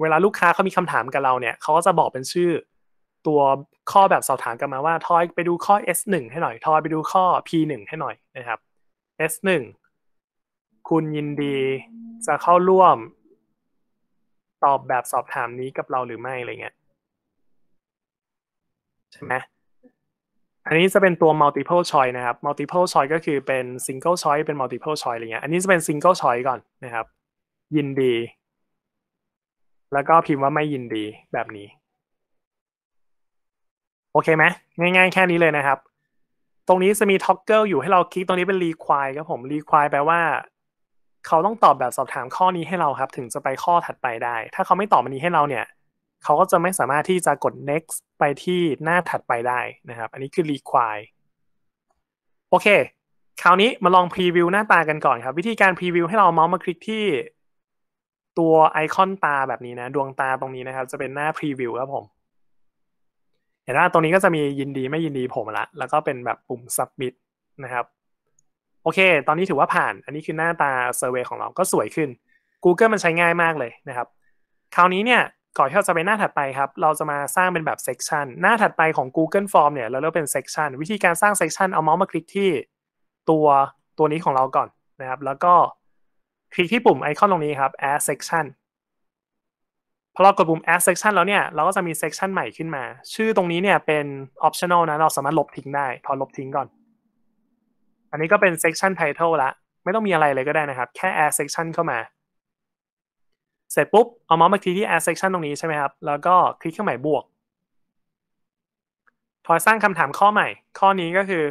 เวลาลูกค้าเขามีคำถามกับเราเนี่ย เขาก็จะบอกเป็นชื่อตัวข้อแบบสอบถามกันมาว่าทอยไปดูข้อ S1 ให้หน่อยทอยไปดูข้อ P1 ให้หน่อยนะครับ S1 คุณยินดีจะเข้าร่วม ตอบแบบสอบถามนี้กับเราหรือไม่อะไรเงี้ยใช่ไหมอันนี้จะเป็นตัว multiple choice นะครับ multiple choice ก็คือเป็น single choice เป็น multiple choice อะไรเงี้ย อันนี้จะเป็น single choice ก่อนนะครับ ยินดีแล้วก็พิมพ์ว่าไม่ยินดีแบบนี้ โอเคไหมง่าย ๆ แค่นี้เลยนะครับ ตรงนี้จะมี toggle อยู่ให้เราคลิกตรงนี้เป็น require ครับผม require แปลว่า เขาต้องตอบแบบสอบถามข้อนี้ให้เราครับ ถึงจะไปข้อถัดไปได้ ถ้าเขาไม่ตอบมันนี้ให้เราเนี่ย เขาก็จะไม่สามารถที่จะกด next ไปที่หน้าถัดไปได้นะครับ อันนี้คือ require โอเค คราวนี้มาลองพรีวิวหน้าตากันก่อนครับ วิธีการพรีวิวให้เราเมาส์มาคลิกที่ตัวไอคอนตาแบบนี้นะ ดวงตาตรงนี้นะครับ จะเป็นหน้าพรีวิวครับผมเห็นว่าตรงนี้ก็จะมียินดีไม่ยินดีผมละ แล้วก็เป็นแบบปุ่ม submit นะครับ โอเค ตอนนี้ถือว่าผ่าน อันนี้คือหน้าตาเซอร์เวยของเราก็สวยขึ้น Google มันใช้ง่ายมากเลยนะครับ คราวนี้เนี่ยก่อนที่เราจะไปหน้าถัดไปครับ เราจะมาสร้างเป็นแบบเซกชันหน้าถัดไปของ Google Form เนี่ยเราเลือกเป็นเซกชันวิธีการสร้างเซกชันเอาเมาส์มาคลิกที่ตัวตัวนี้ของเราก่อนนะครับแล้วก็คลิกที่ปุ่มไอคอนตรงนี้ครับ add section พอเรากดปุ่ม add section แล้วเนี่ย เราก็จะมี section ใหม่ขึ้นมา ชื่อตรงนี้เนี่ยเป็น optional นะเราสามารถลบทิ้งได้ถอดลบทิ้งก่อน อันนี้ก็เป็น section title ละไม่ต้องมีอะไรเลยก็ได้นะครับ แค่ add section เข้ามา เสร็จปุ๊บ เอาเมาส์มาคลิกที่ add section ตรงนี้ใช่ไหมครับ แล้วก็คลิกเครื่องหมายบวกทอยสร้างคำถามข้อใหม่ ข้อนี้ก็คือ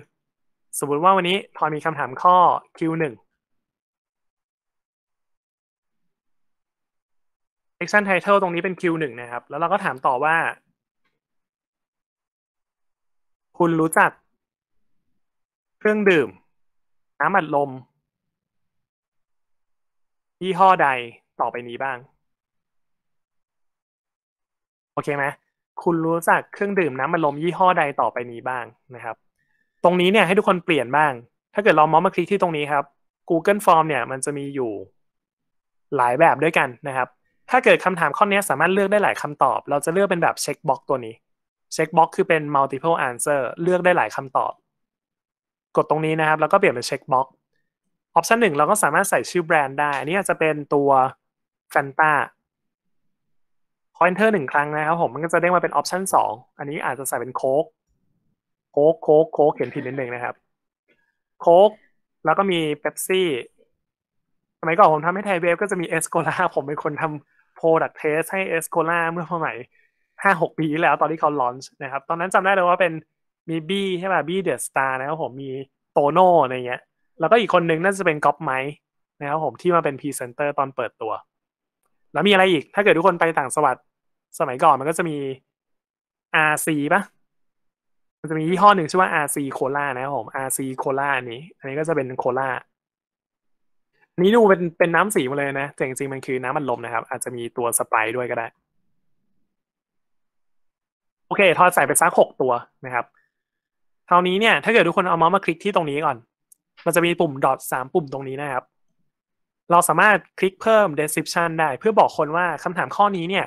สมมติว่าวันนี้ทอยมีคำถามข้อ Q1 action title ตรงนี้เป็น Q1 นะครับ แล้วเราก็ถามต่อว่า คุณรู้จัก เครื่องดื่ม น้ำอัดลม ยี่ห้อใดต่อไปนี้บ้าง โอเคไหมคุณรู้จักเครื่องดื่มน้ำอัดลมยี่ห้อใดต่อไปนี้บ้างนะครับ ตรงนี้เนี่ยให้ทุกคนเปลี่ยนบ้าง ถ้าเกิดเราเมาส์มาคลิกที่ตรงนี้ครับ Google Form เนี่ย มันจะมีอยู่หลายแบบด้วยกันนะครับถ้าเกิดคำถามข้อนี้สามารถเลือกได้หลายคำตอบ เราจะเลือกเป็นแบบเช็คบ็อกตัวนี้เช็คบ็อกคือเป็น multiple answer เลือกได้หลายคำตอบ กดตรงนี้นะครับแล้วก็เปลี่ยนเป็นเช็คบ็อกออปชันหนึ่งเราก็สามารถใส่ชื่อแบรนด์ได้ อันนี้อาจจะเป็นตัว Fanta คอยเตอร์หนึ่งครั้งนะครับผมมันก็จะเด้งมาเป็นออปชันสองอันนี้อาจจะใส่เป็นโค้กโค้กโค้กโค้กเขียนผิดนิดนึงนะครับโค้กแล้วก็มีเป๊ปซี่สมัยก่อนผมทำให้ไทยเวฟก็จะมีเอสโคล่าผมเป็นคนทำโปรดักเทสให้เอสโคล่าเมื่อสมัยห้าหกปีที่แล้วตอนที่เขาลอนช์นะครับ ตอนนั้นจำได้เลยว่าเป็นมีบี้ใช่ป่ะบี้เดอะสตาร์นะครับผมมีโตโน่อะไรเงี้ย แล้วก็อีกคนนึงน่าจะเป็นก๊อปไมค์นะครับผมที่มาเป็นพรีเซนเตอร์ตอนเปิดตัว แล้วมีอะไรอีก ถ้าเกิดทุกคนไปต่างสวัสดสมัยก่อนมันก็จะมี RC ป่ะมันจะมียี่ห้อหนึ่งชื่อว่า RC โคลานะครับผม RC โคลานี้อันนี้ก็จะเป็นโคลานี่ดูเป็นเป็นน้ำสีมาเลยนะแต่จริงๆมันคือน้ำอัดลมนะครับ อาจจะมีตัวสไปร์ด้วยก็ได้ โอเค ทอดใส่ไปสักหกตัวนะครับคราวนี้เนี่ย ถ้าเกิดทุกคนเอาเมาส์มาคลิกที่ตรงนี้ก่อน มันจะมีปุ่มดอทสามปุ่มตรงนี้นะครับ เราสามารถคลิกเพิ่ม description ได้เพื่อบอกคนว่าคำถามข้อนี้เนี่ย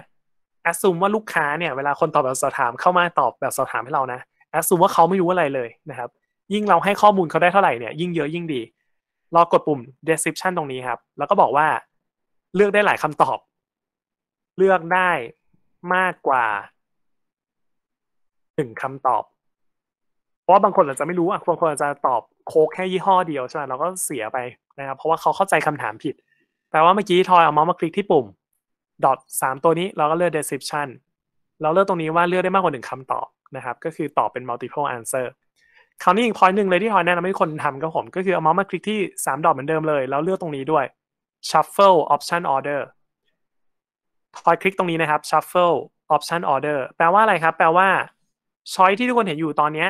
assume ว่าลูกค้าเนี่ยเวลาคนตอบแบบสอบถาม เข้ามาตอบแบบสอบถามให้เรานะ assume ว่าเขาไม่รู้อะไรเลยนะครับ ยิ่งเราให้ข้อมูลเขาได้เท่าไหร่เนี่ยยิ่งเยอะยิ่งดีรอกดปุ่ม description ตรงนี้ครับ แล้วก็บอกว่าเลือกได้หลายคำตอบ เลือกได้มากกว่าหนึ่งคำตอบ เพราะว่าบางคนอาจจะไม่รู้อ่ะบางคนอาจจะตอบโค้กแค่ยี่ห้อเดียวใช่ไหมเราก็เสียไปนะครับ เพราะว่าเขาเข้าใจคำถามผิด แต่ว่าเมื่อกี้ทอยเอาเมาส์มาคลิกที่ปุ่มดอทสามตัวนี้เราก็เลือก description เราเลือกตรงนี้ว่าเลือกได้มากกว่าหนึ่งคำตอบนะครับก็คือตอบเป็น multiple answer คราวนี้อีกพอยต์หนึ่งเลยที่ทอยแนะนำให้คนทำก็ผม ก็คือเอาเมาส์มาคลิกที่ 3 ดอทเหมือนเดิมเลย แล้วเลือกตรงนี้ด้วย shuffle option order ทอยคลิกตรงนี้นะครับ shuffle option order แปลว่าอะไรครับ แปลว่า ช้อยที่ทุกคนเห็นอยู่ตอนนี้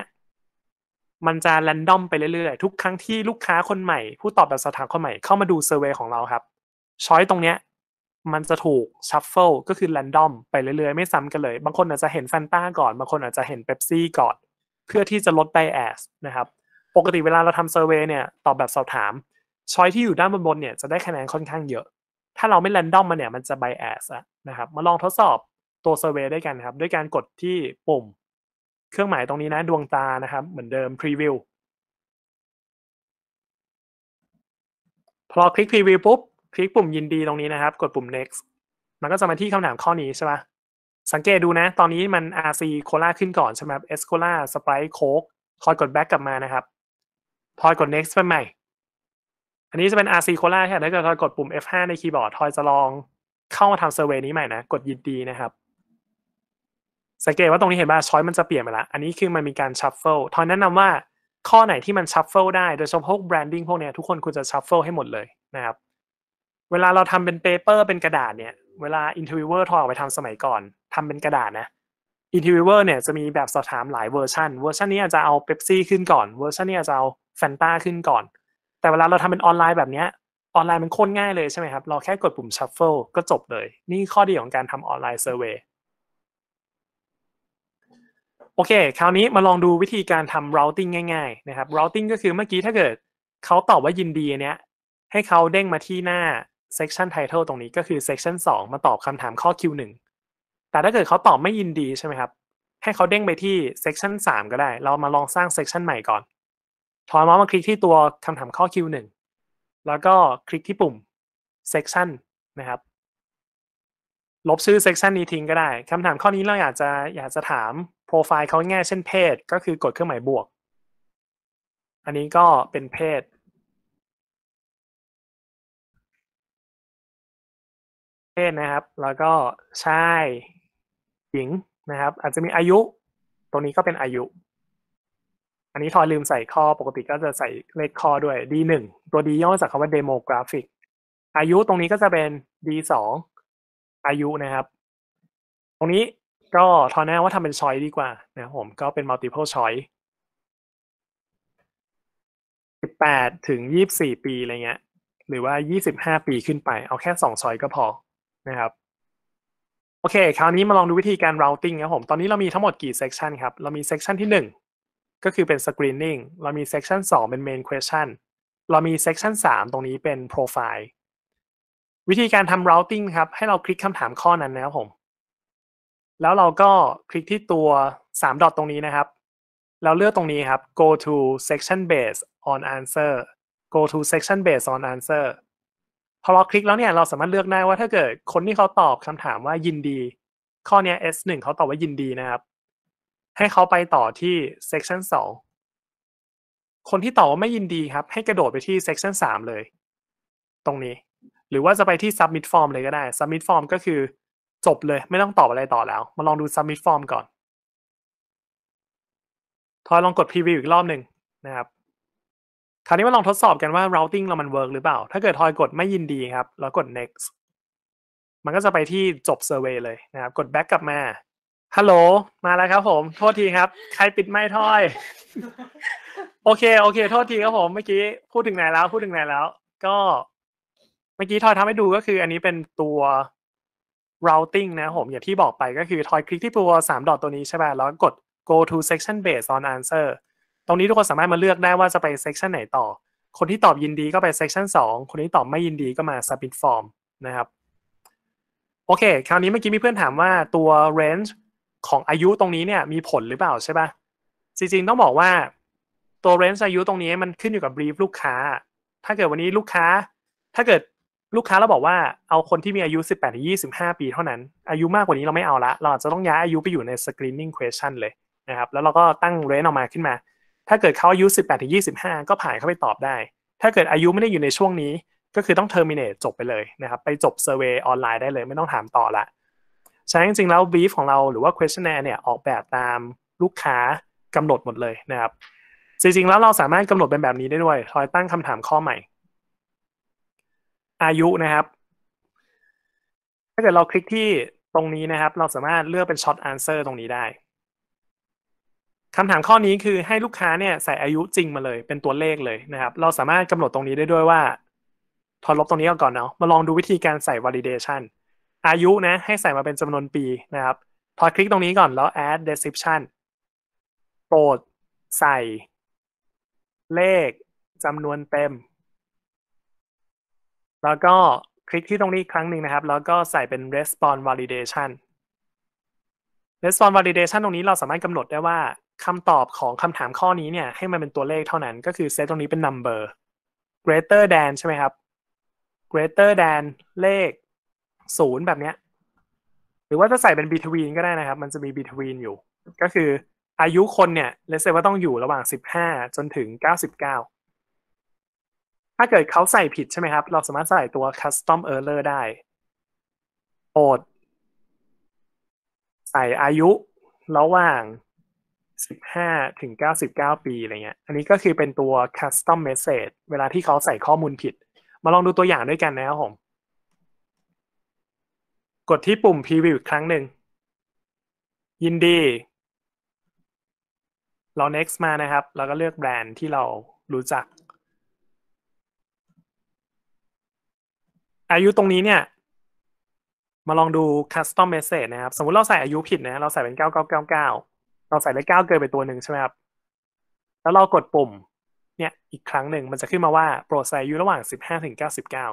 มันจะแรนดอมไปเรื่อยๆ ทุกครั้งที่ลูกค้าคนใหม่ผู้ตอบแบบสถานคนใหม่ เข้ามาดูเซอร์เวยของเราครับ ช้อยตรงนี้มันจะถูกชัฟเฟิลก็คือแรนดอมไปเรื่อยๆไม่ซ้ำกันเลย บางคนอาจจะเห็นแฟนต้าก่อนบางคนอาจจะเห็นเบปซี่ก่อนเพื่อที่จะลด bias นะครับ ปกติเวลาเราทำเซอร์เวยเนี่ยตอบแบบสอบถาม ช้อยที่อยู่ด้านบนบนเนี่ยจะได้คะแนนค่อนข้างเยอะ ถ้าเราไม่แรนดอมมาเนี่ยมันจะ bias อะนะครับ มาลองทดสอบตัวเซอร์เวยได้กันครับด้วยการกดที่ปุ่มเครื่องหมายตรงนี้นะดวงตานะครับ เหมือนเดิมพรีวิว พอคลิกพรีวิวปุ๊บ คลิกปุ่มยินดีตรงนี้นะครับ กดปุ่ม next มันก็จะมาที่คำถามข้อนี้ใช่ปะสังเกตดูนะ ตอนนี้มัน RC โคลาขึ้นก่อนใช่ไหมครับเอสโคลาสไปร์โคกทอยกดแบ็กกลับมานะครับพอยกด next ไปใหม่ อันนี้จะเป็น RC โคลาค่ะถ้าเกิดทอยกดปุ่ม F5 ในคีย์บอร์ดทอยจะลองเข้ามาทำเซอร์เวยนี้ใหม่นะ กดยินดีนะครับ สังเกตว่าตรงนี้เห็นว่าช้อยมันจะเปลี่ยนไปละ อันนี้คือมันมีการชัฟเฟิลทอยแนะนำว่าข้อไหนที่มันชัฟเฟิลได้โดยเฉพาะพวกแบรนดิ้งพวกเนี้ยทุกคนควรจะชัฟเฟิลให้หมดเลยนะครับ เวลาเราทำเป็นเปเปอร์เป็นกระดาษเนี่ย เวลาอินเทอร์วิวเวอร์ทอยออกไปทำสมัยก่อนทำเป็นกระดาษนะ Interviewer เนี่ยจะมีแบบสอบถามหลายเวอร์ชันเวอร์ชันนี้อาจจะเอาเบปซี่ขึ้นก่อนเวอร์ชันนี้อาจจะเอาแฟนตาขึ้นก่อน แต่เวลาเราทำเป็นออนไลน์แบบเนี้ยออนไลน์มันโคตรง่ายเลยใช่ไหมครับ เราแค่กดปุ่มชัฟเฟิลก็จบเลย นี่ข้อดีของการทำออนไลน์เซอร์เวย์โอเคคราวนี้มาลองดูวิธีการทำ routing ง่ายๆนะครับ routing ก็คือเมื่อกี้ถ้าเกิดเขาตอบว่ายินดีเนี้ยให้เขาเด้งมาที่หน้า section title ตรงนี้ก็คือ section 2 มาตอบคำถามข้อ Q1 แต่ถ้าเกิดเขาตอบไม่ยินดีใช่ไหมครับ ให้เขาเด้งไปที่ซสชันสา3ก็ได้ เรามาลองสร้างเซสชันใหม่ก่อนถอยเมาส์มาคลิกที่ตัวคำถามข้อ Q1 แล้วก็คลิกที่ปุ่มเซสชันนะครับ ลบชื่อเซสชันนี้ทิ้งก็ได้คำถามข้อนี้เราอยากจะอยากจะถามโปรไฟล์เขาง่ายเช่นเพศ ก็คือกดเครื่องหมายบวก อันนี้ก็เป็นเพศ เพศนะครับ แล้วก็ใช่หญิงนะครับอาจจะมีอายุตรงนี้ก็เป็นอายุ อันนี้ทอยลืมใส่ข้อ ปกติก็จะใส่เลขข้อด้วย D1 ตัว D ย่อจากคำว่า demographic อายุตรงนี้ก็จะเป็น D2 อายุนะครับ ตรงนี้ก็ทอแน่ว่าทำเป็นชอยดีกว่านะครับผมก็เป็น multiple choice 18ถึง24 ปีอะไรเงี้ย หรือว่า 25 ปีขึ้นไปเอาแค่2ชอยก็พอนะครับโอเคคราวนี้มาลองดูวิธีการ routing ครับผมตอนนี้เรามีทั้งหมดกี่ section ครับ เรามี section ที่ 1 ก็คือเป็น screening เรามี section 2 เป็น main question เรามี section 3 ตรงนี้เป็น profile วิธีการทำ routing ครับ ให้เราคลิกคำถามข้อนั้นนะครับผมแล้วเราก็คลิกที่ตัว 3 ดอทตรงนี้นะครับ แล้วเลือกตรงนี้ครับ go to section based on answer go to section based on answer พอเราคลิกแล้วเนี่ยเราสามารถเลือกได้ว่าถ้าเกิดคนที่เขาตอบคำถามว่ายินดี ข้อเนี้ย S หนึ่งเขาตอบว่ายินดีนะครับ ให้เขาไปต่อที่ section สองคนที่ตอบว่าไม่ยินดีครับ ให้กระโดดไปที่ section สามเลย ตรงนี้ หรือว่าจะไปที่ submit form เลยก็ได้ submit form ก็คือจบเลยไม่ต้องตอบอะไรต่อแล้วมาลองดู submit form ก่อนทอยลองกด preview อีกรอบหนึ่งนะครับคราวนี้มาลองทดสอบกันว่า routing เรามันเวิร์กหรือเปล่า ถ้าเกิดทอยกดไม่ยินดีครับ แล้วกด next มันก็จะไปที่จบ survey เลยนะครับ กด back กลับมา ฮัลโหล มาแล้วครับผม โทษทีครับ ใครปิดไม่ทอย โอเค โอเค โทษทีครับผม เมื่อกี้พูดถึงไหนแล้ว พูดถึงไหนแล้ว ก็เมื่อกี้ทอยทำให้ดูก็คืออันนี้เป็นตัว routing นะผม อย่างที่บอกไปก็คือทอยคลิกที่ตัว3ดอทตัวนี้ใช่ไหมแล้วกด go to section based on answer ตรงนี้ทุกคนสามารถมาเลือกได้ว่าจะไปเซกชันไหนต่อ คนที่ตอบยินดีก็ไปเซกชัน2คนที่ตอบไม่ยินดีก็มาสป b ดฟอร์มนะครับ โอเค คราวนี้เมื่อกี้มีเพื่อนถามว่าตัวเรนจ์ของอายุตรงนี้เนี่ย มีผลหรือเปล่าใช่ปะ่ะ จริงๆต้องบอกว่าตัวเรนจ์อายุตรงนี้มันขึ้นอยู่กับบรีฟลูกค้าถ้าเกิดวันนี้ลูกค้า ถ้าเกิดลูกค้าเราบอกว่าเอาคนที่มีอายุ 18ถึง25 ปีเท่านั้น อายุมากกว่านี้เราไม่เอาละเราอาจจะต้องย้ายอายุไปอยู่ใน screening question เลยนะครับแล้วเราก็ตั้งเรนออกมาขึ้นมาถ้าเกิดเขาอายุ 18ถึง25 ก็ผ่านเข้าไปตอบได้ ถ้าเกิดอายุไม่ได้อยู่ในช่วงนี้ ก็คือต้อง terminate จบไปเลยนะครับ ไปจบ survey ออนไลน์ได้เลย ไม่ต้องถามต่อละใช่จริงๆแล้ว brief ของเราหรือว่า questionnaire เนี่ยออกแบบตามลูกค้ากำหนดหมดเลยนะครับ จริงๆแล้วเราสามารถกำหนดเป็นแบบนี้ได้ด้วยคอยตั้งคำถามข้อใหม่อายุนะครับ ถ้าเกิดเราคลิกที่ตรงนี้นะครับ เราสามารถเลือกเป็นช็อตอันเซอร์ตรงนี้ได้คำถามข้อนี้คือให้ลูกค้าเนี่ยใส่อายุจริงมาเลยเป็นตัวเลขเลยนะครับ เราสามารถกำหนดตรงนี้ได้ด้วยว่าทอนลบตรงนี้ก่อนเนาะ มาลองดูวิธีการใส่ validation อายุนะ ให้ใส่มาเป็นจำนวนปีนะครับพอคลิกตรงนี้ก่อน แล้ว add description โปรดใส่ เลขจำนวนเต็ม แล้วก็คลิกที่ตรงนี้ครั้งหนึ่งนะครับแล้วก็ใส่เป็น response validation response validation ตรงนี้เราสามารถกำหนดได้ว่าคำตอบของคำถามข้อนี้เนี่ย ให้มันเป็นตัวเลขเท่านั้น ก็คือเซตตรงนี้เป็น number greater than ใช่ไหมครับ greater than เลขศูนย์แบบเนี้ยหรือว่าจะใส่เป็น between ก็ได้นะครับ มันจะมี between อยู่ ก็คืออายุคนเนี่ยเลเซว่าต้องอยู่ระหว่าง 15 จนถึง 99 ถ้าเกิดเขาใส่ผิดใช่ไหมครับ เราสามารถใส่ตัว custom error ได้โอดใส่อายุระหว่างสิบห้าถึงเเกก้าสิบ้าปี อะไรเงี้ย อันนี้ก็คือเป็นตัว custom message เวลาที่เขาใส่ข้อมูลผิด มาลองดูตัวอย่างด้วยกันนะครับผม กดที่ปุ่ม preview อีกครั้งหนึ่ง ยินดี เรา next มานะครับ แล้วก็เลือกแบรนด์ที่เรารู้จัก อายุตรงนี้เนี่ย มาลองดู custom message นะครับ สมมติเราใส่อายุผิดนะ เราใส่เป็น 9999เราใส่เลขเก้าเกินไปตัวหนึ่งใช่ไหมครับ แล้วเรากดปุ่ม เนี่ย อีกครั้งหนึ่งมันจะขึ้นมาว่าโปรดใส่อยู่ระหว่าง 15ถึง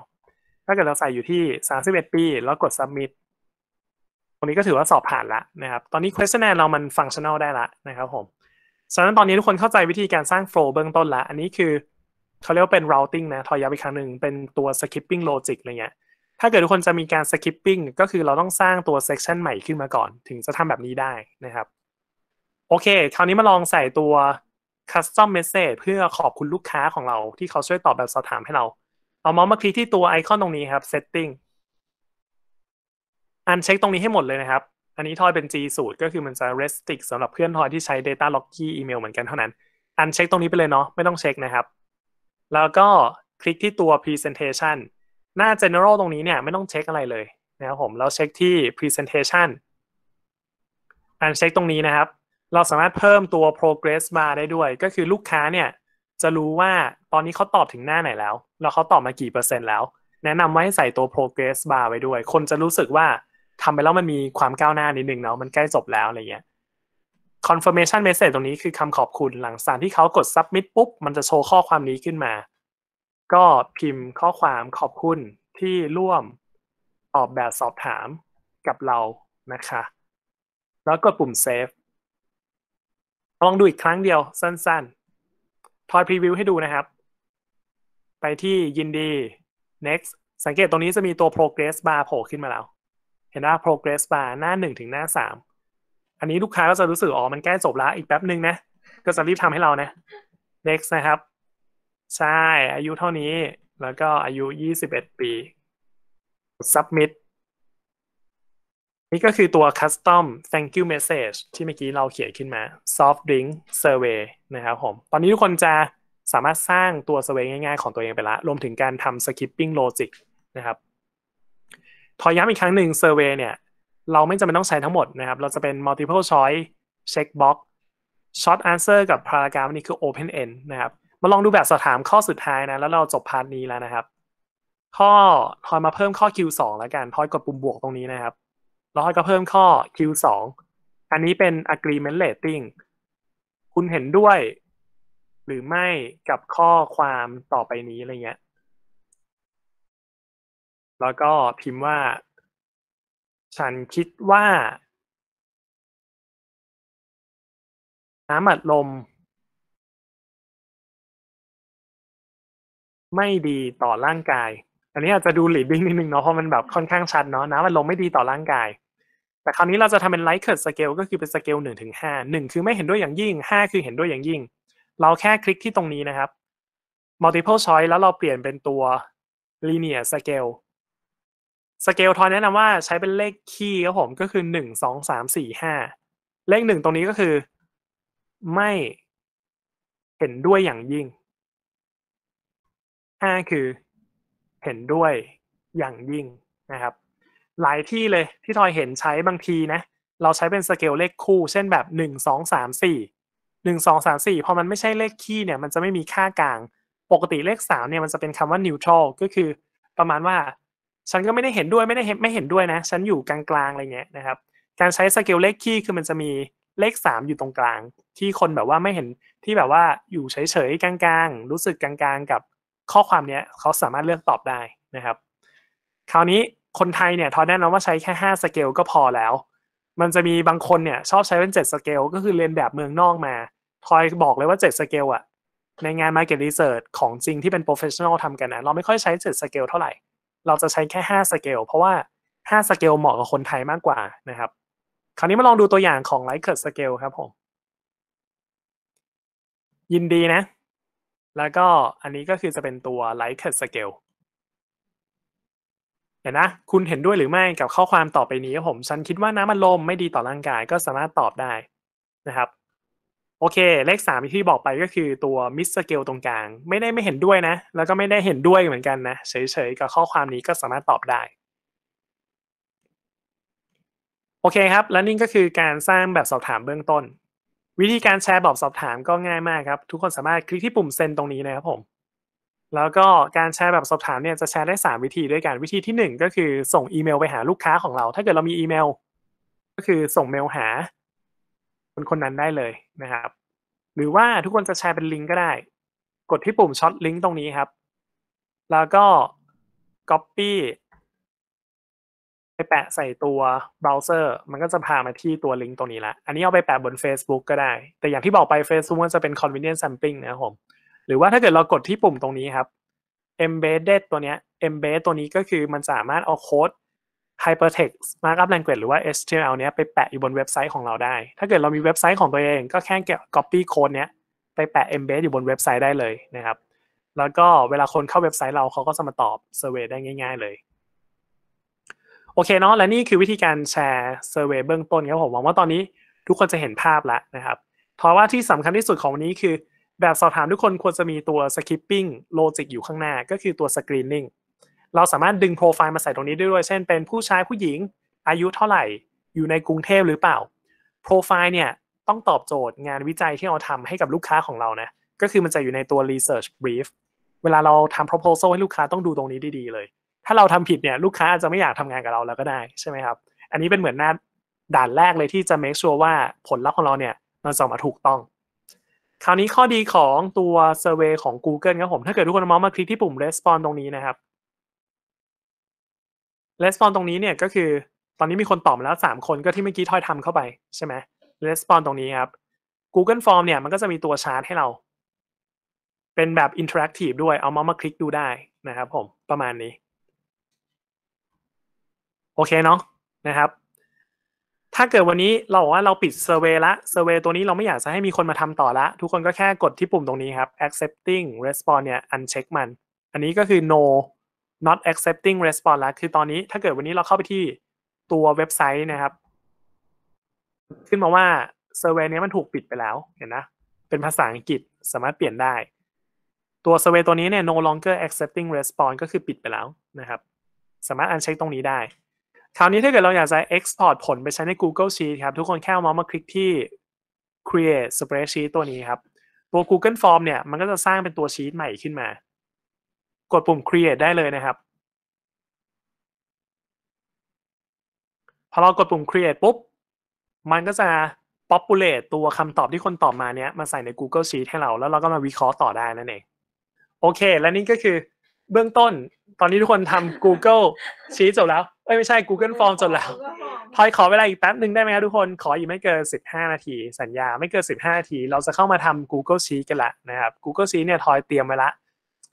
99 ถ้าเกิดเราใส่อยู่ที่ 31 ปี แล้วกด submit ตรงนี้ก็ถือว่าสอบผ่านละนะครับ ตอนนี้ questionnaire เรามัน functional ได้ละนะครับ ผมฉะนั้นตอนนี้ทุกคนเข้าใจวิธีการสร้าง flow เบื้องต้นละ อันนี้คือเขาเรียกว่าเป็น routing นะ ทอยย้ำอีกครั้งหนึ่งเป็นตัว skipping logic อะไรเงี้ย ถ้าเกิดทุกคนจะมีการ skipping ก็คือเราต้องสร้างตัว section ใหม่ขึ้นมาก่อน ถึงจะทำแบบนี้ได้นะครับโอเค คราวนี้มาลองใส่ตัว custom message เพื่อขอบคุณลูกค้าของเรา ที่เขาช่วยตอบแบบสอบถามให้เรา เอาเมาส์มาคลิกที่ตัวไอคอนตรงนี้ครับ setting อันเช็คตรงนี้ให้หมดเลยนะครับ อันนี้ทอยเป็น G สูตรก็คือมันจะ restrict สำหรับเพื่อนทอยที่ใช้ data l o c k y email เหมือนกันเท่านั้น อันเช็คตรงนี้ไปเลยเนาะ ไม่ต้องเช็คนะครับ แล้วก็คลิกที่ตัว presentation หน้า general ตรงนี้เนี่ยไม่ต้องเช็คอะไรเลยนะครับผมแล้วเช็คที่ presentation อันเช็คตรงนี้นะครับเราสามารถเพิ่มตัว progress มาได้ด้วย ก็คือลูกค้าเนี่ย จะรู้ว่าตอนนี้เขาตอบถึงหน้าไหนแล้วแล้วเขาตอบมากี่เปอร์เซ็นต์แล้ว แนะนำว่าให้ใส่ตัว progress bar ไว้ด้วย คนจะรู้สึกว่าทำไปแล้วมันมีความก้าวหน้านิดนึงเนาะมันใกล้จบแล้วอะไรเงี้ย confirmation message ตรงนี้คือคำขอบคุณหลังจากที่เขากด submit ปุ๊บมันจะโชว์ข้อความนี้ขึ้นมา ก็พิมพ์ข้อความขอบคุณที่ร่วมตอบแบบสอบถามกับเรานะคะ แล้วกดปุ่ม save ลองดูอีกครั้งเดียวสั้นๆทอยพรีวิวให้ดูนะครับ ไปที่ยินดี next สังเกตตรงนี้จะมีตัว progress bar โผล่ขึ้นมาแล้ว เห็นไ่ม progress bar หน้าหนึ่งถึงหน้าสาม อันนี้ลูกค้าก็จะรู้สึกอ๋อ มันใกล้จบแล้วอีกแป๊บหนึ่งนะ ก็จะรีบทำให้เรานะ next นะครับ ใช่ อายุเท่านี้ แล้วก็อายุ 21 ปี submit นี่ก็คือตัว custom thank you message ที่เมื่อกี้เราเขียนขึ้นมา soft drink survey นะครับผม ตอนนี้ทุกคนจะสามารถสร้างตัว survey ง่ายๆ ของตัวเองไปละ รวมถึงการทำ skipping logic นะครับ ทอย้ำอีกครั้งหนึ่ง survey เนี่ย เราไม่จำเป็นต้องใช้ทั้งหมดนะครับ เราจะเป็น multiple choice checkbox short answer กับ paragraph นี่คือ open end นะครับ มาลองดูแบบสอบถามข้อสุดท้ายนะ แล้วเราจบพาร์ทนี้แล้วนะครับ ข้อทอยมาเพิ่มข้อ Q2 แล้วกัน ทอยกดปุ่มบวกตรงนี้นะครับแล้วก็เพิ่มข้อ Q2 อันนี้เป็น agreement rating คุณเห็นด้วยหรือไม่กับข้อความต่อไปนี้อะไรเงี้ย แล้วก็พิมพ์ว่าฉันคิดว่า น้ำอัดลม ไม่ดีต่อร่างกาย อันนี้อาจจะดูหลีดดิ้งนิดนึงเนาะเพราะมันแบบค่อนข้างชัดเนาะน้ำอัดลมไม่ดีต่อร่างกายแต่คราวนี้เราจะทำเป็นไลท์เคิร์ดสเกลก็คือเป็นสเกลหนึ่งถึงห้าหนึ่งคือไม่เห็นด้วยอย่างยิ่งห้าคือเห็นด้วยอย่างยิ่ง เราแค่คลิกที่ตรงนี้นะครับ multiple choice แล้วเราเปลี่ยนเป็นตัว linear scale สเกลทอยแนะนำว่า ใช้เป็นเลขคีย์ครับผมก็คือหนึ่งสองสามสี่ห้าเลขหนึ่งตรงนี้ก็คือไม่เห็นด้วยอย่างยิ่งห้าคือเห็นด้วยอย่างยิ่งนะครับหลายที่เลยที่ทอยเห็นใช้บางทีนะเราใช้เป็นสเกลเลขคู่ เช่นแบบหนึ่งสองสามสี่หนึ่งสองสามสี่พอมันไม่ใช่เลขคี่เนี่ย มันจะไม่มีค่ากลางปกติเลขสามเนี่ยมันจะเป็นคำว่านิวทรัลก็คือประมาณว่าฉันก็ไม่ได้เห็นด้วยไม่ได้เห็นไม่เห็นด้วยนะฉันอยู่กลางๆอะไรเงี้ยนะครับ การใช้สเกลเลขคี่คือมันจะมีเลขสามอยู่ตรงกลาง ที่คนแบบว่าไม่เห็นที่แบบว่าอยู่เฉยๆกลางๆ รู้สึกกลางๆ กับข้อความเนี้ยเขาสามารถเลือกตอบได้นะครับ คราวนี้คนไทยเนี่ยทอแนะนำว่าใช้แค่ 5 สเกลก็พอแล้ว มันจะมีบางคนเนี่ย ชอบใช้เป็น7สเกลก็คือเรียนแบบเมืองนอกมา ทอยบอกเลยว่า 7 สเกลอะในงาน Market Research ของจริงที่เป็น professional ทำกันนะเราไม่ค่อยใช้ 7 สเกลเท่าไหร่ เราจะใช้แค่ 5 สเกลเพราะว่า 5 สเกลเหมาะกับคนไทยมากกว่านะครับ คราวนี้มาลองดูตัวอย่างของ l i k e r Scale ครับผม ยินดีนะ แล้วก็อันนี้ก็คือจะเป็นตัว l i k e r Scale เดี๋ยวนะคุณเห็นด้วยหรือไม่กับข้อความต่อไปนี้ผม ฉันคิดว่าน้ำมันลมไม่ดีต่อร่างกายก็สามารถตอบได้นะครับ โอเค เลขสามที่บอกไปก็คือตัวมิสเกลตรงกลาง ไม่ได้ไม่เห็นด้วยนะ แล้วก็ไม่ได้เห็นด้วยเหมือนกันนะ เฉยๆกับข้อความนี้ก็สามารถตอบได้ โอเคครับและนี่ก็คือการสร้างแบบสอบถามเบื้องต้น วิธีการแชร์แบบสอบถามก็ง่ายมากครับ ทุกคนสามารถคลิกที่ปุ่มเซ็นตรงนี้นะครับผมแล้วก็การแชร์แบบสอบถามเนี่ยจะแชร์ได้ 3 วิธีด้วยกัน วิธีที่ 1 ก็คือส่งอีเมล ไปหาลูกค้าของเรา ถ้าเกิดเรามีอีเมล ก็คือส่งเมลหาคนคนนั้นได้เลยนะครับ หรือว่าทุกคนจะแชร์เป็นลิงก์ก็ได้ กดที่ปุ่มช็อตลิงก์ตรงนี้ครับ แล้วก็ Copy ไปแปะใส่ตัวเบราว์เซอร์มันก็จะพามาที่ตัวลิงก์ตรงนี้ละอันนี้เอาไปแปะบน Facebook ก็ได้ แต่อย่างที่บอกไป Facebook มันจะเป็น convenient sampling นะครับผมรือว่าถ้าเกิดเรากดที่ปุ่มตรงนี้ครับ embedded ตัวเนี้ย embed ตัวนี้ก็คือมันสามารถเอาโค้ด hypertext markup language หรือว่า HTML เนี้ยไปแปะอยู่บนเว็บไซต์ของเราได้ ถ้าเกิดเรามีเว็บไซต์ของตัวเองก็แค่ copy โค้ดเนี้ยไปแปะ embed อยู่บนเว็บไซต์ได้เลยนะครับ แล้วก็เวลาคนเข้าเว็บไซต์เราเขาก็จะมาตอบ survey ได้ง่าย ๆเลย โอเคเนาะ และนี่คือวิธีการแชร์เซอร์เวยเบื้องต้นครับผมหวังว่าตอนนี้ทุกคนจะเห็นภาพแล้วนะครับเพราะว่าที่สำคัญที่สุดของวันนี้คือแบบสอบถามทุกคนควรจะมีตัว skipping logic อยู่ข้างหน้าก็คือตัว screening เราสามารถดึงโปรไฟล์มาใส่ตรงนี้ได้ด้วย เช่นเป็นผู้ชายผู้หญิง อายุเท่าไหร่ อยู่ในกรุงเทพหรือเปล่าโปรไฟล์เนี่ยต้องตอบโจทย์งานวิจัยที่เราทำให้กับลูกค้าของเรานะก็คือมันจะอยู่ในตัว research brief เวลาเราทำ proposal ให้ลูกค้าต้องดูตรงนี้ดีๆ เลย ถ้าเราทำผิดเนี่ยลูกค้าอาจจะไม่อยากทำงานกับเราแล้วก็ได้ใช่ไหมครับอันนี้เป็นเหมือนหน้าด่านแรกเลยที่จะ make sure ว่าผลลัพธ์ของเราเนี่ยมันส่งมาถูกต้องคราวนี้ข้อดีของตัว s u r v วยของ Google ครับผม ถ้าเกิดทุกคนมองมาคลิกที่ปุ่ม Respond ตรงนี้นะครับ Respond ตรงนี้เนี่ยก็คือตอนนี้มีคนตอบมาแล้ว 3 คนก็ที่เมื่อกี้ทอยทำเข้าไปใช่ไหม Respond ตรงนี้ครับ Google Form เนี่ยมันก็จะมีตัวชาร์ตให้เรา เป็นแบบ Interactive ด้วยเอามามาคลิกดูได้นะครับผมประมาณนี้ โอเคเนาะนะครับถ้าเกิดวันนี้เราบอกว่าเราปิดเซอร์เวละเซอร์เวตัวนี้เราไม่อยากจะให้มีคนมาทำต่อละทุกคนก็แค่กดที่ปุ่มตรงนี้ครับ accepting response เนี่ย uncheck มัน อันนี้ก็คือ no not accepting response ละคือตอนนี้ถ้าเกิดวันนี้เราเข้าไปที่ตัวเว็บไซต์นะครับ ขึ้นมาว่าเซอร์เวนี้มันถูกปิดไปแล้วเห็นนะเป็นภาษาอังกฤษสามารถเปลี่ยนได้ ตัวเซอร์เวตัวนี้เนี่ย no longer accepting response ก็คือปิดไปแล้วนะครับ สามารถ uncheck ตรงนี้ได้คราวนี้ถ้าเกิดเราอยากจะ export ผลไปใช้ใน Google Sheet ครับ ทุกคนแค่เอามามาคลิกที่ create spreadsheet ตัวนี้ครับ ตัว Google Form เนี่ยมันก็จะสร้างเป็นตัวชีตใหม่ขึ้นมา กดปุ่ม create ได้เลยนะครับ พอเรากดปุ่ม create ปุ๊บ มันก็จะ populate ตัวคำตอบที่คนตอบมาเนี้ยมาใส่ใน Google Sheet ให้เราแล้วเราก็มาวิเคราะห์ต่อได้นั่นเอง โอเค และนี่ก็คือเบื้องต้น ตอนนี้ทุกคนทำ Google Sheet จบแล้วไม่ใช่ Google Form จนแล้วพอยขอเวลาอีกแป๊บหนึ่งได้ไหมครับทุกคน ขออยู่ไม่เกิน15 นาทีสัญญาไม่เกิน15 นาทีเราจะเข้ามาทำ Google Sheet กันละ นะครับ Google Sheet เนี่ยทอยเตรียมไว้ละ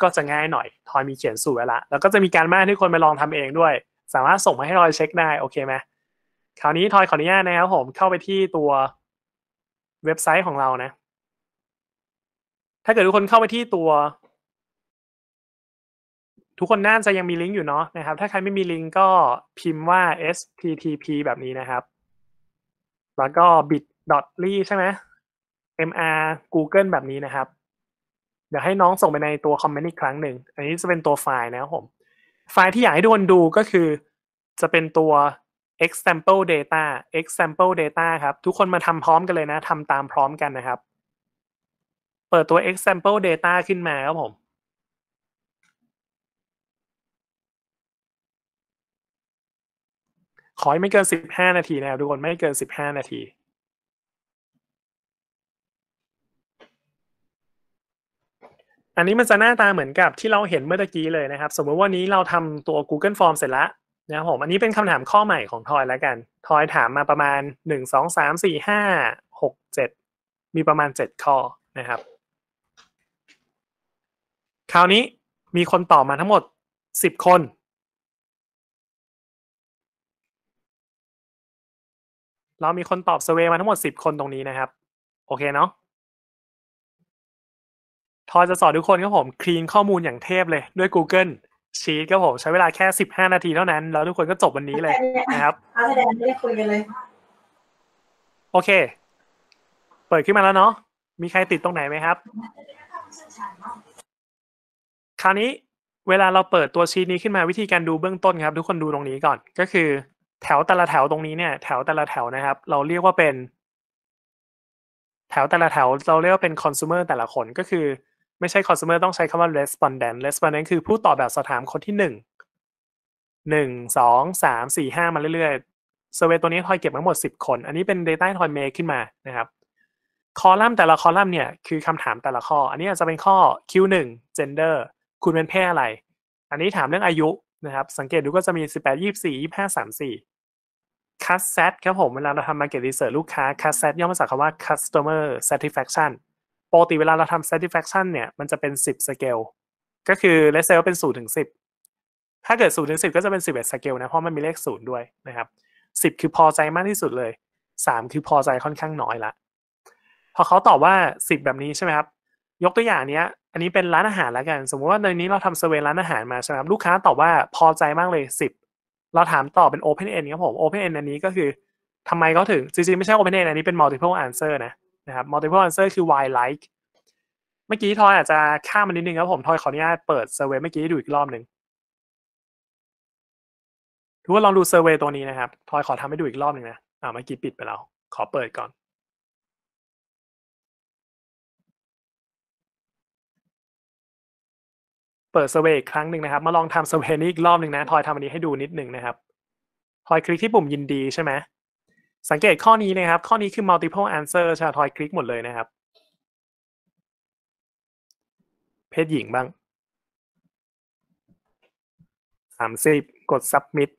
ก็จะง่ายหน่อยทอยมีเขียนสูตรไว้ละ แล้วก็จะมีการบ้านที่คนไปลองทำเองด้วย สามารถส่งมาให้ทอยเช็คได้โอเคไหมคราวนี้ทอยขออนุญาตนะครับผมเข้าไปที่ตัวเว็บไซต์ของเรานะ ถ้าเกิดทุกคนเข้าไปที่ตัวทุกคนน่าจะยังมีลิงก์อยู่เนาะนะครับ ถ้าใครไม่มีลิงก์ก็พิมพ์ว่า sttp แบบนี้นะครับ แล้วก็ bit.ly ใช่ไหม mr google แบบนี้นะครับ เดี๋ยวให้น้องส่งไปในตัวคอมเมนต์อีกครั้งหนึ่ง อันนี้จะเป็นตัวไฟล์นะครับผม ไฟล์ที่อยากให้ทุกคนดูก็คือ จะเป็นตัว example data example data ครับ ทุกคนมาทำพร้อมกันเลยนะ ทำตามพร้อมกันนะครับ เปิดตัว example data ขึ้นมาครับผมขอให้ไม่เกินสิบห้านาทีนะครับทุกคนไม่เกินสิบห้านาที อันนี้มันจะหน้าตาเหมือนกับที่เราเห็นเมื่อกี้เลยนะครับ สมมติว่านี้เราทำตัว Google Form เสร็จแล้วนะครับผมอันนี้เป็นคำถามข้อใหม่ของทอยแล้วกันทอยถามมาประมาณหนึ่งสองสามสี่หห้ากเจ็ดมีประมาณเจ็ดข้อนะครับ คราวนี้มีคนตอบมาทั้งหมดสิบคนเรามีคนตอบเซเวมาทั้งหมด 10 คนตรงนี้นะครับ โอเคเนาะ ทอยจะสอนทุกคนครับผมคลีนข้อมูลอย่างเทพเลย ด้วย Google ชีตครับผม ใช้เวลาแค่ 15 นาทีเท่านั้นแล้วทุกคนก็จบวันนี้เลยนะครับ โอเค เปิดขึ้นมาแล้วเนาะ มีใครติดตรงไหนไหมครับ คราวนี้ เวลาเราเปิดตัวชีตนี้ขึ้นมาวิธีการดูเบื้องต้นครับทุกคนดูตรงนี้ก่อนก็คือแถวแต่ละแถวตรงนี้เนี่ยแถวแต่ละแถวนะครับ เราเรียกว่าเป็น แถวแต่ละแถวเราเรียกว่าเป็นคอน s u m e r แต่ละคนก็คือไม่ใช่คอน s u m e r ต้องใช้คำว่า respondent respondent คือผู้ตอบแบบสอบถามคนที่หนึ่งหนึ่งสองสามสี่ห้ามาเรื่อยๆเซอร์เวตัวนี้ทอยเก็บมาหมดสิบคน อันนี้เป็น data ทอยเมคขึ้นมานะครับ คอลัมน์แต่ละคอลัมน์เนี่ย คือคำถามแต่ละข้อ อันนี้อาจจะเป็นข้อ Q1 gender คุณเป็นเพศอะไร อันนี้ถามเรื่องอายุนะครับ สังเกตดูก็จะมี18 24 25 34คัสเซตครับผมเวลาเราทำมาเก็ต r ีเ e a r c h ลูกค้าคัสเซตย่อมาจากคำว่า customer satisfaction ปกติเวลาเราทำ satisfaction เนี่ยมันจะเป็น 10 scale ก็คือเลเซล เป็น0ถึง 10 ถ้าเกิด0ถึง 10 ก็จะเป็น 11 scale นะ เพราะมันมีเลข 0 ด้วยนะครับ 10 คือพอใจมากที่สุดเลย 3 คือพอใจค่อนข้างน้อยละ พอเขาตอบว่า 10 แบบนี้ใช่ไหมครับ ยกตัวอย่างเนี้ยอันนี้เป็นร้านอาหารแล้วกัน สมมติว่าในนี้เราทำเซเวนร้านอาหารมาใช่ไหมครับลูกค้าตอบว่าพอใจมากเลย 10เราถามต่อเป็น open end ครับผม open end อันนี้ก็คือทำไมเขาถึง จริงๆ ไม่ใช่ open end อันนี้เป็น multiple answer นะนะครับ multiple answer คือ why like เมื่อกี้ทอยอาจจะข้ามมันนิดนึงครับผมทอยขออนุญาตเปิด survey เมื่อกี้ให้ดูอีกรอบหนึ่งทุกคนลองดูเซอร์เวยตัวนี้นะครับทอยขอทำให้ดูอีกรอบหนึ่งนะอ่าเมื่อกี้ปิดไปแล้ว ขอเปิดก่อนปิดเซอร์เวย์อีกครั้งหนึ่งนะครับ มาลองทำเซอร์เวย์นี้ อีกรอบหนึ่งนะทอยทำอันนี้ ให้ดูนิดหนึ่งนะครับ ทอยคลิกที่ปุ่มยินดี ใช่ไหมสังเกตข้อนี้นะครับ ข้อนี้คือ multiple answer ใช่ทอยคลิก หมดเลยนะครับ เพศหญิงบ้างสามสิบกด submit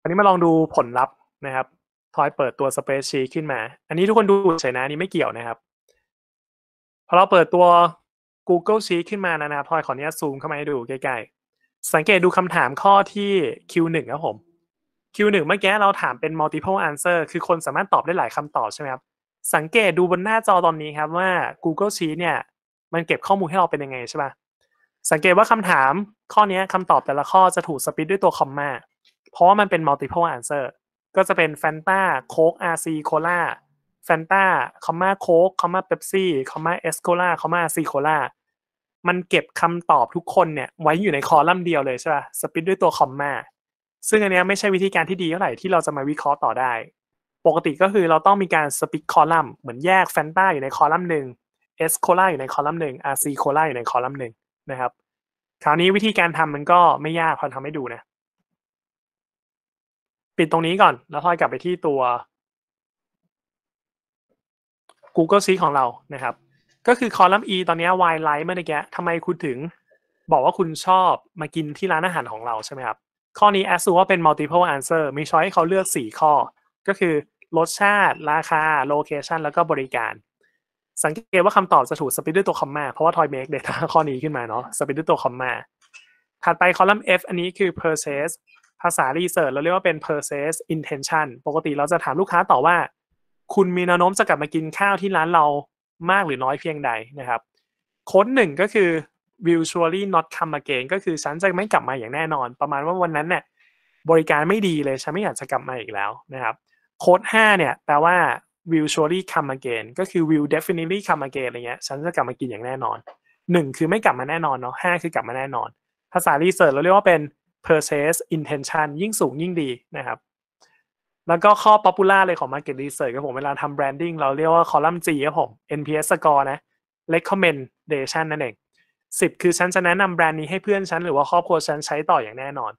อันนี้มาลองดูผลลัพธ์นะครับ ทอยเปิดตัว spreadsheet ขึ้นมา อันนี้ทุกคนดูเฉยนะนี้ไม่เกี่ยวนะครับพอเราเปิดตัว Google Sheet ขึ้นมานะนะพลอยขออนุญาตซูมเข้ามาให้ดูใกล้ ๆ สังเกตดูคำถามข้อที่ Q1 ครับผม Q1 เมื่อกี้เราถามเป็น multiple answer คือคนสามารถตอบได้หลายคำตอบใช่ไหมครับ สังเกตดูบนหน้าจอตอนนี้ครับว่า Google Sheet เนี่ยมันเก็บข้อมูลให้เราเป็นยังไงใช่ปะสังเกตว่าคำถามข้อนี้คำตอบแต่ละข้อจะถูกสปิดด้วยตัวคอมมา เพราะว่ามันเป็น multiple answer ก็จะเป็น Fanta Coke RC Cola แฟนตาคอมมาโค้ก คอมมาเป๊ปซี่ คอมมาเอสโคล่าคอมมาซีโคล่ามันเก็บคำตอบทุกคนเนี่ยไว้อยู่ในคอลัมน์เดียวเลยใช่ป่ะสปิดด้วยตัวคอมมาซึ่งอันนี้ไม่ใช่วิธีการที่ดีเท่าไหร่ที่เราจะมาวิเคราะห์ต่อได้ ปกติก็คือเราต้องมีการสปิดคอลัมน์เหมือนแยกแฟนตาอยู่ในคอลัมน์หนึ่งเอสโคล่าอยู่ในคอลัมน์หนึ่งอาร์ซีโคล่าอยู่ในคอลัมน์หนึ่งนะครับ คราวนี้วิธีการทำมันก็ไม่ยากพอทำให้ดูนะ ปิดตรงนี้ก่อน แล้ว่อยกลับไปที่ตัว Google Sheet ของเรานะครับ ก็คือคอลัมน์ E ตอนนี้ Why Like เมื่อกี้ทำไมคุณถึงบอกว่าคุณชอบมากินที่ร้านอาหารของเราใช่ไหมครับ ข้อนี้ a s s u m e ว่าเป็น multiple answer มีช้อยให้เขาเลือก 4 ข้อ ก็คือ รสชาติ ราคา location แล้วก็บริการ สังเกตว่าคำตอบจะถูกสปิดด้วยตัวคอมมา เพราะว่า Toy Make Data ข้อนี้ขึ้นมาเนาะสปิดด้วยตัวคอมมาถัดไปคอลัมน์ F อันนี้คือ purchase ภาษา research เราเรียกว่าเป็น purchase intention ปกติเราจะถามลูกค้าต่อว่าคุณมีแนวโน้มจะกลับมากินข้าวที่ร้านเรามากหรือน้อยเพียงใดนะครับโค้ดหนึ่งก็คือ will surely not come again ก็คือฉันจะไม่กลับมาอย่างแน่นอน ประมาณว่าวันนั้นเนี่ยบริการไม่ดีเลยฉันไม่อยากจะกลับมาอีกแล้วนะครับโค้ดห้าเนี่ยแปลว่า will surely come again ก็คือ will definitely come again อะไรเงี้ยฉันจะกลับมากินอย่างแน่นอนหนึ่งคือไม่กลับมาแน่นอนเนาะห้าคือกลับมาแน่นอน ภาษารีเสิร์ชเราเรียกว่าเป็น purchase intention ยิ่งสูงยิ่งดีนะครับแล้วก็ข้อป๊อปปูล่าเลยของ Market Research ครับผมเวลาทำแบรนดิ้งเราเรียกว่าคอลัมน์ G ครับผม NPS score นะ recommendation นั่นเองสิบคือฉันจะแนะนำแบรนด์นี้ให้เพื่อนฉัน หรือว่าครอบครัวฉันใช้ต่ออย่างแน่นอน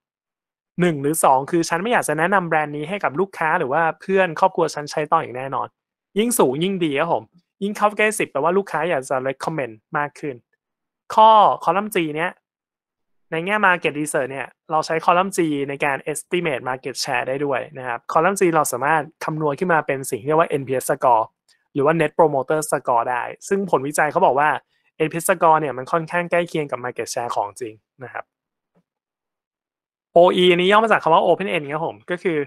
หนึ่งหรือสองคือฉันไม่อยากจะแนะนำแบรนด์นี้ให้กับลูกค้าหรือว่าเพื่อนครอบครัวฉันใช้ต่ออย่างแน่นอน ยิ่งสูงยิ่งดีครับผม ยิ่งเข้าใกล้สิบแปลว่าลูกค้าอยากจะ recommend มากขึ้นข้อคอลัมน์ G เนี้ยในแง่ Market Research เนี่ยเราใช้คอลัมน์ G ในการ estimate market share ได้ด้วยนะครับคอลัมน์ G เราสามารถคำนวณขึ้นมาเป็นสิ่งที่เรียกว่า NPS score หรือว่า Net Promoter Score ได้ ซึ่งผลวิจัยเขาบอกว่า NPS score เนี่ยมันค่อนข้างใกล้เคียงกับ market share ของจริงนะครับ OE นี้ย่อมาจากคำว่า Open End ครับผมก็คือ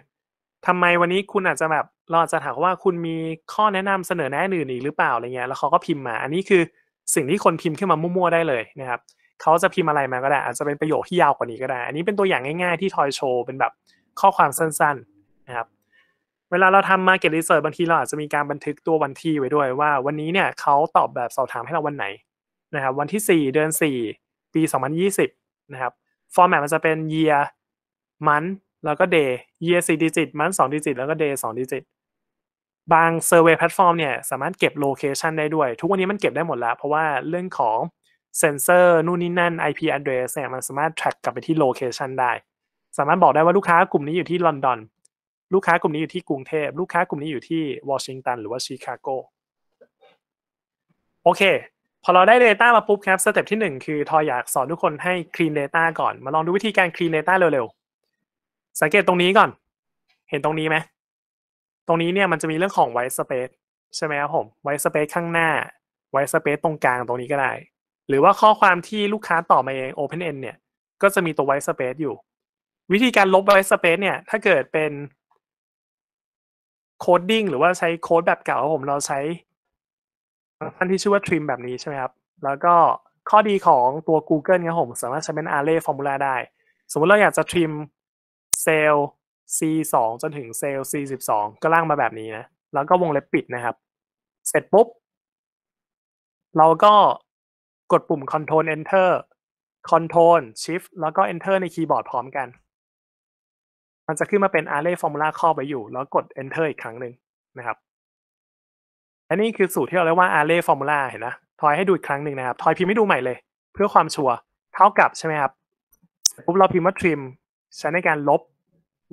ทำไมวันนี้คุณอาจจะแบบเราอาจจะถามว่าคุณมีข้อแนะนำเสนอแนะอื่นอีกหรือเปล่าอะไรเงี้ยแล้วเขาก็พิมพ์มาอันนี้คือสิ่งที่คนพิมพ์ขึ้นมามั่วๆ ได้เลยนะครับเขาจะพิมพ์อะไรมาก็ได้ อาจจะเป็นประโยคที่ยาวกว่านี้ก็ได้ อันนี้เป็นตัวอย่างง่ายๆที่ทอยโชว์เป็นแบบข้อความสั้นๆนะครับ เวลาเราทำมาเก็ตรีเซิร์ชบางทีเราอาจจะมีการบันทึกตัววันที่ไว้ด้วย ว่าวันนี้เนี่ยเขาตอบแบบสอบถามให้เราวันไหนนะครับ วันที่ 4 เดือน4 ปี 2020นะครับฟอร์แมตมันจะเป็น year month แล้วก็ day year 4 digit month 2 digit แล้วก็ day 2 digit บาง survey platform เนี่ยสามารถเก็บโลเคชันได้ด้วยทุกวันนี้มันเก็บได้หมดแล้วเพราะว่าเรื่องของเซนเซอร์ นู่นนี่นั่น IP address เนี่ยมันสามารถ track กลับไปที่โลเคชันได้ สามารถบอกได้ว่าลูกค้ากลุ่มนี้อยู่ที่ลอนดอนลูกค้ากลุ่มนี้อยู่ที่กรุงเทพลูกค้ากลุ่มนี้อยู่ที่วอชิงตัน หรือว่าชิคาโก โอเค พอเราได้ Data มาปุ๊บครับสเต็ป ที่ 1 คือ ทออยากสอนทุกคนให้ clean data ก่อน มาลองดูวิธีการ clean data เร็วๆ สังเกตตรงนี้ก่อน เห็นตรงนี้ไหมตรงนี้เนี่ยมันจะมีเรื่องของ white space ใช่ไหมครับผม white space ข้างหน้า white space ตรงกลางตรงนี้ก็ได้หรือว่าข้อความที่ลูกค้าต่อมาเอง Open End เนี่ย ก็จะมีตัว white space อยู่ วิธีการลบ white space เนี่ย ถ้าเกิดเป็น โคดดิ้งหรือว่าใช้โค้ดแบบเก่าผมเราใช้ฟังก์ที่ชื่อว่า trim แบบนี้ใช่ไหมครับ แล้วก็ข้อดีของตัว Google ครับผม สามารถใช้เป็น array formula ได้ สมมติเราอยากจะ trim เซลล์ c 2จนถึงเซลล์ c 12ก็ล่างมาแบบนี้นะแล้วก็วงเล็บปิดนะครับ เสร็จปุ๊บเราก็กดปุ่ม Control Enter Control Shift แล้วก็ Enter ในคีย์บอร์ดพร้อมกัน มันจะขึ้นมาเป็น Array Formula ครอบไว้อยู่ แล้วกด Enter อีกครั้งหนึ่งนะครับ อันนี้คือสูตรที่เราเรียกว่า Array Formula เห็นนะ ทอยให้ดูอีกครั้งหนึ่งนะครับ ทอยพิมพ์ไม่ดูใหม่เลย เพื่อความชัวร์เท่ากับใช่ไหมครับ ปุ๊บเราพิมพ์ว่า trim ใช้ในการลบ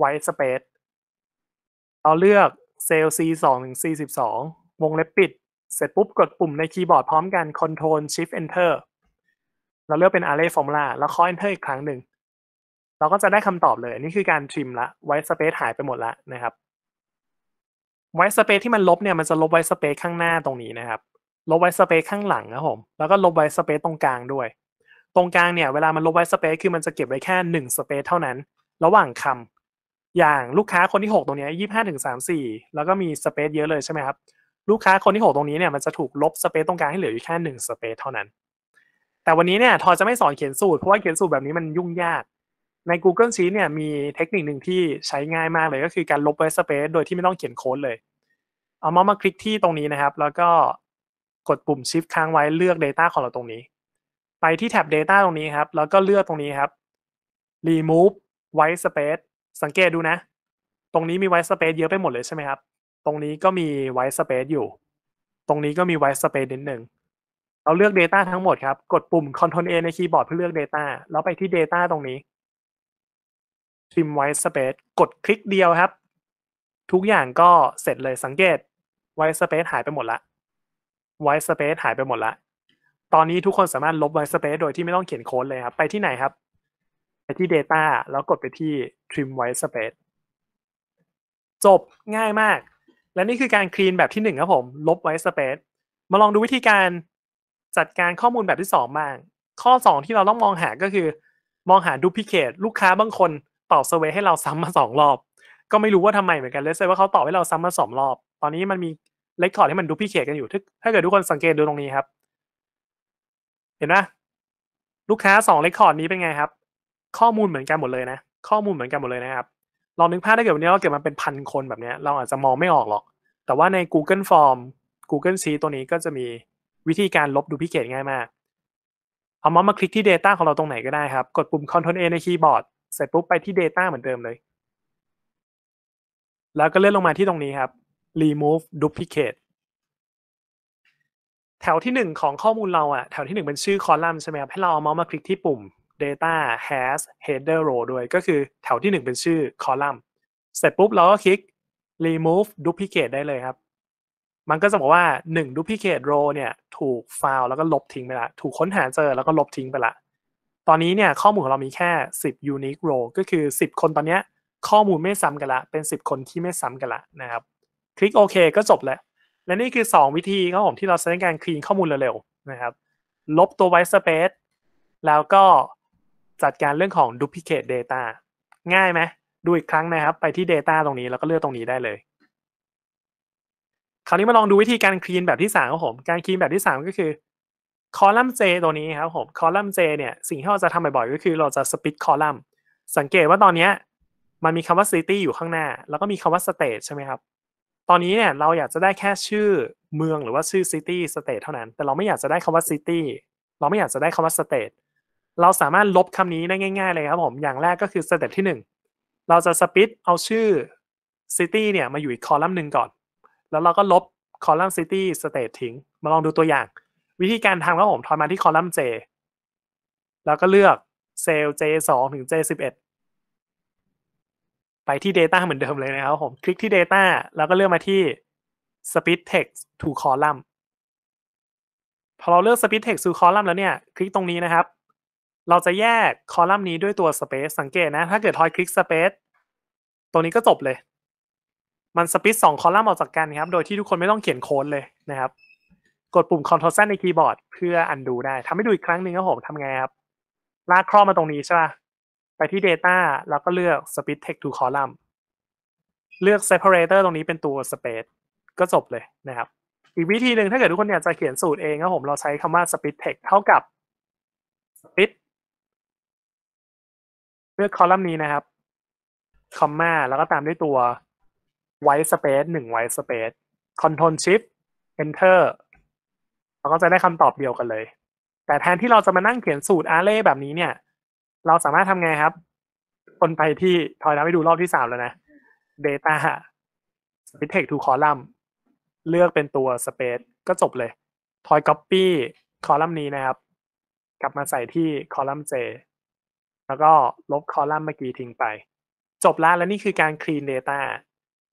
white space เราเลือกเซลล์ C2 ถึง C12 วงเล็บปิดเสร็จปุ๊บกดปุ่มในคีย์บอร์ดพร้อมกัน Ctrl o n o Shift Enter เราเลือกเป็น Array Formula แล้วคอย Enter อีกครั้งหนึ่ง เราก็จะได้คำตอบเลยอันนี้คือการทริมละ White Space หายไปหมดละนะครับ White Space ที่มันลบเนี่ย มันจะลบ White Space ข้างหน้าตรงนี้นะครับ ลบ White Space ข้างหลังนะผม แล้วก็ลบ White Space ตรงกลางด้วย ตรงกลางเนี่ยเวลามันลบ White Space คือมันจะเก็บไว้แค่ 1 Space เท่านั้น ระหว่างคำอย่างลูกค้าคนที่ 6 ตรงนี้ยี่ห้าถึงสามสี่แล้วก็มี Space เยอะเลยใช่ไหมครับลูกค้าคนที่ 6 ตรงนี้เนี่ยมันจะถูกลบสเปซตรงกลางให้เหลืออยู่แค่หนึ่งสเปซเท่านั้น แต่วันนี้เนี่ยทอจะไม่สอนเขียนสูตรเพราะว่าเขียนสูตรแบบนี้มันยุ่งยากใน Google Sheet เนี่ยมีเทคนิคหนึ่งที่ใช้ง่ายมากเลยก็คือการลบไว้สเปซโดยที่ไม่ต้องเขียนโค้ดเลย เอาเมาส์มาคลิกที่ตรงนี้นะครับ แล้วก็กดปุ่ม Shift ค้างไว้เลือก Data ของเราตรงนี้ไปที่แท็บ Data ตรงนี้ครับแล้วก็เลือกตรงนี้ครับ Remove White Space สังเกตดูนะ ตรงนี้มี White Space เยอะไปหมดเลยใช่ไหมครับตรงนี้ก็มีไว i ์สเปซอยู่ ตรงนี้ก็มีไว i ์สเปซนิดหนึ่ง เราเลือก Data ทั้งหมดครับ กดปุ่ม Ctrl A ในคีย์บอร์ดเพื่อเลือก Data แล้วไปที่ Data ตรงนี้ทิมไว้สเปซกดคลิกเดียวครับ ทุกอย่างก็เสร็จเลยสังเกตไว้สเปซหายไปหมดละไว้สเปซหายไปหมดละ ตอนนี้ทุกคนสามารถลบไว้สเปซโดยที่ไม่ต้องเขียนโค้ดเลยครับ ไปที่ไหนครับ ไปที่ Data แล้วกดไปที่ trim white space จบง่ายมากและนี่คือการคลีนแบบที่หนึ่งครับผม ลบไว้สเปซมาลองดูวิธีการจัดการข้อมูลแบบที่สองบ้าง ข้อสองที่เราต้องมองหาก็คือ มองหาดูพิเคตลูกค้าบางคนตอบเซเวให้เราซ้ำมาสองรอบ ก็ไม่รู้ว่าทำไมเหมือนกันเลยเซว่าเขาตอบให้เราซ้ำมาสองรอบ ตอนนี้มันมีเลคคอร์ดให้มันดูพิเคตกันอยู่ ถ้าเกิดทุกคนสังเกตดูตรงนี้ครับ เห็นไหมลูกค้าสองเลคคอร์ดนี้เป็นไงครับ ข้อมูลเหมือนกันหมดเลยนะ ข้อมูลเหมือนกันหมดเลยนะครับลองนึกภาพถ้าเกิดวันนี้เราเก็บมาเป็นพันคนแบบนี้เราอาจจะมองไม่ออกหรอก แต่ว่าใน Google Form Google Sheet ตัวนี้ก็จะมีวิธีการลบดูพิเกตง่ายมาก เอาเมาส์มาคลิกที่ Data ของเราตรงไหนก็ได้ครับ กดปุ่ม Ctrl A ในคีย์บอร์ดเสร็จปุ๊บไปที่ Data เหมือนเดิมเลย แล้วก็เลื่อนลงมาที่ตรงนี้ครับ Remove Duplicate แถวที่1ของข้อมูลเราอะแถวที่1เป็นชื่อคอลัมน์ใช่ไหมครับให้เราเอาเมาส์มาคลิกที่ปุ่ม data has header row ด้วย ก็คือแถวที่ 1 เป็นชื่อคอลัมน์เสร็จปุ๊บเราก็คลิก remove duplicate ได้เลยครับ มันก็จะบอกว่า 1 duplicate row เนี่ย ถูกฟาวแล้วก็ลบทิ้งไปละถูกค้นหาเจอแล้วก็ลบทิ้งไปละ ตอนนี้เนี่ยข้อมูลของเรามีแค่ 10 unique row ก็คือ 10 คนตอนนี้ ข้อมูลไม่ซ้ำกันละเป็น 10 คนที่ไม่ซ้ำกันละนะครับ คลิกโอเคก็จบแล้วและนี่คือ 2 วิธีครับผมที่เราใช้ในการคลีนข้อมูลเร็วๆนะครับ ลบตัวไว s สเปซแล้วก็จัดการเรื่องของ duplicate data ง่ายไหมดูอีกครั้งนะครับ ไปที่ data ตรงนี้แล้วก็เลือกตรงนี้ได้เลย คราวนี้มาลองดูวิธีการคลีนแบบที่สามครับผม การคลีนแบบที่สามก็คือ column J ตัวนี้ครับผม column J เนี่ย สิ่งที่เราจะทำบ่อยๆ ก็คือเราจะ split column สังเกตว่าตอนนี้มันมีคำว่า city อยู่ข้างหน้า แล้วก็มีคำว่า state ใช่ไหมครับ ตอนนี้เนี่ยเราอยากจะได้แค่ชื่อเมืองหรือว่าชื่อ city state เท่านั้น แต่เราไม่อยากจะได้คำว่า city เราไม่อยากจะได้คำว่า state เราสามารถลบคำนี้ได้ง่าย ๆ เลยครับผม อย่างแรกก็คือสเต็ปที่1เราจะสปิทเอาชื่อ City เนี่ยมาอยู่อีกคอลัมน์หนึ่งก่อน แล้วเราก็ลบคอลัมน์ City ้สเตททิ้ง มาลองดูตัวอย่าง วิธีการทำครับผม ทอยมาที่คอลัมน์ J แล้วก็เลือกเซลล์ J2 ถึง J11 ไปที่ Data เหมือนเดิมเลยนะครับผม คลิกที่ Data แล้วก็เลือกมาที่ Split Text to Column พอเราเลือก Split Text to Column แล้วเนี่ย คลิกตรงนี้นะครับเราจะแยกคอลัมน์นี้ด้วยตัว space สังเกตนะ ถ้าเกิดทอยคลิก space ตรงนี้ก็จบเลย มันสปิสสองคอลัมน์ออกจากกันครับโดยที่ทุกคนไม่ต้องเขียนโค้ดเลยนะครับ กดปุ่ม Ctrl Z ในคีย์บอร์ด เพื่ออันดูได้ทำให้ดูอีกครั้งหนึ่งครับผมทำไงครับ ลากครอบมาตรงนี้ใช่ป่ะไปที่ Data แล้วก็เลือก Split Text to Column เลือก Separator ตรงนี้เป็นตัว Space ก็จบเลยนะครับอีกวิธีหนึ่งถ้าเกิดทุกคนอยากจะเขียนสูตรเองครับผมเราใช้คำว่า Split Text เท่ากับ Split เลือกคอลัมน์นี้นะครับ คอมมาแล้วก็ตามด้วยตัว white space หนึ่ง white space control shift enter เราก็จะได้คำตอบเดียวกันเลย แต่แทนที่เราจะมานั่งเขียนสูตรอาร์เร์แบบนี้เนี่ย เราสามารถทำไงครับคนไปที่ ทอยนะไปดูรอบที่สามแล้วนะ data s p i t t e x to column เลือกเป็นตัว space ก็จบเลย ทอย copy คอลัมน์นี้นะครับ กลับมาใส่ที่คอลัมน์ J แล้วก็ลบคอลัมน์เมื่อกี้ทิ้งไป จบแล้วแล้วนี่คือการ clean data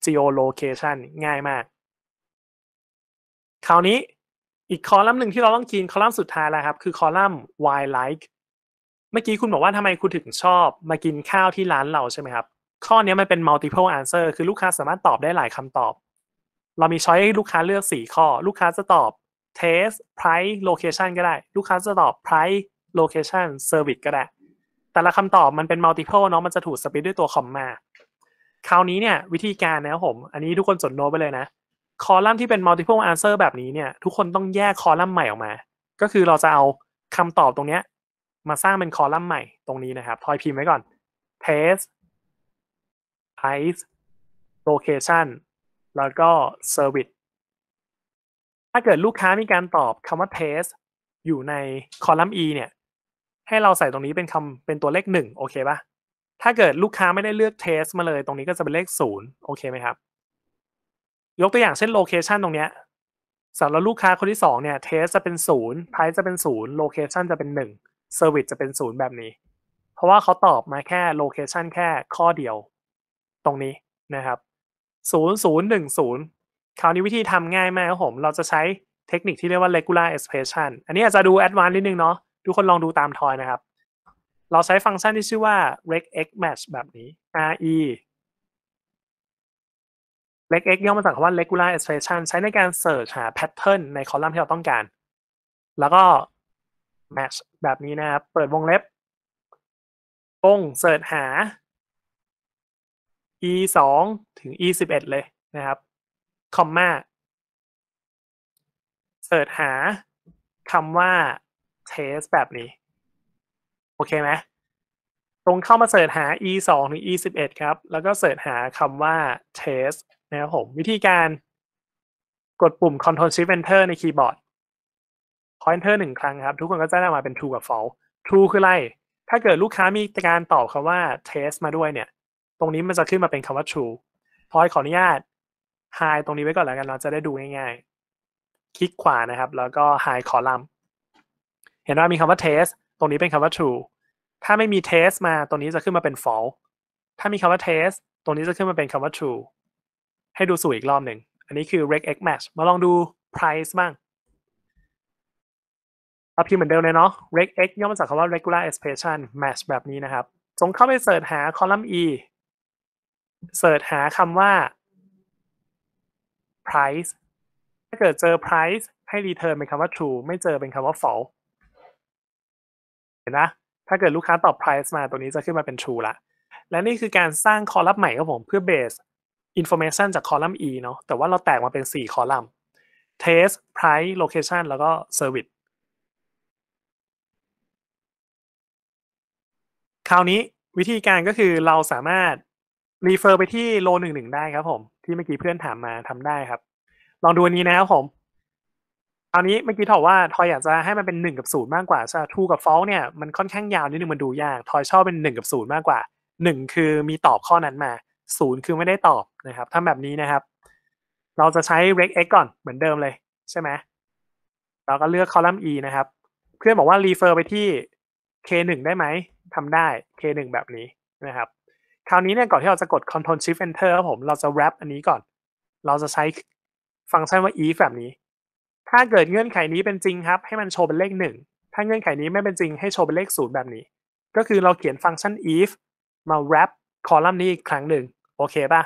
geolocation ง่ายมาก คราวนี้อีกคอลัมน์หนึ่งที่เราต้องกินคอลัมน์สุดท้ายแล้วครับ คือคอลัมน์ why like เมื่อกี้คุณบอกว่าทำไมคุณถึงชอบ มากินข้าวที่ร้านเราใช่ไหมครับ ข้อนี้มันเป็น multiple answer คือลูกค้าสามารถตอบได้หลายคำตอบ เรามีช้อยให้ลูกค้าเลือก4ข้อ ลูกค้าจะตอบ taste price location ก็ได้ ลูกค้าจะตอบ price location service ก็ได้แต่ละคำตอบมันเป็น multiple เนาะมันจะถูกสปิดด้วยตัว คอมมาคราวนี้เนี่ย วิธีการนะครับผม อันนี้ทุกคนจดโน้ตไปเลยนะคอลัมน์ที่เป็น multiple answer แบบนี้เนี่ย ทุกคนต้องแยกคอลัมน์ใหม่ออกมา ก็คือเราจะเอาคำตอบตรงเนี้ยมาสร้างเป็นคอลัมน์ใหม่ตรงนี้นะครับพลอยพิมพ์ไว้ก่อน taste price location แล้วก็ service ถ้าเกิดลูกค้ามีการตอบคำว่า t a s t อยู่ในคอลัมน์ e เนี่ยให้เราใส่ตรงนี้เป็นคำเป็นตัวเลขหนึ่งโอเคปะถ้าเกิดลูกค้าไม่ได้เลือกเทสมาเลยตรงนี้ก็จะเป็นเลขศูนย์โอเคไหมครับ ยกตัวอย่างเช่นโลเคชันตรงเนี้ยสำหรับลูกค้าคนที่สองเนี่ยเทสจะเป็นศูนย์ไพรจะเป็นศูนย์โลเคชันจะเป็นหนึ่งเซอร์วิสจะเป็นศูนย์แบบนี้ เพราะว่าเขาตอบมาแค่โลเคชันแค่ข้อเดียว ตรงนี้นะครับศูนย์ศูนย์หนึ่งศูนย์คราวนี้วิธีทำง่ายมากครับผมเราจะใช้เทคนิคที่เรียกว่า regular expression อันนี้อาจจะดู advanced นิดนึงเนาะทุกคนลองดูตามทอยนะครับ เราใช้ฟังก์ชันที่ชื่อว่า reg x match แบบนี้ re reg x ย่อมาจากคำว่า regular expression ใช้ในการ search หา pattern ในคอลัมน์ที่เราต้องการ แล้วก็ match แบบนี้นะครับ เปิดวงเล็บวง search หา e สองถึง e สิบเอ็ดเลยนะครับคอมมาเสิร์ชหาคำว่าเทสแบบนี้ โอเคไหมตรงเข้ามาเสิร์ชหา e 2ถึง e 11ครับ แล้วก็เสิร์ชหาคำว่า test นะครับผม วิธีการกดปุ่ม control shift enter ในคีย์บอร์ด pointer หนึ่งครั้งครับ ทุกคนก็จะได้มาเป็น true กับ false true คืออะไร ถ้าเกิดลูกค้ามีการตอบคำว่า test มาด้วยเนี่ย ตรงนี้มันจะขึ้นมาเป็นคำว่า true พอยขออนุญาต hide ตรงนี้ไว้ก่อนแล้วกันเราจะได้ดูง่ายๆ คลิกขวานะครับแล้วก็ hide column เห็นว่ามีคำว่า test ตรงนี้เป็นคำว่า true ถ้าไม่มี test มา ตรงนี้จะขึ้นมาเป็น false ถ้ามีคำว่า test ตรงนี้จะขึ้นมาเป็นคำว่า true ให้ดูสูตรอีกรอบหนึ่ง อันนี้คือ reg x match มาลองดู price บ้างเราพิมพ์เหมือนเดิมเลยเนาะ reg x ย่อมาจากคำว่า regular expression match แบบนี้นะครับจงเข้าไปเสิร์ชหาคอลัมน์ e เสิร์ชหาคำว่า price ถ้าเกิดเจอ price ให้ return เป็นคำว่า true ไม่เจอเป็นคำว่า false เห็นนะ ถ้าเกิดลูกค้าตอบ price มาตัวนี้จะขึ้นมาเป็น true ละ และนี่คือการสร้างคอลัมน์ใหม่ครับผมเพื่อ base information จากคอลัมน์ e เนาะ แต่ว่าเราแตกมาเป็น 4 คอลัมน์ taste price location แล้วก็ service คราวนี้วิธีการก็คือเราสามารถ refer ไปที่โลหนึ่งหนึ่งได้ครับผม ที่เมื่อกี้เพื่อนถามมาทำได้ครับ ลองดูันนี้นะครับผมคราวนี้เมื่อกี้ถามว่าทอยอยากจะให้มันเป็น 1 กับ 0 มากกว่าใช่ทูกับฟอลเนี่ยมันค่อนข้างยาวนิดนึงมันดูยากทอยชอบเป็น 1 กับ 0 มากกว่า 1 คือมีตอบข้อนั้นมา 0 คือไม่ได้ตอบนะครับทำาแบบนี้นะครับ เราจะใช้ r e g x ก่อนเหมือนเดิมเลยใช่ไหมเราก็เลือกคอลัมน์ e นะครับเพื่อนบอกว่า refer ไปที่ k1 ได้ไหมทำได้ k1 แบบนี้นะครับ คราวนี้เนี่ยก่อนที่เราจะกด control shift enter ครับผมเราจะ wrap อันนี้ก่อน เราจะใช้ฟังก์ชันว่า if แบบนี้ถ้าเกิดเงื่อนไขนี้เป็นจริงครับ ให้มันโชว์เป็นเลขหนึ่งถ้าเงื่อนไขนี้ไม่เป็นจริงให้โชว์เป็นเลขศูนย์แบบนี้ ก็คือเราเขียนฟังก์ชัน if มา wrap คอลัมน์นี้อีกครั้งหนึ่งโอเคป่ะ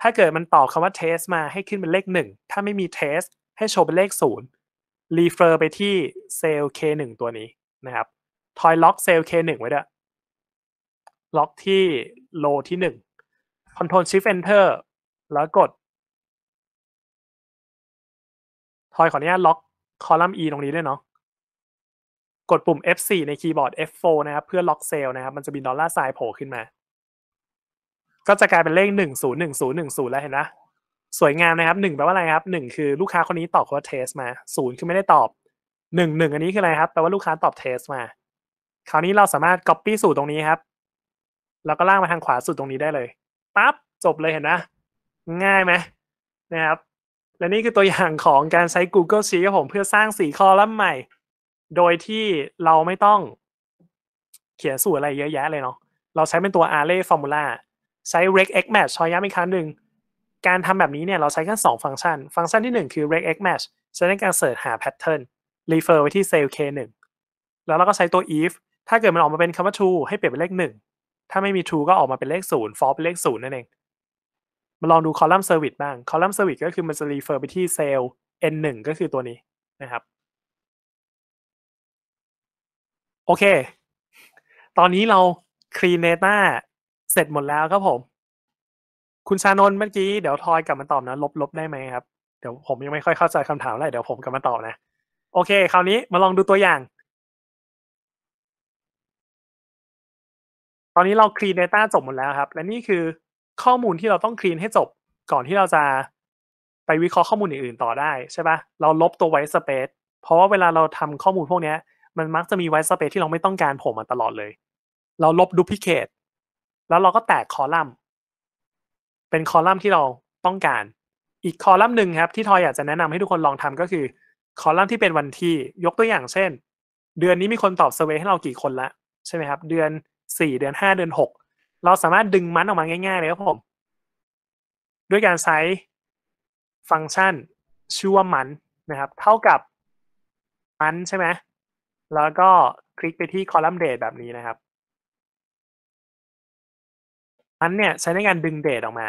ถ้าเกิดมันต่อคำว่า test มาให้ขึ้นเป็นเลขหนึ่งถ้าไม่มี test ให้โชว์เป็นเลขศูนย์ refer ไปที่ cell k1 ตัวนี้นะครับทอยล็อกเซลล์ k1 ไว้ด้วยล็อกที่ row ที่ 1 control shift enter แล้วกดทอยขออนุญาตล็อกคอลัมน์ E ตรงนี้ด้วยเนาะ กดปุ่ม F4 ในคีย์บอร์ด F4 นะครับ เพื่อล็อกเซลล์นะครับ มันจะมีดอลลาร์ไซน์โผล่ขึ้นมา ก็จะกลายเป็นเลข1 0 1 0 1 0 แล้วเห็นนะ สวยงามนะครับ1แปลว่าอะไรครับ 1 คือลูกค้าคนนี้ตอบว่าเทสมา 0 คือไม่ได้ตอบ 1 1 อันนี้คืออะไรครับ แปลว่าลูกค้าตอบเทสมา คราวนี้เราสามารถ Copy สูตรตรงนี้ครับ แล้วก็ลากมาทางขวาสุดตรงนี้ได้เลยปั๊บ จบเลยเห็นนะ ง่ายไหมนะครับและนี่คือตัวอย่างของการใช้ Google Sheet ของผมเพื่อสร้างสีคอลัมน์ใหม่ โดยที่เราไม่ต้องเขียนสูตรอะไรเยอะแยะเลยเนาะ เราใช้เป็นตัว array formula ใช้ r e g e x match ชอยย้ำอีกครั้งหนึ่ง การทำแบบนี้เนี่ยเราใช้แค่สองฟังก์ชัน ฟังก์ชันที่ 1 คือ r e g e x match ใช้ในการเสิร์ชหา pattern refer ไว้ที่ cell k 1แล้วเราก็ใช้ตัว if ถ้าเกิดมันออกมาเป็นคำว่า true ให้เปลี่ยนเป็นเลข 1 ถ้าไม่มี true ก็ออกมาเป็นเลข0 false เป็นเลข0นั่นเองมาลองดูคอลัมน์เซอร์วิสบ้าง คอลัมน์เซอร์วิสก็คือมันจะรีเฟอร์ไปที่เซลล์ n หนึ่งก็คือตัวนี้นะครับ โอเค ตอนนี้เราคลีนเนต้าเสร็จหมดแล้วครับผม คุณชานนเมื่อกี้ เดี๋ยวทอยกลับมาตอบนะ ลบลบได้ไหมครับ เดี๋ยวผมยังไม่ค่อยเข้าใจคำถามเลยเดี๋ยวผมกลับมาตอบนะ โอเค คราวนี้มาลองดูตัวอย่าง ตอนนี้เราคลีนเนต้าจบหมดแล้วครับ และนี่คือข้อมูลที่เราต้องคลีนให้จบ ก่อนที่เราจะไปวิเคราะห์ข้อมูลอื่นๆต่อได้ใช่ปะเราลบตัวไว์สเปซเพราะว่าเวลาเราทำข้อมูลพวกนี้มันมักจะมีไว์สเปซที่เราไม่ต้องการโผล่มาตลอดเลย เราลบดูพิเคตแล้วเราก็แตกคอลัมน์เป็นคอลัมน์ที่เราต้องการ อีกคอลัมน์หนึ่งครับ ที่ทอยอยากจะแนะนำให้ทุกคนลองทำก็คือ คอลัมน์ที่เป็นวันที่ยกตัวอย่างเช่น เดือนนี้มีคนตอบเซอร์เวยให้เรากี่คนละใช่ไหมครับ เดือน4เดือน5เดือน6เราสามารถดึงมันออกมาง่ายๆ เลยครับผม ด้วยการใช้ ฟังก์ชันชื่อว่ามันนะครับ เท่ากับมันใช่ไหม แล้วก็คลิกไปที่คอลัมน์เดทแบบนี้นะครับ มันเนี่ยใช้ในการดึงเดทออกมา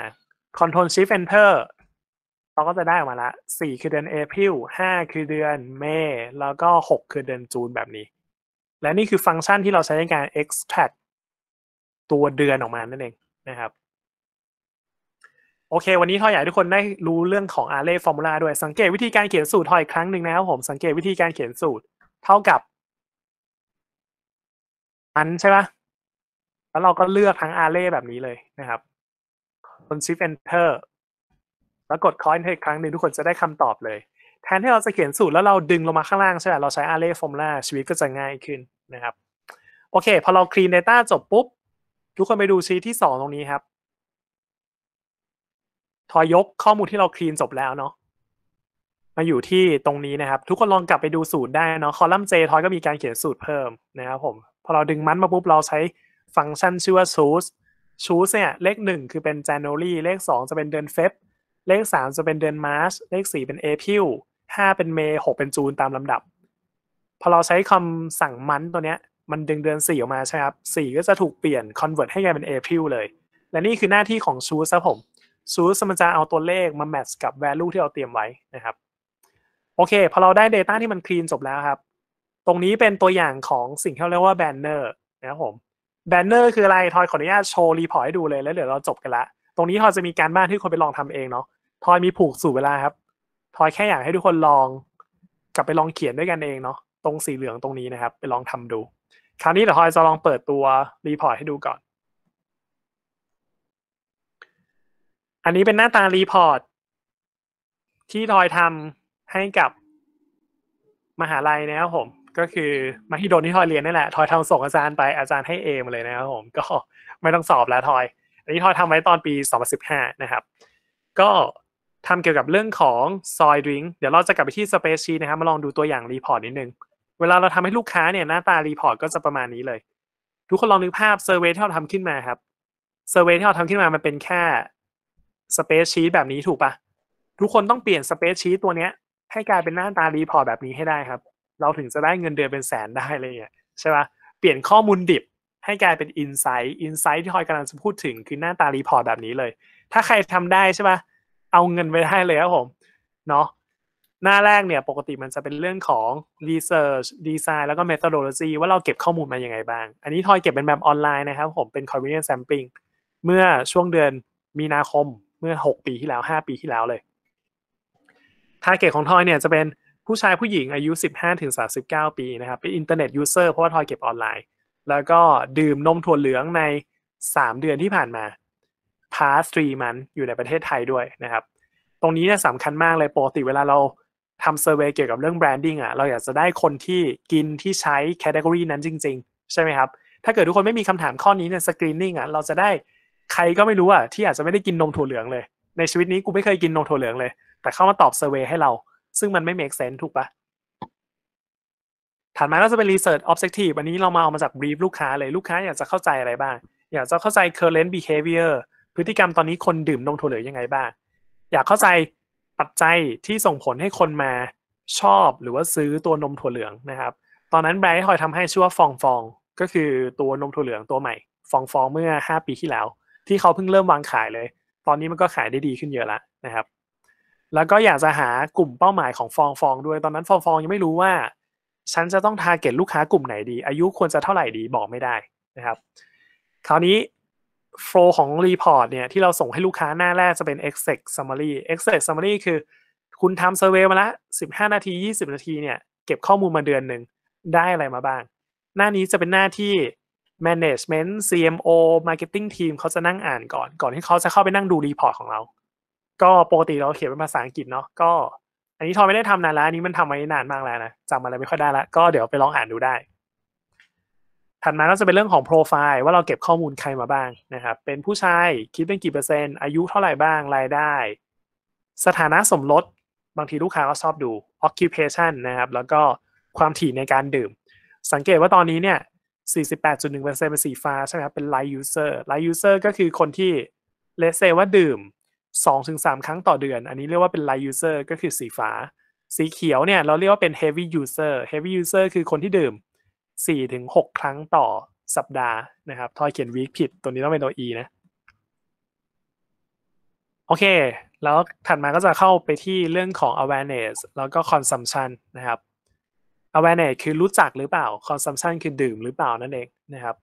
Control Shift Enter เราก็จะได้ออกมาละ สี่คือเดือนเอพิลห้าคือเดือนเม แล้วก็หกคือเดือนจูนแบบนี้ และนี่คือฟังก์ชันที่เราใช้ในการ extract ตัวเดือนออกมานั่นเองนะครับ โอเค วันนี้ทอยอยากให้ทุกคนได้รู้เรื่องของอาร์เรย์ฟอร์มูลาด้วย สังเกตวิธีการเขียนสูตรทอยอีกครั้งหนึ่งนะครับผมสังเกตวิธีการเขียนสูตร เท่ากับอันใช่ไหมแล้วเราก็เลือกทั้งอาร์เรย์แบบนี้เลยนะครับคนชิ Shift Enter แล้วกดคอยน์อีกครั้งหนึ่งทุกคนจะได้คำตอบเลย แทนที่เราจะเขียนสูตรแล้วเราดึงลงมาข้างล่างใช่ไหมเราใช้อาร์เรย์ฟอร์มูลาชีวิตก็จะง่ายขึ้นนะครับ โอเค พอเราคลีนเดต้าจบปุ๊บทุกคนไปดูชีทที่สองตรงนี้ครับ ทอยกข้อมูลที่เราคลีนจบแล้วเนาะ มาอยู่ที่ตรงนี้นะครับ ทุกคนลองกลับไปดูสูตรได้เนาะ คอลัมน์ J ทอยก็มีการเขียนสูตรเพิ่มนะครับผม พอเราดึงมันมาปุ๊บเราใช้ฟังก์ชันชื่อว่า choose choose เนี่ย เลขหนึ่งคือเป็น January เลขสองจะเป็นเดือนเฟบเลขสามจะเป็นเดือนมาร์ชเลขสี่เป็น April ห้าเป็นเมย์หกเป็นจูนตามลำดับ พอเราใช้คำสั่งมันตัวเนี้ยมันดึงเดือน่ออกมาใช่ครับ สี่ก็จะถูกเปลี่ยนคอนเวิร์ตให้กลายเป็นเอพิลเลย และนี่คือหน้าที่ของซูสครับผม ซูสมันจะเอาตัวเลขมาแมทช์กับแวลูที่เราเตรียมไว้นะครับ โอเค พอเราได้ data ที่มันคลีนจบแล้วครับ ตรงนี้เป็นตัวอย่างของสิ่งที่เรียกว่าแบนเนอร์นะครับผม แบนเนอร์คืออะไรทอยขออนุญาตโชว์รีพอร์ตให้ดูเลย แล้วเดี๋ยวเราจบกันละ ตรงนี้ทอยจะมีการบ้านที่คนไปลองทำเองเนาะ ทอยมีผูกสู่เวลาครับ ทอยแค่อยากให้ทุกคนลองกลับไปลองเขียนด้วยกันเองเนาะ ตรงสีเหลืองตรงนี้นะครับ ไปลองทำดูคราวนี้เดี๋ยวทอยจะลองเปิดตัวรีพอร์ตให้ดูก่อน อันนี้เป็นหน้าตารีพอร์ตที่ทอยทำให้กับมหาลัยนะครับผม ก็คือมหิดลที่ทอยเรียนนี่แหละทอยทำส่งอาจารย์ไปอาจารย์ให้เอมเลยนะครับผม ก็ไม่ต้องสอบแล้วทอย อันนี้ทอยทำไว้ตอนปี 2015 นะครับ ก็ทำเกี่ยวกับเรื่องของซอยดิงเดี๋ยวเราจะกลับไปที่สเปซชีนะครับมาลองดูตัวอย่างรีพอร์ตนิดนึงเวลาเราทำให้ลูกค้าเนี่ยหน้าตารีพอร์ตก็จะประมาณนี้เลย ทุกคนลองนึกภาพเซอร์เวยที่เราทำขึ้นมาครับเซอร์เวยที่เราทำขึ้นมา มันเป็นแค่สเปซชีตแบบนี้ถูกปะทุกคนต้องเปลี่ยนสเปซชีตตัวเนี้ยให้กลายเป็นหน้าตารีพอร์ตแบบนี้ให้ได้ครับ เราถึงจะได้เงินเดือนเป็นแสนได้เลยเนี่ยใช่ปะเปลี่ยนข้อมูลดิบให้กลายเป็นอินไซต์อินไซต์ที่ทอยกำลังจะพูดถึงคือหน้าตารีพอร์ตแบบนี้เลย ถ้าใครทำได้ใช่ปะเอาเงินไปได้เลยครับผมเนาะหน้าแรกเนี่ยปกติมันจะเป็นเรื่องของ Research Design แล้วก็ Methodology ว่าเราเก็บข้อมูลมาอย่างไงบ้าง อันนี้ทอยเก็บเป็นแบบออนไลน์นะครับผมเป็น Convenience Sampling เมื่อช่วงเดือนมีนาคมเมื่อ 6 ปีที่แล้ว 5 ปีที่แล้วเลยทาร์เก็ตของทอยเนี่ยจะเป็นผู้ชายผู้หญิงอายุ 15-39 ปีนะครับ เป็นอินเทอร์เน็ตยูเซอร์เพราะว่าทอยเก็บออนไลน์ แล้วก็ดื่มนมถั่วเหลืองใน 3 เดือนที่ผ่านมาพาสตรีมันอยู่ในประเทศไทยด้วยนะครับ ตรงนี้เนี่ยสำคัญมากเลยปกติเวลาเราทำเซอร์เวยเกี่ยวกับเรื่องแบรนดิ้งอ่ะ เราอยากจะได้คนที่กินที่ใช้แคตตากรีนั้นจริงๆ ใช่ไหมครับ ถ้าเกิดทุกคนไม่มีคำถามข้อนี้ในสกรีนนิ่งอ่ะ เราจะได้ใครก็ไม่รู้อ่ะที่อาจจะไม่ได้กินนมถั่วเหลืองเลย ในชีวิตนี้กูไม่เคยกินนมถั่วเหลืองเลย แต่เข้ามาตอบเซอร์เวยให้เรา ซึ่งมันไม่เมคเซนถูกปะถัดมาเราจะเป็นรีเสิร์ชออบเจกตีฟอันนี้เรามาเอามาจากบรีฟลูกค้าเลย ลูกค้าอยากจะเข้าใจอะไรบ้าง อยากจะเข้าใจเคอร์เรนต์บีฮ h เวอร์ พฤติกรรมตอนนี้คนดื่มนมถั่วเหลืองยังไงบ้างอยากเข้าใจปัจจัยที่ส่งผลให้คนมาชอบหรือว่าซื้อตัวนมถั่วเหลืองนะครับ ตอนนั้นแบรด์คอยทำให้ชื่อว่าฟองฟองก็คือตัวนมถั่วเหลืองตัวใหม่ ฟองฟองเมื่อ 5 ปีที่แล้ว ที่เขาเพิ่งเริ่มวางขายเลย ตอนนี้มันก็ขายได้ดีขึ้นเยอะละนะครับ แล้วก็อยากจะหากลุ่มเป้าหมายของฟองฟองด้วย ตอนนั้นฟองฟองยังไม่รู้ว่า ฉันจะต้องทาร์เก็ตลูกค้ากลุ่มไหนดี อายุควรจะเท่าไหร่ดีบอกไม่ได้นะครับคราวนี้โฟลของรีพอร์ตเนี่ยที่เราส่งให้ลูกค้าหน้าแรกจะเป็น exact summary e x เ c t summary คือคุณทำเซอร์เวยมาละ15 นาที 20 นาทีเนี่ย เก็บข้อมูลมาเดือนหนึ่งได้อะไรมาบ้าง หน้านี้จะเป็นหน้าที่ management CMO marketing team เขาจะนั่งอ่านก่อน ก่อนที่เขาจะเข้าไปนั่งดูรีพอร์ตของเรา ก็ปกติเราเขียนเป็นภาษาอังกฤษเนาะก็ อันนี้ทอไม่ได้ทำนานแล้ว อันนี้มันทำไว้นานมากแล้วนะจำอะไรไม่ค่อยได้ละ ก็เดี๋ยวไปลองอ่านดูได้ถัดมาก็จะเป็นเรื่องของโปรไฟล์ว่าเราเก็บข้อมูลใครมาบ้างนะครับเป็นผู้ชายคิดเป็นกี่เปอร์เซ็นต์ อายุเท่าไหร่บ้างรายได้ สถานะสมรสบางทีลูกค้าก็ชอบดู occupation นะครับแล้วก็ความถี่ในการดื่ม สังเกตว่าตอนนี้เนี่ย48.1%เป็นสีฟ้าใช่ไหมครับเป็น light user light user ก็คือคนที่เลเซว่าดื่ม 2-3 ครั้งต่อเดือน อันนี้เรียกว่าเป็น light user ก็คือสีฟ้าสีเขียวเนี่ยเราเรียกว่าเป็น heavy user heavy user คือคนที่ดื่มสี่ถึงหกครั้งต่อสัปดาห์นะครับทอยเขียนวีคผิด ตัวนี้ต้องเป็นตัว e นะ โอเค แล้วถัดมาก็จะเข้าไปที่เรื่องของ awareness แล้วก็ consumption นะครับ awareness คือรู้จักหรือเปล่า consumption คือดื่มหรือเปล่านั่นเองนะครับ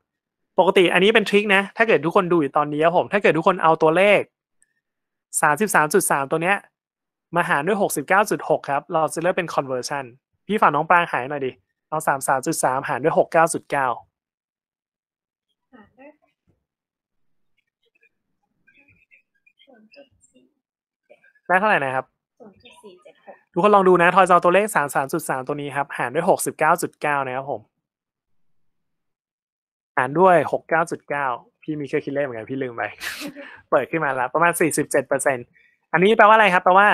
ปกติอันนี้เป็นทริคนะ ถ้าเกิดทุกคนดูอยู่ตอนนี้ผม ถ้าเกิดทุกคนเอาตัวเลข 33.3 ตัวเนี้ย มาหารด้วย 69.6 ครับ เราจะเลือกเป็น conversion พี่ฝากน้องปรางหายหน่อยดิเอาสามสามจุดสามหารด้วยหกเก้าจุดเก้าได้เท่าไหร่นะครับ ทุกคนลองดูนะ ทอยจเอาตัวเลขสามสามจุดสามตัวนี้ครับ หารด้วยหกสิบเก้าจุดเก้านะครับผมหารด้วยหกเก้าจุดเก้าพี่มีเครื่องคิดเลขเหมือนกันพี่ลืมไปเปิดขึ้นมาแล้ว ประมาณสี่สิบเจ็ดเปอร์เซ็นอันนี้แปลว่าอะไรครับ แปลว่า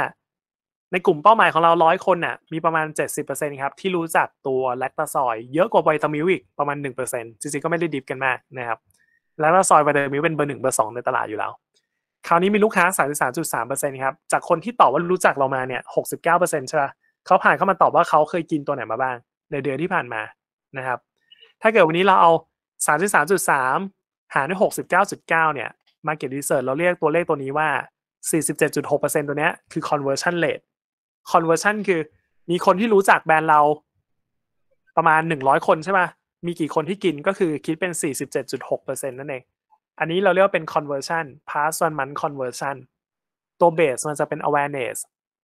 ในกลุ่มเป้าหมายของเราร้อยคนน่ะ มีประมาณ 70%ครับที่รู้จักตัวแลคตาซอยเยอะกว่าไวตามิวอีกประมาณ 1%จริงๆก็ไม่ได้ดิฟกันมากนะครับ แลคตาซอยไวตามิวเป็นเบอร์หนึ่งเบอร์สองในตลาดอยู่แล้ว คราวนี้มีลูกค้า 33.3%ครับ จากคนที่ตอบว่ารู้จักเรามาเนี่ย69%ใช่ไหมเขาผ่านเข้ามาตอบว่าเขาเคยกินตัวไหนมาบ้าง ในเดือนที่ผ่านมานะครับ ถ้าเกิดวันนี้เราเอา 33.3 หารด้วย 69.9เนี่ย Market Research เราเรียกตัวเลขตัวนี้ว่า 47.6%ตัวเนี้ยคือ conversion rate คอนเวอร์ชันคือมีคนที่รู้จักแบรนด์เราประมาณหนึ่งร้อยคนใช่ไหมมีกี่คนที่กินก็คือคิดเป็นสี่สิบเจ็ดจุดหกเปอร์เซ็นตนั่นเอง อันนี้เราเรียกว่าเป็นคอนเวอร์ชันพาส o อนมันคอนเวอร์ชันตัวเบสมันจะเป็น awareness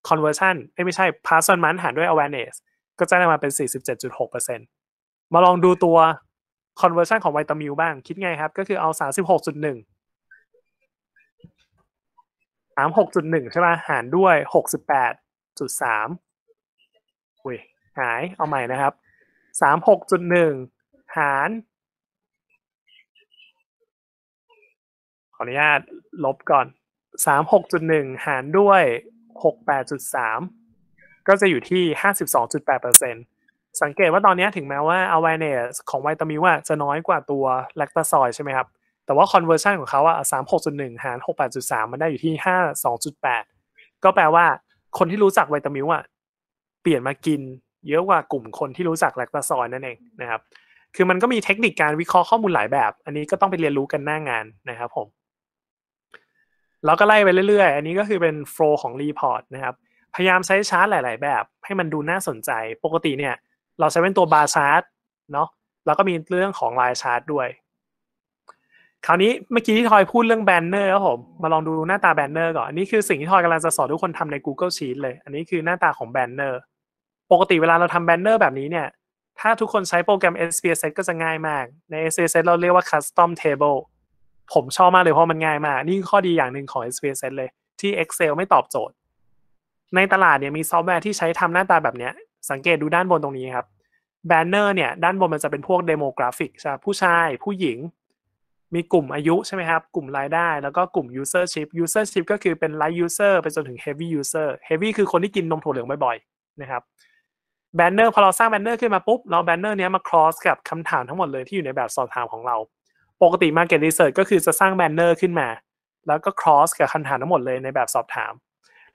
conversion ไม่ใช่ p a s s one month หารด้วย awareness ก็จะได้มาเป็นสี่สิบเจ็ดจุดหกเปอร์เซ็นมาลองดูตัว conversion ของไวตามิวบ้าง คิดไงครับ ก็คือเอาสามสิบหกจุดหนึ่งสามหกจุดหนึ่งใช่ไหมหารด้วยหกสิบแปดจุดสามอุ้ยหาย เอาใหม่นะครับสามหกจุดหนึ่งหาร ขออนุญาตลบก่อนสามหกจุดหนึ่งหารด้วยหกแปดจุดสามก็จะอยู่ที่ห้าสิบสองจุดแปดเปอร์เซ็นต์สังเกตว่าตอนนี้ถึงแม้ว่า awareness ของไวตามิว่าจะน้อยกว่าตัวแลคตาซอยใช่ไหมครับ แต่ว่า conversion ของเขาอะสามหกจุดหนึ่งหารหกแปดจุดสามมันได้อยู่ที่ห้าสองจุดแปดก็แปลว่าคนที่รู้จักไวตามิวอ่ะเปลี่ยนมากินเยอะกว่ากลุ่มคนที่รู้จักแลคตาซอยนั่นเองนะครับ คือมันก็มีเทคนิคการวิเคราะห์ข้อมูลหลายแบบ อันนี้ก็ต้องไปเรียนรู้กันหน้างานนะครับผมเราก็ไล่ไปเรื่อยๆ อันนี้ก็คือเป็นโฟล์ของรีพอร์ตนะครับ พยายามใช้ชาร์ตหลายๆแบบให้มันดูน่าสนใจ ปกติเนี่ย เราใช้เป็นตัวบาร์ชาร์ตเนาะแล้วก็มีเรื่องของลายชาร์ตด้วยคราวนี้เมื่อกี้ที่ทอยพูดเรื่องแบนเนอร์ครับผม มาลองดูหน้าตาแบนเนอร์ก่อน อันนี้คือสิ่งที่ทอยกำลังจะสอนทุกคนทำใน Google Sheets เลย อันนี้คือหน้าตาของแบนเนอร์ปกติเวลาเราทำแบนเนอร์แบบนี้เนี่ยถ้าทุกคนใช้โปรแกรม SPSS ก็จะง่ายมากใน SPSS เราเรียกว่า Custom Table ผมชอบมากเลยเพราะมันง่ายมากนี่ข้อดีอย่างหนึ่งของ SPSS เลยที่ Excel ไม่ตอบโจทย์ ในตลาดเนี่ยมีซอฟต์แวร์ที่ใช้ทำหน้าตาแบบนี้สังเกตดูด้านบนตรงนี้ครับแบนเนอร์เนี่ย ด้านบนมันจะเป็นพวกเดโมกราฟิกใช่ผู้ชายผู้หญิงมีกลุ่มอายุใช่ไหมครับ กลุ่มรายได้แล้วก็กลุ่ม usership usership ก็คือเป็น light user ไปจนถึง heavy user heavy คือคนที่กินนมถั่วเหลืองบ่อย ๆนะครับแบนเนอร์พอเราสร้างแบนเนอร์ขึ้นมาปุ๊บเราแบนเนอร์นี้มา cross กับคำถามทั้งหมดเลยที่อยู่ในแบบสอบถามของเรา ปกติ market research ก็คือจะสร้างแบนเนอร์ขึ้นมา แล้วก็ cross กับคำถามทั้งหมดเลยในแบบสอบถาม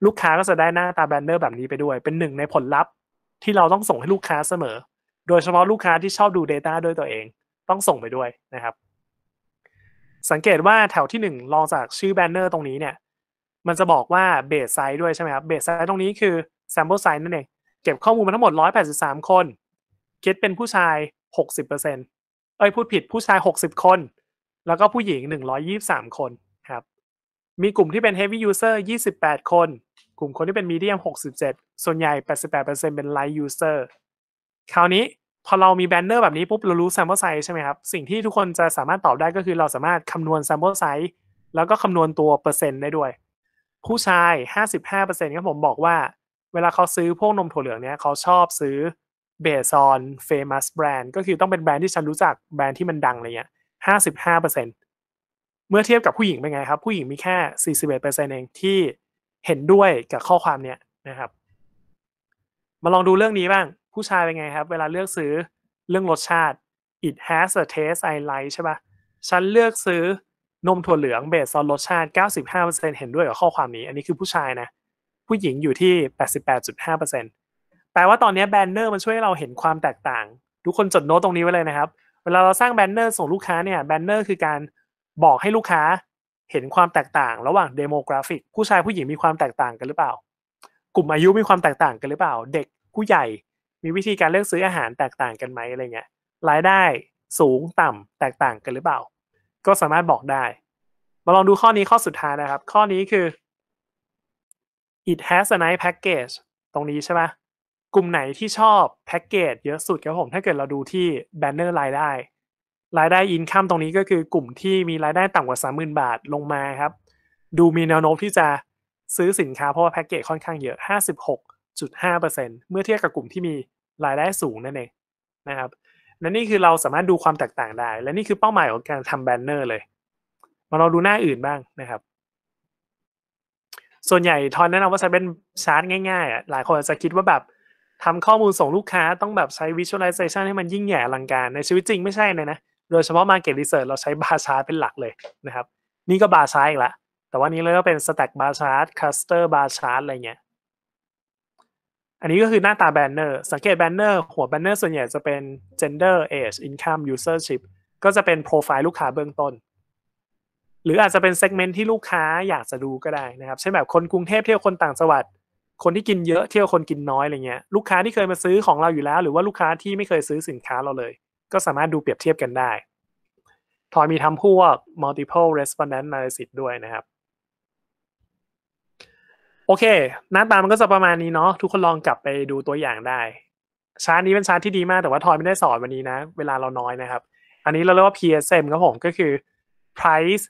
ลูกค้าก็จะได้หน้าตาแบนเนอร์แบบนี้ไปด้วยเป็นหนึ่งในผลลัพธ์ที่เราต้องส่งให้ลูกค้าเสมอ โดยเฉพาะลูกค้าที่ชอบดู Data ด้วยตัวเอง ต้องส่งไปด้วยนะครับสังเกตว่าแถวที่1ลองจากชื่อแบนเนอร์ตรงนี้เนี่ยมันจะบอกว่าเบสไซด์ด้วยใช่ไหมครับ เบสไซด์ตรงนี้คือ sample size นั่นเอง เก็บข้อมูลมาทั้งหมด 183 คนคิดเป็นผู้ชาย 60%เอ้ยพูดผิดผู้ชาย 60 คน แล้วก็ผู้หญิง 123 คนครับ มีกลุ่มที่เป็น heavy user 28 คน กลุ่มคนที่เป็น medium 67 ส่วนใหญ่ 88%เป็น light user คราวนี้พอเรามีแบนเนอร์แบบนี้ปุ๊บ เรารู้ sample size ใช่ไหมครับ สิ่งที่ทุกคนจะสามารถตอบได้ก็คือเราสามารถคำนวณ sample size แล้วก็คำนวณตัวเปอร์เซ็นต์ได้ด้วย ผู้ชาย 55%ครับผมบอกว่า เวลาเขาซื้อพวกนมถั่วเหลืองเนี้ยเขาชอบซื้อเบสออนเฟมัสแบรนด์ก็คือต้องเป็นแบรนด์ที่ฉันรู้จักแบรนด์ที่มันดังอะไรเงี้ย 55%เมื่อเทียบกับผู้หญิงเป็นไงครับผู้หญิงมีแค่41%เองที่เห็นด้วยกับข้อความเนี้ยนะครับ มาลองดูเรื่องนี้บ้างผู้ชายเป็นไงครับเวลาเลือกซื้อเรื่องรสชาติ it has a taste I like ใช่ปะฉันเลือกซื้อนมถั่วเหลืองเบสซอนรสชาติ 95%เห็นด้วยกับข้อความนี้อันนี้คือผู้ชายนะ ผู้หญิงอยู่ที่ 88.5%แปลว่าตอนนี้แบนเนอร์มันช่วยเราเห็นความแตกต่างทุกคนจดโน้ตตรงนี้ไว้เลยนะครับ เวลาเราสร้างแบนเนอร์ส่งลูกค้าเนี่ย แบนเนอร์คือการบอกให้ลูกค้าเห็นความแตกต่างระหว่างเดโมกราฟิกผู้ชายผู้หญิงมีความแตกต่างกันหรือเปล่า กลุ่มอายุมีความแตกต่างกันหรือเปล่า เด็กผู้ใหญ่มีวิธีการเลือกซื้ออาหารแตกต่างกันไหมอะไรเงี้ยรายได้สูงต่ำแตกต่างกันหรือเปล่า ก็สามารถบอกได้มาลองดูข้อนี้ข้อสุดท้ายนะครับ ข้อนี้คือ it has a nice package ตรงนี้ใช่ไหมกลุ่มไหนที่ชอบแพ็กเกจเยอะสุดครับผม ถ้าเกิดเราดูที่แบนเนอร์รายได้รายได้อินข้ามตรงนี้ก็คือกลุ่มที่มีรายได้ต่ำกว่า 30,000 บาทลงมาครับดูมีแนวโน้มที่จะซื้อสินค้าเพราะว่าแพ็กเกจค่อนข้างเยอะ56.5%เมื่อเทียบกับกลุ่มที่มีรายได้สูงนั่นเองนะครับและนี่คือเราสามารถดูความแตกต่างได้ และนี่คือเป้าหมายของการทำแบนเนอร์เลย มาลองดูหน้าอื่นบ้างนะครับ ส่วนใหญ่ทอนแนะนำว่าใช้เป็นชาร์ตง่ายๆอ่ะ หลายคนอาจจะคิดว่าแบบทำข้อมูลส่งลูกค้าต้องแบบใช้ visualization ให้มันยิ่งใหญ่อลังการ ในชีวิตจริงไม่ใช่เลยนะ โดยเฉพาะ market research เราใช้บาร์ชาร์ตเป็นหลักเลยนะครับนี่ก็บาร์ชาร์ตอีกละแต่ว่านี้เราก็เป็น stack bar chart cluster bar chart อะไรเงี้ยอันนี้ก็คือหน้าตาแบนเนอร์ สังเกตแบนเนอร์ หัวแบนเนอร์ส่วนใหญ่จะเป็น gender age income usership ก็จะเป็นโปรไฟล์ลูกค้าเบื้องต้น หรืออาจจะเป็นเซกเมนต์ที่ลูกค้าอยากจะดูก็ได้นะครับเช่นแบบคนกรุงเทพเที่ยวคนต่างจังหวัดคนที่กินเยอะเที่ยวคนกินน้อยอะไรเงี้ยลูกค้าที่เคยมาซื้อของเราอยู่แล้วหรือว่าลูกค้าที่ไม่เคยซื้อสินค้าเราเลย ก็สามารถดูเปรียบเทียบกันได้ทอยมีทำพวก multiple respondent analysis ด้วยนะครับโอเคหน้าตามันก็จะประมาณนี้เนาะ ทุกคนลองกลับไปดูตัวอย่างได้ ชาร์ตนี้เป็นชาร์ตที่ดีมาก แต่ว่าทอยไม่ได้สอนวันนี้นะ เวลาเราน้อยนะครับ อันนี้เราเรียกว่า PSM ครับผมก็คือ price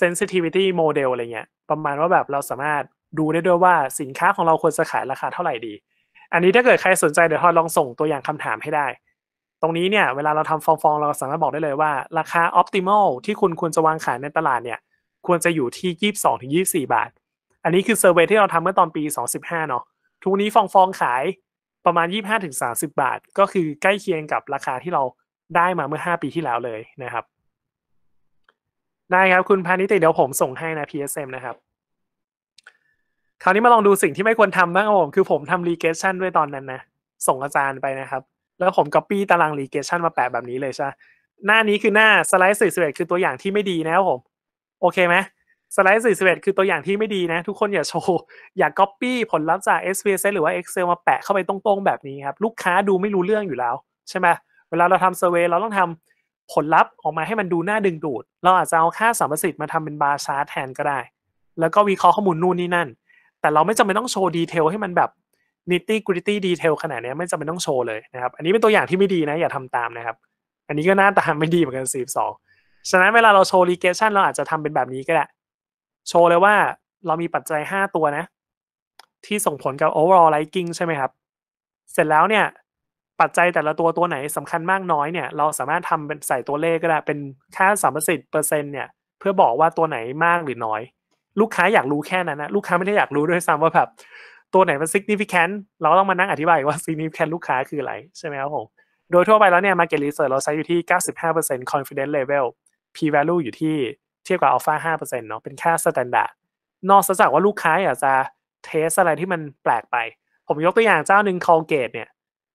sensitivity model อะไรเงี้ย ประมาณว่าแบบเราสามารถดูได้ด้วยว่าสินค้าของเราควรจะขายราคาเท่าไหร่ดี อันนี้ถ้าเกิดใครสนใจเดี๋ยวทอยลองส่งตัวอย่างคำถามให้ได้ ตรงนี้เนี่ยเวลาเราทำฟองฟองเราสามารถบอกได้เลยว่า ราคา optimal ที่คุณควรจะวางขายในตลาดเนี่ย ควรจะอยู่ที่22-24 บาทอันนี้คือเซอร์เวยที่เราทำเมื่อตอนปี2015เนาะ ทุกนี้ฟองฟองขายประมาณ 25-30 บาท ก็คือใกล้เคียงกับราคาที่เราได้มาเมื่อ 5 ปีที่แล้วเลยนะครับ ได้ครับ คุณพานิติเดี๋ยวผมส่งให้นะ PSM นะครับ คราวนี้มาลองดูสิ่งที่ไม่ควรทำบ้างครับผม คือผมทำรีเกชชั i ด้วยตอนนั้นนะ ส่งอาจารย์ไปนะครับ แล้วผมก็ปี้ตารางรีเกชชั i มาแปะแบบนี้เลยใช่หน้านี้คือหน้าสไลด์ส41คือตัวอย่างที่ไม่ดีนะครับผม โอเคไหมสไลด์สส่อเ็ดคือตัวอย่างที่ไม่ดีนะ ทุกคนอย่าโชว์ อย่าก๊อปปี้ผลลัพธ์จาก s p s หรือว่า Excel มาแปะเข้าไปตรงๆแบบนี้ครับ ลูกค้าดูไม่รู้เรื่องอยู่แล้ว ใช่ไหมเวลาเราทำเซอร์เวยเราต้องทำผลลัพธ์ออกมาให้มันดูน่าดึงดูด เราอาจจะเอาค่าสัมประสิทธิ์มาทำเป็นบาร์ชาร์ตแทนก็ได้ แล้วก็วิเคราะห์ข้อมูลนู่นนี่นั่น แต่เราไม่จำเป็นต้องโชว์ดีเทลให้มันแบบนิตตี้กริตตี้ดีเทลขนาดนี้ไม่จำเป็นต้องโชว์เลยนะครับอันนี้เป็นตัวอย่างที่ไม่ดีนะอย่าทำตามนะครับอันนี้ก็น่าตาไม่ดีเหมือนกัน42ฉะนั้นเวลาเราโชว์รีเกชันเราอาจจะทาเป็นแบบนี้ก็ได้โชว์เลยว่าเรามีปัจจัย 5 ตัวนะ ที่ส่งผลกับ overall liking ใช่ไหมครับ เสร็จแล้วเนี่ย ปัจจัยแต่ละตัวตัวไหนสำคัญมากน้อยเนี่ย เราสามารถทำเป็นใส่ตัวเลขก็ได้เป็นค่าสามสิ์เปอร์เซ็นต์เนี่ยเพื่อบอกว่าตัวไหนมากหรือน้อย ลูกค้าอยากรู้แค่นั้นนะลูกค้าไม่ได้อยากรู้ด้วยซ้ำว่าแบบตัวไหนมัน significant เราต้องมานั่งอธิบายว่า significant ลูกค้าคืออะไรใช่ไหมครับผมโดยทั่วไปแล้วเนี่ย market research เราใช้อยู่ที่95% confidence level p value อยู่ที่เทียบกับอัลฟาห้าเปอร์เซ็นต์เนาะเป็นค่าสแตนดาร์ดนอกจากว่าลูกค้าอยากจะเทสอะไรที่มันแปลกไป ผมยกตัวอย่างเจ้าหนึ่งคอลเกตเนี่ย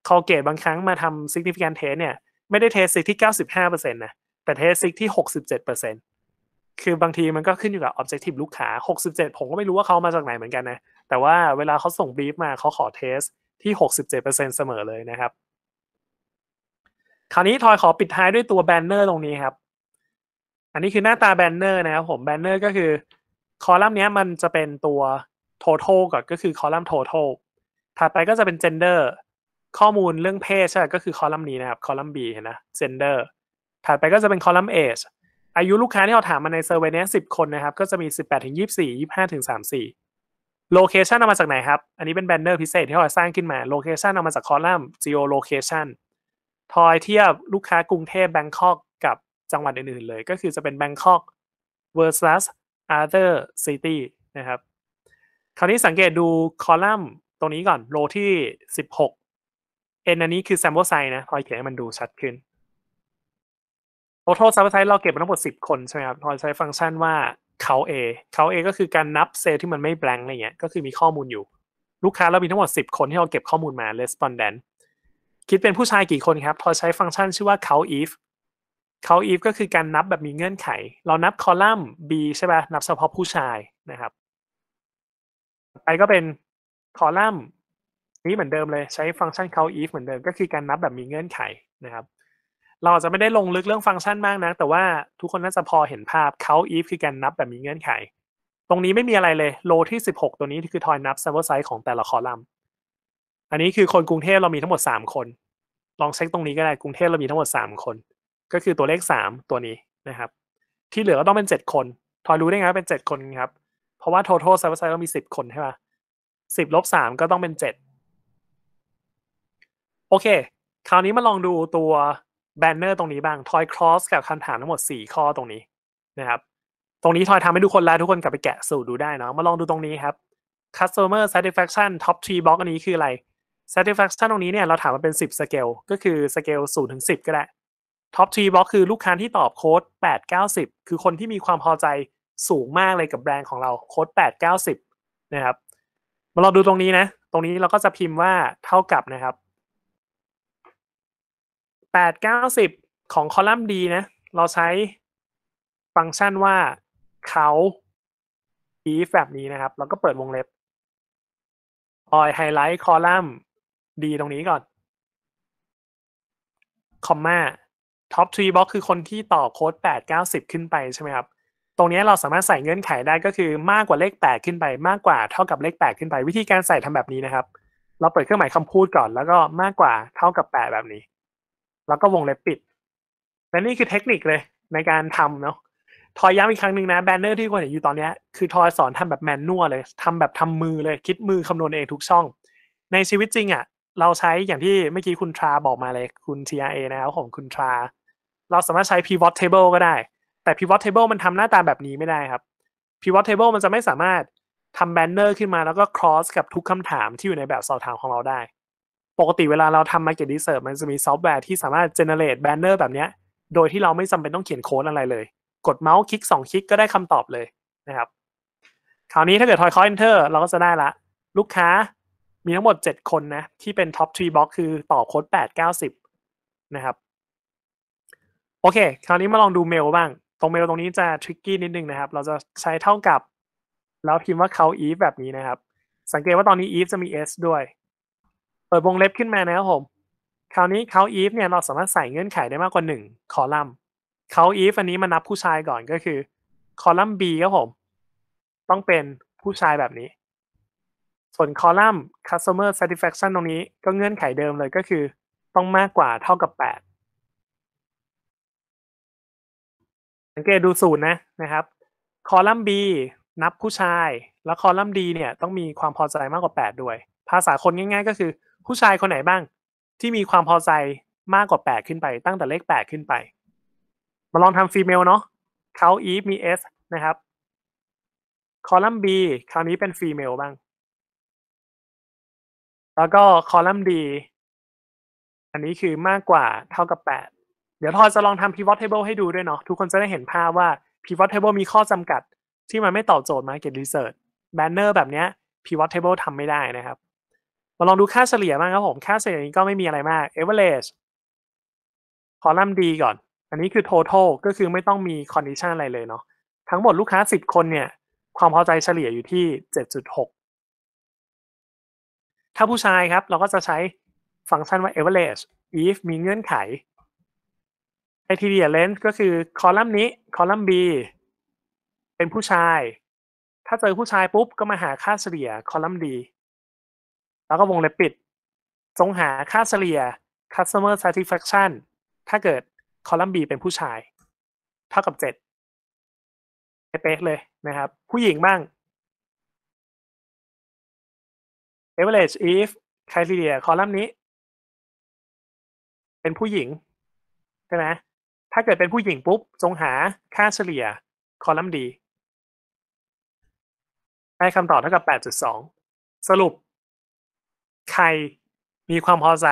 คอลเกตบางครั้งมาทำซิ g n i f i c a n t ทสเนี่ยไม่ได้เทสซิกที่ 95%นะแต่เทสซิกที่ 67%คือบางทีมันก็ขึ้นอยู่กับออบเจกตีฟลูกค้า 67 ผมก็ไม่รู้ว่าเขามาจากไหนเหมือนกันนะ แต่ว่าเวลาเขาส่งบีฟมาเขาขอเทสที่ 67%เสมอเลยนะครับคราวนี้ทอยขอปิดท้ายด้วยตัวแบนเนอร์ตรงนี้ครับอันนี้คือหน้าตาแบนเนอร์นะครับผมแบนเนอร์ก็คือคอลัมน์นี้มันจะเป็นตัว total ก่อนก็คือคอลัมน์ total ถัดไปก็จะเป็น gender ข้อมูลเรื่องเพศใช่ก็คือคอลัมน์นี้นะครับคอลัมน์ B เห็นนะ gender ถัดไปก็จะเป็นคอลัมน์ age อายุลูกค้าที่เราถามมาในเซอร์เวเนี้สิบคนนะครับก็จะมีสิบแปดถึงยี่สี่ยี่ห้าถึงสามสี่โลเคชันเอามาจากไหนครับ อันนี้เป็นแบนเนอร์พิเศษที่เราสร้างขึ้นมาโลเคชันเอามาจากคอลัมน์ geo location ทอยเทียบลูกค้ากรุงเทพแบงคอกจังหวัดอื่นๆ เลย ก็คือจะเป็นแบงคอก versus other city นะครับ คราวนี้สังเกตดูคอลัมน์ตรงนี้ก่อนโรที่ 16เอ็นอันนี้คือ sample size นะ พอยเขียนให้มันดูชัดขึ้นโอโทษ sample size เราเก็บมาทั้งหมด 10 คนใช่ไหมครับ พอยใช้ฟังก์ชันว่าเขา A เขา A ก็คือการนับเซลล์ที่มันไม่แบงค์อะไรเงี้ย ก็คือมีข้อมูลอยู่ ลูกค้าเรามีทั้งหมด 10 คนที่เราเก็บข้อมูลมา respondent คิดเป็นผู้ชายกี่คนครับ พอใช้ฟังก์ชันชื่อว่า count if เขาอีฟก็คือการนับแบบมีเงื่อนไข เรานับคอลัมน์ B ใช่ป่ะนับเฉพาะผู้ชายนะครับ ไปก็เป็นคอลัมน์นี้เหมือนเดิมเลย ใช้ฟังก์ชันเขา n t if เหมือนเดิมก็คือการนับแบบมีเงื่อนไขนะครับ เราจจะไม่ได้ลงลึกเรื่องฟังก์ชันมากนะ แต่ว่าทุกคนน่าจะพอเห็นภาพ count if คือการนับแบบมีเงื่อนไข ตรงนี้ไม่มีอะไรเลยโลที่ 16 ตัวนี้คือทอยนับ sample size ของแต่ละคอลัมน์ อันนี้คือคนกรุงเทพเรามีทั้งหมด3คน ลองเช็คตรงนี้ก็ได้ กรุงเทพเรามีทั้งหมด3คนก็คือตัวเลข 3 ตัวนี้นะครับ ที่เหลือก็ต้องเป็น 7 คนทอยรู้ได้ไง่าเป็น 7 คนครับ เพราะว่า total server side ต้องมี 10 คนใช่ป่ะสิบลบสามก็ต้องเป็น 7 โอเค คราวนี้มาลองดูตัวแบนเนอร์ตรงนี้บ้างทอยครอสกับคำถามทั้งหมด 4 ข้อตรงนี้นะครับ ตรงนี้ทอยทำให้ทุกคนแล้วทุกคนกลับไปแกะสูตรดูได้เนาะมาลองดูตรงนี้ครับ customer satisfaction top three block อันนี้คืออะไร satisfaction ตรงนี้เนี่ยเราถามมันเป็น10 scale ก็คือ scale 0ถึง10 ก็ได้ท็อปทรีบล็อกคือลูกค้าที่ตอบโค้ด8 9 0 คือคนที่มีความพอใจสูงมากเลยกับแบรนด์ของเราโค้ด8 9 0นะครับมาลองดูตรงนี้นะ ตรงนี้เราก็จะพิมพ์ว่าเท่ากับนะครับ 8 9 0 ของคอลัมน์ดีนะ เราใช้ฟังก์ชันว่าเขา i ีแบบนี้นะครับแล้วก็เปิดวงเล็บออยไฮไลท์คอลัมน์ดีตรงนี้ก่อนคอมมาท็อปทรีบล็อกคือคนที่ต่อโค้ด8 90ขึ้นไปใช่ไหมครับตรงนี้เราสามารถใส่เงื่อนไขได้ก็คือมากกว่าเลข8ขึ้นไป มากกว่าเท่ากับเลข8ขึ้นไปวิธีการใส่ทำแบบนี้นะครับ เราเปิดเครื่องหมายคำพูดก่อน แล้วก็มากกว่าเท่ากับ8แบบนี้ แล้วก็วงเล็บปิดและนี่คือเทคนิคเลย ในการทำเนาะทอยย้ำอีกครั้งหนึ่งนะแบนเนอร์ที่คนเห็นอยู่ตอนนี้คือทอยสอนทำแบบแมนนวลเลย ทำแบบทำมือเลยคิดมือคำนวณเองทุกช่อง ในชีวิตจริงอะ่ะเราใช้อย่างที่เมื่อกี้คุณทราบอกมาเลยคุณ TRA นะครับของคุณทราเราสามารถใช้ pivot table ก็ได้ แต่ pivot table มันทำหน้าตาแบบนี้ไม่ได้ครับ pivot table มันจะไม่สามารถทำแบนเนอร์ขึ้นมาแล้วก็ cross กับทุกคำถามที่อยู่ในแบบสอบถามของเราได้ ปกติเวลาเราทำ market research มันจะมีซอฟต์แวร์ที่สามารถ generate แบนเนอร์แบบนี้ โดยที่เราไม่จำเป็นต้องเขียนโค้ดอะไรเลย กดเมาส์คลิก2คลิกก็ได้คำตอบเลยนะครับ คราวนี้ถ้าเกิดทอยคอยเตอร์เราก็จะได้ละ ลูกค้ามีทั้งหมด 7 คนนะ ที่เป็น top 3 box คือตอบโค้ด8 90นะครับโอเค คราวนี้มาลองดูเมลบ้าง ตรงเมลตรงนี้จะทริกกี้นิดนึงนะครับ เราจะใช้เท่ากับแล้วพิมพ์ว่าเขา if แบบนี้นะครับ สังเกตว่าตอนนี้ if จะมี s ด้วย เปิดวงเล็บขึ้นมานะครับผม คราวนี้เขา if เนี่ยเราสามารถใส่เงื่อนไขได้มากกว่า 1 คอลัมน์ เขา if อันนี้มานับผู้ชายก่อนก็คือคอลัมน์ b ครับผม ต้องเป็นผู้ชายแบบนี้ส่วนคอลัมน์ customer satisfaction ตรงนี้ก็เงื่อนไขเดิมเลยก็คือ ต้องมากกว่าเท่ากับ8สังเกตดูสูตรนะนะครับ คอลัมน์ B นับผู้ชาย แล้วคอลัมน์ D เนี่ย ต้องมีความพอใจมากกว่า 8 ด้วย ภาษาคนง่ายๆก็คือผู้ชายคนไหนบ้าง ที่มีความพอใจมากกว่า 8 ขึ้นไปตั้งแต่เลข8ขึ้นไป มาลองทำฟีเมลเนาะเขาอีฟมี S นะครับ คอลัมน์ B คราวนี้เป็นฟีเมลบ้าง แล้วก็คอลัมน์ D อันนี้คือมากกว่าเท่ากับ 8เดี๋ยวพอจะลองทำ pivot table ให้ดูด้วยเนาะทุกคนจะได้เห็นภาพว่า pivot table มีข้อจำกัด ที่มันไม่ตอบโจทย์ market research banner แบบเนี้ย pivot table ทำไม่ได้นะครับ มาลองดูค่าเฉลี่ยบ้างครับผม ค่าเฉลี่ยนี้ก็ไม่มีอะไรมาก average คอลัมน์ D ก่อน อันนี้คือ total ก็คือไม่ต้องมี condition อะไรเลยเนาะทั้งหมดลูกค้า 10 คนเนี่ย ความพอใจเฉลี่ยอยู่ที่ 7.6 ถ้าผู้ชายครับ เราก็จะใช้ฟังก์ชันว่า average if มีเงื่อนไขไอทีเดียเลนส์ก็คือคอลัมน์นี้คอลัมน์ B เป็นผู้ชาย ถ้าเจอผู้ชายปุ๊บก็มาหาค่าเฉลี่ยคอลัมน์ D แล้วก็วงเล็บปิดจงหาค่าเฉลี่ย customer satisfaction ถ้าเกิดคอลัมน์ B เป็นผู้ชาย เท่ากับเจ็ดเป๊ะเลยนะครับ ผู้หญิงบ้าง average if ่าเฉลี่ยคอลัมน์นี้เป็นผู้หญิงใช่ไหมถ้าเกิดเป็นผู้หญิงปุ๊บจงหาค่าเฉลี่ย คอลัมน์ดีได้คำตอบเท่ากับ 8.2 สรุป ใครมีความพอใจ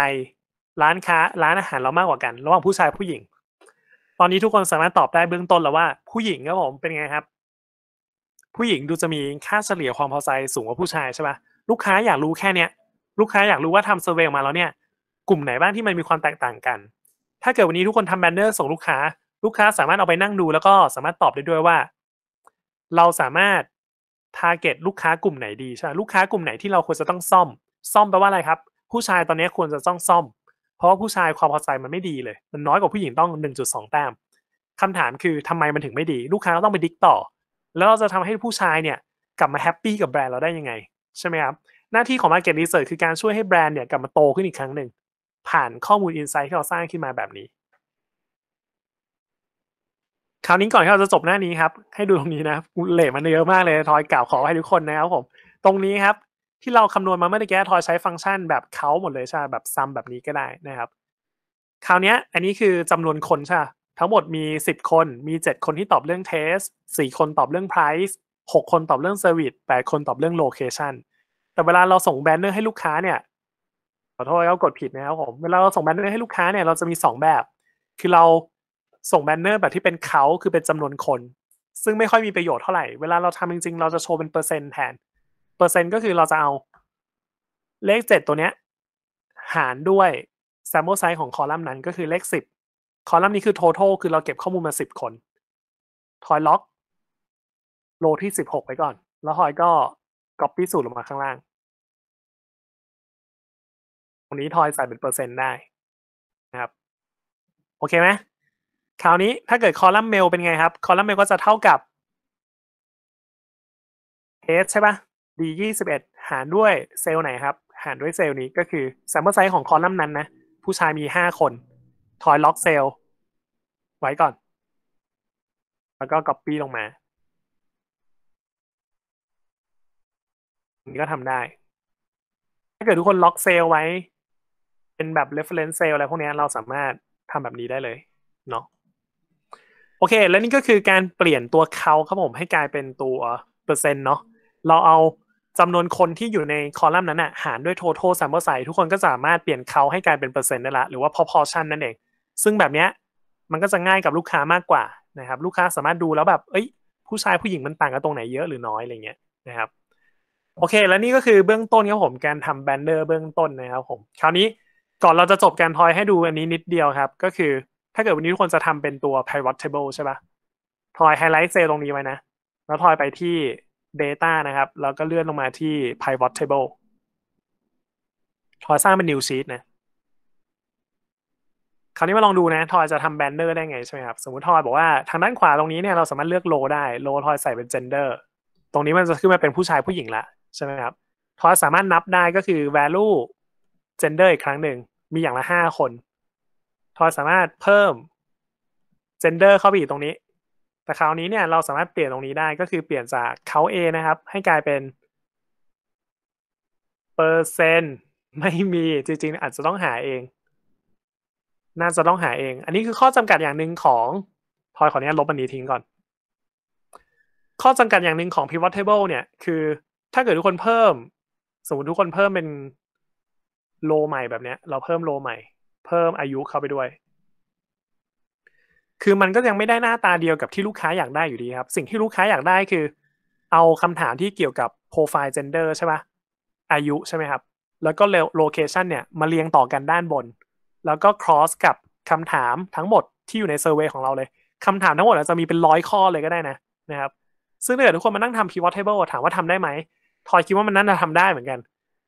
ร้านค้าร้านอาหารเรามากกว่ากัน ระหว่างผู้ชายผู้หญิง ตอนนี้ทุกคนสามารถตอบได้เบื้องต้นแล้วว่า ผู้หญิงครับผมเป็นไงครับ ผู้หญิงดูจะมีค่าเฉลี่ยความพอใจสูงกว่าผู้ชายใช่ปะลูกค้าอยากรู้แค่เนี้ยลูกค้าอยากรู้ว่าทำเซอร์เวยมาแล้วเนี่ย กลุ่มไหนบ้างที่มันมีความแตกต่างกันถ้าเกิดวันนี้ทุกคนทำแบนเนอร์ส่งลูกค้าลูกค้าสามารถเอาไปนั่งดู แล้วก็สามารถตอบได้ด้วยว่า เราสามารถทาร์เก็ตลูกค้ากลุ่มไหนดีใช่ลูกค้ากลุ่มไหนที่เราควรจะต้องซ่อม ซ่อมแปลว่าอะไรครับ ผู้ชายตอนนี้ควรจะต้องซ่อม เพราะว่าผู้ชายความพอใจมันไม่ดีเลย มันน้อยกว่าผู้หญิงต้อง 1.2แต้มคำถามคือทำไมมันถึงไม่ดี ลูกค้าราต้องไปดิกต่อ แล้วเราจะทำให้ผู้ชายเนี่ยกลับมาแฮปปี้กับแบรนด์เราได้ยังไงใช่ไหมครับหน้าที่ของ Market Research คือการช่วยให้แบรนด์เนี่ยกลับมาโตขึ้นอีกครั้งหนึ่งผ่านข้อมูลอินไซต์ที่เราสร้างขึ้นมาแบบนี้คราวนี้ก่อนที่เราจะจบหน้านี้ครับ ให้ดูตรงนี้นะเหล่มันเยอะมากเลยทอยกล่าวขอให้ทุกคนนะครับผมตรงนี้ครับ ที่เราคำนวณมาไม่ได้แก้ทอยใช้ฟังก์ชันแบบเขาหมดเลยใช่แบบซัมแบบนี้ก็ได้นะครับคราวนี้อันนี้คือจำนวนคนใช่ ทั้งหมดมี 10 คน มี 7 คนที่ตอบเรื่องเทสสี่คนตอบเรื่องไพรซ์หคนตอบเรื่องเซร์วิสแปดคนตอบเรื่องโลเคชันแต่เวลาเราส่งแบนเนอร์ให้ลูกค้าเนี่ยขอโทษเขากดผิดนะครับผมเวลาเราส่งแบนเนอร์ให้ลูกค้าเนี่ย เราจะมี 2 แบบ คือเราส่งแบนเนอร์แบบที่เป็นเขาคือเป็นจำนวนคน ซึ่งไม่ค่อยมีประโยชน์เท่าไหร่ เวลาเราทำจริง ๆ เราจะโชว์เป็นเปอร์เซ็นต์แทน เปอร์เซ็นต์ก็คือเราจะเอาเลข 7 ตัวเนี้ย หารด้วยแซมโบไซส์ของคอลัมน์นั้นก็คือเลข 10 คอลัมน์นี้คือท o t a l คือเราเก็บข้อมูลมา 10 คนทอยล็อกโลที่16ไว้ก่อน แล้วทอยก็ก๊อปปี้สูตรลงมาข้างล่างตรงนี้ทอยใส่เป็นเปอร์เซ็นต์ได้ นะครับ โอเคไหมคราวนี้ถ้าเกิดคอลัมน์เมลเป็นไงครับ คอลัมน์เมลก็จะเท่ากับเทสใช่ปะ d ยี่สิบเอ็ดหารด้วยเซลล์ไหนครับ หารด้วยเซลล์นี้ก็คือ s a m p ิ e ไซส์ของคอลัมน์นั้นนะ ผู้ชายมีห้าคนทอยล็อกเซลล์ ไว้ก่อน แล้วก็ copy ลงมาอันนี้ก็ทำได้ ถ้าเกิดทุกคนล็อกเซลล์ไว้เป็นแบบ reference sale อะไรพวกนี้เราสามารถทำแบบนี้ได้เลยเนาะโอเคแล้วนี่ก็คือการเปลี่ยนตัวเขาครับผมให้กลายเป็นตัวเปอร์เซ็นต์เนาะเราเอาจำนวนคนที่อยู่ในคอลัมน์นั้นอ่ะหารด้วย total sample size ทุกคนก็สามารถเปลี่ยนเขาให้กลายเป็นเปอร์เซ็นต์ได้ละหรือว่า proportion นั่นเอง ซึ่งแบบเนี้ยมันก็จะง่ายกับลูกค้ามากกว่านะครับลูกค้าสามารถดูแล้วแบบเอ้ยผู้ชายผู้หญิงมันต่างกันตรงไหนเยอะหรือน้อยอะไรเงี้ยนะครับโอเค แล้วนี่ก็คือเบื้องต้นครับผมการทำแบนเนอร์เบื้องต้นนะครับผมคราวนี้ก่อนเราจะจบแกนพอยให้ดูอันนี้นิดเดียวครับ ก็คือถ้าเกิดวันนี้ทุกคนจะทำเป็นตัว pivot table ใช่ปะลอยไฮไลท์เซลตรงนี้ไว้นะ แล้วลอยไปที่ data นะครับแล้วก็เลื่อนลงมาที่ pivot table ทอยสร้างเป็น new sheet นะ คราวนี้มาลองดูนะทอยจะทำแบนเนอร์ได้ไงใช่ไหมครับ สมมติทอยบอกว่าทางด้านขวาตรงนี้เนี่ยเราสามารถเลือกโลได้โลทอยใส่เป็น gender ตรงนี้มันจะขึ้นมาเป็นผู้ชายผู้หญิงละใช่ไหมครับทอยสามารถนับได้ก็คือ value เจนเดอร์อีกครั้งหนึ่งมีอย่างละห้าคนทอยสามารถเพิ่มเจนเดอร์เข้าไปอีกตรงนี้ แต่คราวนี้เนี่ยเราสามารถเปลี่ยนตรงนี้ได้ก็คือเปลี่ยนจากเขา A นะครับ ให้กลายเป็น เปอร์เซ็นต์ไม่มีจริงๆอาจจะต้องหาเอง น่าจะต้องหาเอง อันนี้คือข้อจำกัดอย่างหนึ่งของทอยขออนุญาตลบอันนี้ทิ้งก่อน ข้อจำกัดอย่างหนึ่งของ pivot table เนี่ย คือถ้าเกิดทุกคนเพิ่ม สมมติทุกคนเพิ่มเป็นโลใหม่แบบเนี้ยเราเพิ่มโลใหม่ เพิ่มอายุเข้าไปด้วย คือมันก็ยังไม่ได้หน้าตาเดียวกับที่ลูกค้าอยากได้อยู่ดีครับ สิ่งที่ลูกค้าอยากได้คือ เอาคำถามที่เกี่ยวกับโปรไฟล์เจนเดอร์ใช่ปะอายุใช่ไหมครับ แล้วก็โลเคชันเนี่ยมาเรียงต่อกันด้านบน แล้วก็ cross กับคำถามทั้งหมดที่อยู่ในเซอร์เวยของเราเลย คำถามทั้งหมดอาจจะมีเป็นร้อยข้อเลยก็ได้นะนะครับ ซึ่งถ้าเกิดทุกคนมานั่งทำ pivot table ถามว่าทำได้ไหมทอยคิดว่ามันนั่นจะทำได้เหมือนกัน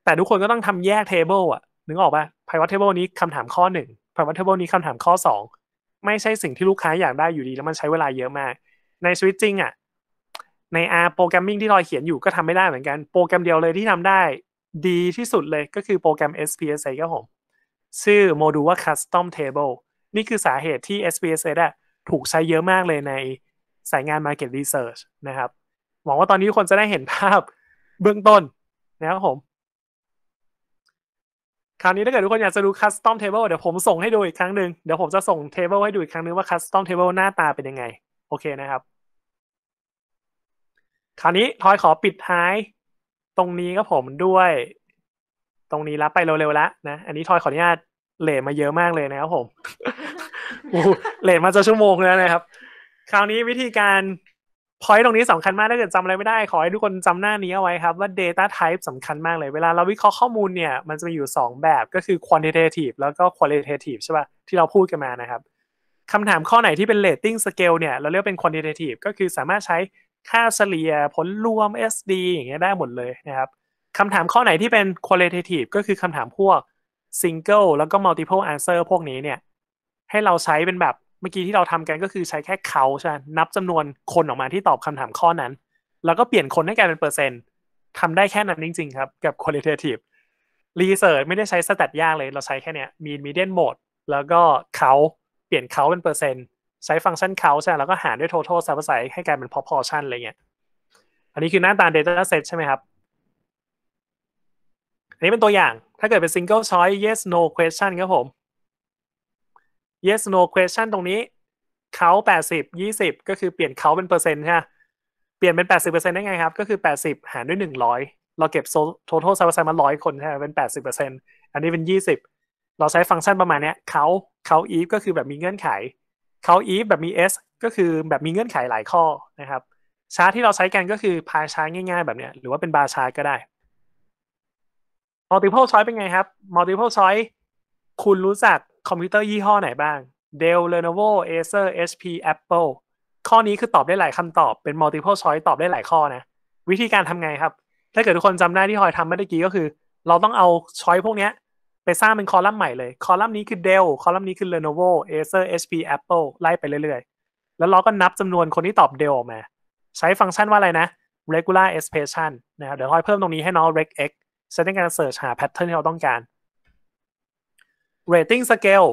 แต่ทุกคนก็ต้องทำแยกเทเบิลอะนึกออกปะพายวัตเทเบิลนี้คำถามข้อหนึ่งพายวัตเทเบิลนี้คำถามข้อสองไม่ใช่สิ่งที่ลูกค้าอยากได้อยู่ดี แล้วมันใช้เวลาเยอะมาก ในชีวิตจริงอะใน R โปรแกรมมิ่งที่ลอยเขียนอยู่ก็ทำไม่ได้เหมือนกัน โปรแกรมเดียวเลยที่ทำได้ ดีที่สุดเลยก็คือโปรแกรม SPSA ครับผมชื่อโมดูลว่า Custom Table นี่คือสาเหตุที่ SPSA อะถูกใช้เยอะมากเลยในสายงาน Market Research นะครับหวังว่าตอนนี้ทุกคนจะได้เห็นภาพเบื้องต้นนะครับผมคราวนี้ถ้าเกิดทุกคนอยากจะดูคัสตอมเทเบิลเดี๋ยวผมส่งให้ดูอีกครั้งหนึ่งเดี๋ยวผมจะส่งเทเบิลให้ดูอีกครั้งหนึ่งว่าคัสตอมเทเบิลหน้าตาเป็นยังไง โอเคนะครับ คราวนี้ทอยขอปิดท้าย ตรงนี้ก็ผมด้วย ตรงนี้รับไปเร็วๆแล้วนะ อันนี้ทอยขออนุญาตเลทมาเยอะมากเลยนะครับผมเลทมาจะชั่วโมงแล้วนะครับ คราวนี้วิธีการพอยต์ตรงนี้สำคัญมาก ถ้าเกิดจำอะไรไม่ได้ ขอให้ทุกคนจำหน้านี้เอาไว้ครับว่า Data Type สำคัญมากเลย เวลาเราวิเคราะห์ข้อมูลเนี่ยมันจะมีอยู่ 2 แบบก็คือ quantitative แล้วก็ qualitative ใช่ป่ะที่เราพูดกันมานะครับคำถามข้อไหนที่เป็น rating scale เนี่ย เราเรียกเป็น quantitative ก็คือสามารถใช้ค่าเฉลี่ยผลรวม SD อย่างเงี้ยได้หมดเลยนะครับคำถามข้อไหนที่เป็น qualitative ก็คือคำถามพวก single แล้วก็ multiple answer พวกนี้เนี่ยให้เราใช้เป็นแบบเมื่อกี้ที่เราทำกันก็คือใช้แค่เขาใช่ไหมนับจำนวนคนออกมาที่ตอบคำถามข้อนั้น แล้วก็เปลี่ยนคนให้กลายเป็นเปอร์เซ็นต์ทำได้แค่นั้นจริงๆครับ กับ qualitative research ไม่ได้ใช้สแตทยากเลย เราใช้แค่เนี้ย mean median mode แล้วก็เขาเปลี่ยนเขาเป็นเปอร์เซ็นต์ ใช้ฟังก์ชันเขาใช่แล้วก็หารด้วย total sample size ให้กลายเป็น proportion อะไรเงี้ย อันนี้คือหน้าตา data set ใช่ไหมครับอันนี้เป็นตัวอย่างถ้าเกิดเป็น single choice yes no question ครับผม yes no question ตรงนี้เขาแปดสิบยี่สิบก็คือเปลี่ยนเขาเป็น เปอร์เซ็นต์ใช่ไหมเปลี่ยนเป็นแปดสิบเปอร์เซ็นต์ได้ไงครับ ก็คือแปดสิบหารด้วยหนึ่งร้อยเราเก็บ total sample มาร้อยคนใช่ไหมเป็นแปดสิบเปอร์เซ็นต์อันนี้เป็นยี่สิบเราใช้ฟังก์ชันประมาณนี้เขาเขา if ก็คือแบบมีเงื่อนไขเขา if แบบมี s ก็คือแบบมีเงื่อนไขหลายข้อนะครับ ชาร์ทที่เราใช้กันก็คือพายชาร์ทง่ายๆแบบเนี้ยหรือว่าเป็นบาร์ชาร์ทก็ได้ multiple choice เป็นไงครับ multiple choice คุณรู้จักคอมพิวเตอร์ยี่ห้อไหนบ้าง Dell Lenovo Acer HP Apple ข้อนี้คือตอบได้หลายคำตอบ เป็น multiple choice ตอบได้หลายข้อนะ วิธีการทำไงครับ ถ้าเกิดทุกคนจำได้ที่หอยทำเมื่อกี้ก็คือ เราต้องเอาชอยพวกนี้ไปสร้างเป็นคอลัมน์ใหม่เลย คอลัมน์นี้คือ Dell คอลัมน์นี้คือ Lenovo Acer HP Apple ไล่ไปเรื่อยๆ แล้วเราก็นับจำนวนคนที่ตอบ Dell ออกมา ใช้ฟังก์ชันว่าอะไรนะ regular expression นะครับ เดี๋ยวหอยเพิ่มตรงนี้ให้น้อง regex ใช้ในการ search หา pattern ที่เราต้องการเรตติ้งสเกล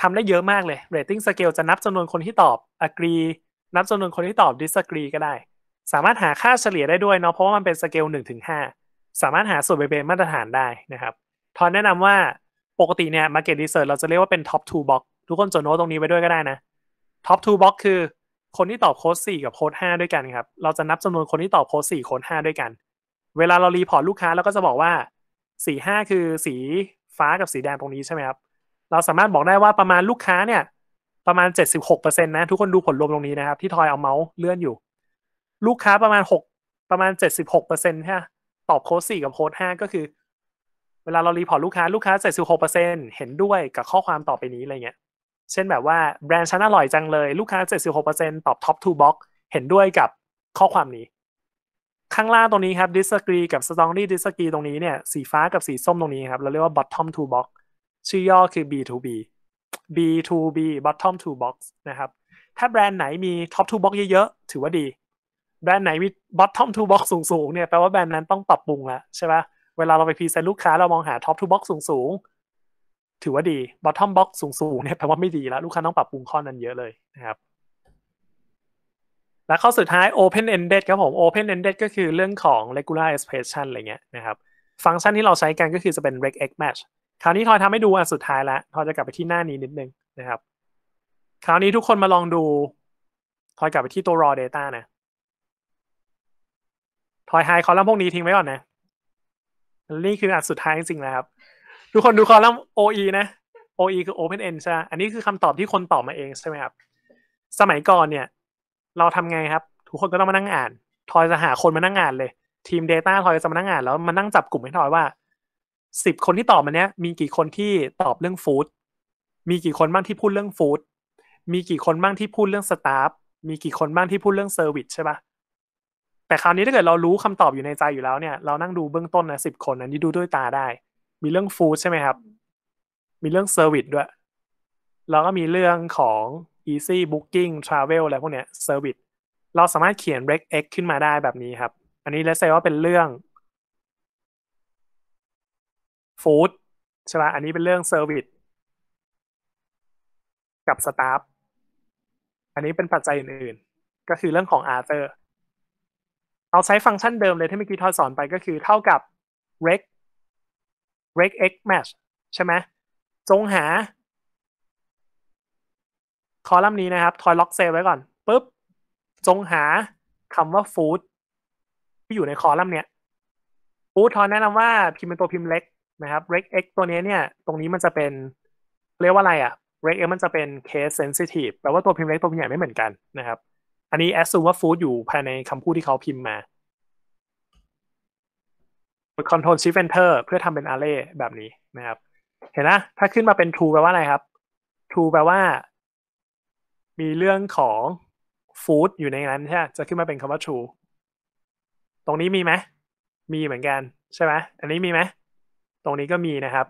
ทำได้เยอะมากเลยเรตติ้งสเกลจะนับจำนวนคนที่ตอบ agree นับจำนวนคนที่ตอบ disagree ก็ได้ สามารถหาค่าเฉลี่ยได้ด้วยเนาะเพราะว่ามันเป็นสเกล1ถึง5สามารถหาส่วนไปเป็นมาตรฐานได้นะครับทอนแนะนำว่าปกติเนี่ย market research เราจะเรียกว่าเป็น top two box ทุกคนจดโน้ตตรงนี้ไว้ด้วยก็ได้นะ top two box คือ คนที่ตอบโค้ด 4 กับโค้ด 5 ด้วยกันครับเราจะนับจำนวนคนที่ตอบโค้ด 4 โค้ด 5 ด้วยกัน เวลาเรารีพอร์ตลูกค้าเราก็จะบอกว่า 4 5 คือสีฟ้ากับสีแดงตรงนี้ใช่ไหมครับ เราสามารถบอกได้ว่าประมาณลูกค้าเนี่ยประมาณ76%นะ ทุกคนดูผลรวมตรงนี้นะครับ ที่ทอยเอาเมาส์เลื่อนอยู่ ลูกค้าประมาณ6ประมาณ76%ฮะตอบโค้ด4กับโค้ด5ก็คือ เวลาเรารีพอร์ตลูกค้าลูกค้า76%เห็นด้วยกับข้อความต่อไปนี้อะไรเงี้ย เช่นแบบว่า แบรนด์ชั้นอร่อยจังเลยลูกค้า76%ตอบท็ t o บ็อกซ์เห็นด้วยกับข้อความนี้ข้างล่างตรงนี้ครับ disagree กับ strongly disagree ตรงนี้เนี่ย สีฟ้ากับสีส้มตรงนี้ครับ เราเรียกว่า bottom t o box ชื่อย่อคือ B2B B2B bottom t o box นะครับ ถ้าแบรนด์ไหนมี top t o box เยอะๆถือว่าดี แบรนด์ไหนมี bottom t o box สูงๆเนี่ยแปลว่าแบรนด์นั้นต้องปรับปรุงละ ใช่ปะเวลาเราไปพรีเซนต์ลูกค้าเรามองหา top t o box สูงๆ ถือว่าดี bottom box สูงๆเนี่ยแปลว่าไม่ดีแล้วลูกค้าต้องปรับปรุงข้อนั้นเยอะเลยนะครับแล้วข้อสุดท้าย open ended ครับผม open ended ก็คือเรื่องของ regular expression อะไรเงี้ยนะครับฟังก์ชันที่เราใช้กันก็คือจะเป็น reg x match คราวนี้ทอยทำให้ดูอันสุดท้ายละทอยจะกลับไปที่หน้านี้นิดนึงนะครับ คราวนี้ทุกคนมาลองดูทอยกลับไปที่ตัว raw data นะทอยไฮคอลัมน์พวกนี้ทิ้งไว้ก่อนนะ นี่คืออันสุดท้ายจริงๆแล้วครับ ทุกคนดูคอลัมน์ OE นะ OE คือ Open End ใช่ อันนี้คือคำตอบที่คนตอบมาเองใช่ไหมครับสมัยก่อนเนี่ยเราทำไงครับ ทุกคนก็ต้องมานั่งอ่านทอยจะหาคนมานั่งอ่านเลย ทีม Data ทอยจะมานั่งอ่านแล้วมานั่งจับกลุ่มให้ทอยว่าสิบคนที่ตอบมันเนี้ย มีกี่คนที่ตอบเรื่องฟู้ดมีกี่คนบ้างที่พูดเรื่องฟู้ดมีกี่คนบ้างที่พูดเรื่องสตาฟมีกี่คนบ้างที่พูดเรื่องเซอร์วิสใช่ปะแต่คราวนี้ถ้าเกิดเรารู้คำตอบอยู่ในใจอยู่แล้วเนี่ยเรานั่งดูเบื้องต้นนะสิบคนอันนี้ดูด้วยตาได้ มีเรื่องฟู้ดใช่ไหมครับ มีเรื่องเซอร์วิสด้วยแล้วก็มีเรื่องของ Easy Booking Travel อะไรพวกเนี้ย Service เราสามารถเขียน Rec X ขึ้นมาได้แบบนี้ครับ อันนี้แล้วเซว่าเป็นเรื่อง Food ใช่ป่ะอันนี้เป็นเรื่อง Service กับ Staff อันนี้เป็นปัจจัยอื่น ๆ ก็คือเรื่องของ Arthur เราใช้ฟังก์ชันเดิมเลยที่เมื่อกี้ทอยสอนไปก็คือเท่ากับ rec rec x match ใช่ไหม จงหาคอลัมน์นี้นะครับ ทอยล็อกเซลไว้ก่อนปุ๊บจงหาคำว่าฟู้ดที่อยู่ในคอลัมน์เนี้ยฟู้ดทอยแนะนำว่าพิมพ์เป็นตัวพิมพ์เล็กนะครับเล็กเอ็กตัวนี้เนี่ย ตรงนี้มันจะเป็น เรียกว่าอะไรอะ่ะเล็กเอ็กมันจะเป็นเคสเซนซิทีฟแปลว่าตัวพิมพ์เล็กตัวพิมพ์ใหญ่ไม่เหมือนกันนะครับ อันนี้แอสซูว่าฟู้ดอยู่ภายในคำพูดที่เขาพิมพ์มากดทรลชิฟเอนเตอร์เพื่อทำเป็นอาร์เรย์แบบนี้นะครับ เห็นนะถ้าขึ้นมาเป็น true แปลว่าอะไรครับ true แปลว่ามีเรื่องของฟู้ดอยู่ในนั้นใช่จะขึ้นมาเป็นคำว่า true ตรงนี้มีไหม มีเหมือนกันใช่ไหมอันนี้มีไหมตรงนี้ก็มีนะครับ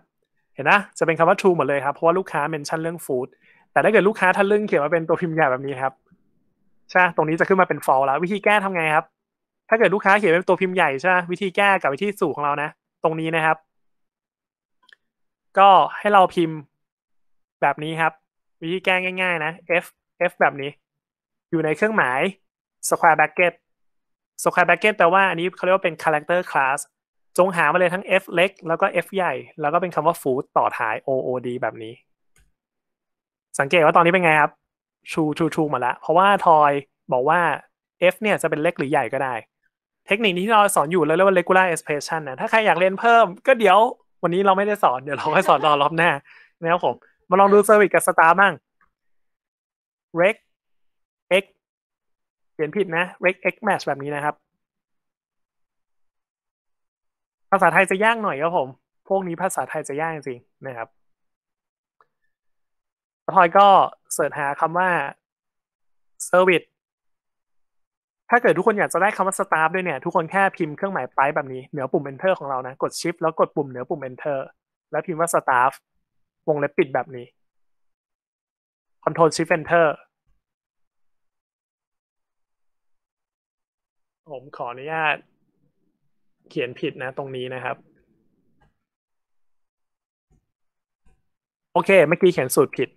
เห็นนะ จะเป็นคำว่า true หมดเลยครับ เพราะว่าลูกค้าเมนชั่นเรื่องฟู้ด แต่ถ้าเกิดลูกค้าท่านเรื่องเขียนมาเป็นตัวพิมพ์ใหญ่แบบนี้ครับ ใช่ ตรงนี้จะขึ้นมาเป็น false แล้ว วิธีแก้ทำไงครับ ถ้าเกิดลูกค้าเขียนเป็นตัวพิมพ์ใหญ่ใช่วิธีแก้กับวิธีสู่ของเรานะ ตรงนี้นะครับ ก็ให้เราพิมพ์แบบนี้ครับ วิธีแก้ง่ายๆ นะ f f แบบนี้ อยู่ในเครื่องหมาย square bracket square bracket แปลว่าอันนี้เขาเรียกว่าเป็น character class จงหามาเลยทั้ง f เล็ก แล้วก็ f ใหญ่ แล้วก็เป็นคำว่า food ต่อท้าย ood แบบนี้ สังเกตว่าตอนนี้เป็นไงครับ ชูชูชูมาแล้ว เพราะว่าทอยบอกว่า f เนี่ยจะเป็นเล็กหรือใหญ่ก็ได้ เทคนิคที่เราสอนอยู่เราเรียกว่า regular expression นะถ้าใครอยากเรียนเพิ่ม ก็เดี๋ยววันนี้เราไม่ได้สอน เดี๋ยวเราไปสอนรอรอบหน้านะครับผม มาลองดูเซอร์วิสกับสตาร์บ้าง rec x เขียนผิดนะ rec x match แบบนี้นะครับ ภาษาไทยจะยากหน่อยครับผม พวกนี้ภาษาไทยจะยากจริงนะครับพอยก็เสิร์ชหาคำว่า service ถ้าเกิดทุกคนอยากจะได้คำว่า staff ด้วยเนี่ย ทุกคนแค่พิมพ์เครื่องหมายไปแบบนี้ เหนือปุ่ม enter ของเรา นะ กด shift แล้วกดปุ่มเหนือปุ่ม enter แล้วพิมพ์ว่า staff วงเล็บปิดแบบนี้อนโทรลชิ h เฟนเตอร์ผมขออนุญาต เขียนผิดนะ ตรงนี้นะครับ โอเค เมื่อกี้เขียนสูตรผิด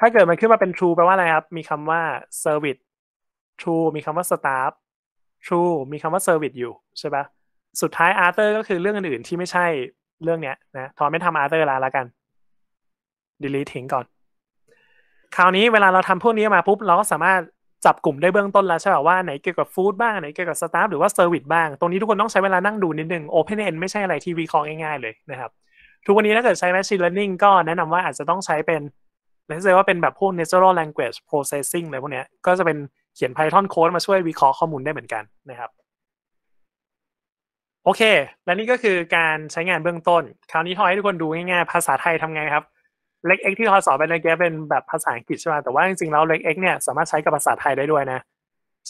ถ้าเกิดมันขึ้นมาเป็น true แปลว่าอะไรครับ มีคำว่า service true มีคำว่า staff true มีคำว่า service อยู่ใช่ปะสุดท้าย after ก็คือเรื่องอื่นๆที่ไม่ใช่เรื่องเนี้ยนะทอไม่ทำ after ละแล้วกัน delete ทิ้งก่อนคราวนี้เวลาเราทำพวกนี้มาปุ๊บเราก็สามารถจับกลุ่มได้เบื้องต้นแล้ว ใช่ไหมว่าไหนเกี่ยวกับฟู้ดบ้างไหนเกี่ยวกับสตาฟหรือว่าเซอร์วิสบ้าง ตรงนี้ทุกคนต้องใช้เวลานั่งดูนิดนึง Open End ไม่ใช่อะไรที่วิเคราะห์ง่าย ๆ เลยนะครับ ทุกวันนี้ถ้าเกิดใช้ Machine Learning ก็แนะนำว่าอาจจะต้องใช้เป็นเรีจะว่าเป็นแบบพวก natural language processing อะไรพวกนี้ ก็จะเป็นเขียน Python code มาช่วยวิเคราะห์ข้อมูลได้เหมือนกันนะครับ โอเคและนี่ก็คือการใช้งานเบื้องต้น คราวนี้ทอยให้ทุกคนดูง่ายๆภาษาไทยทำไงครับเล็กเอ็กที่เขาสอนไปในแกเป็นแบบภาษาอังกฤษใช่ไหมแต่ว่า จริงๆแล้วเล็กเอ็กเนี่ยสามารถใช้กับภาษาไทยได้ด้วยนะ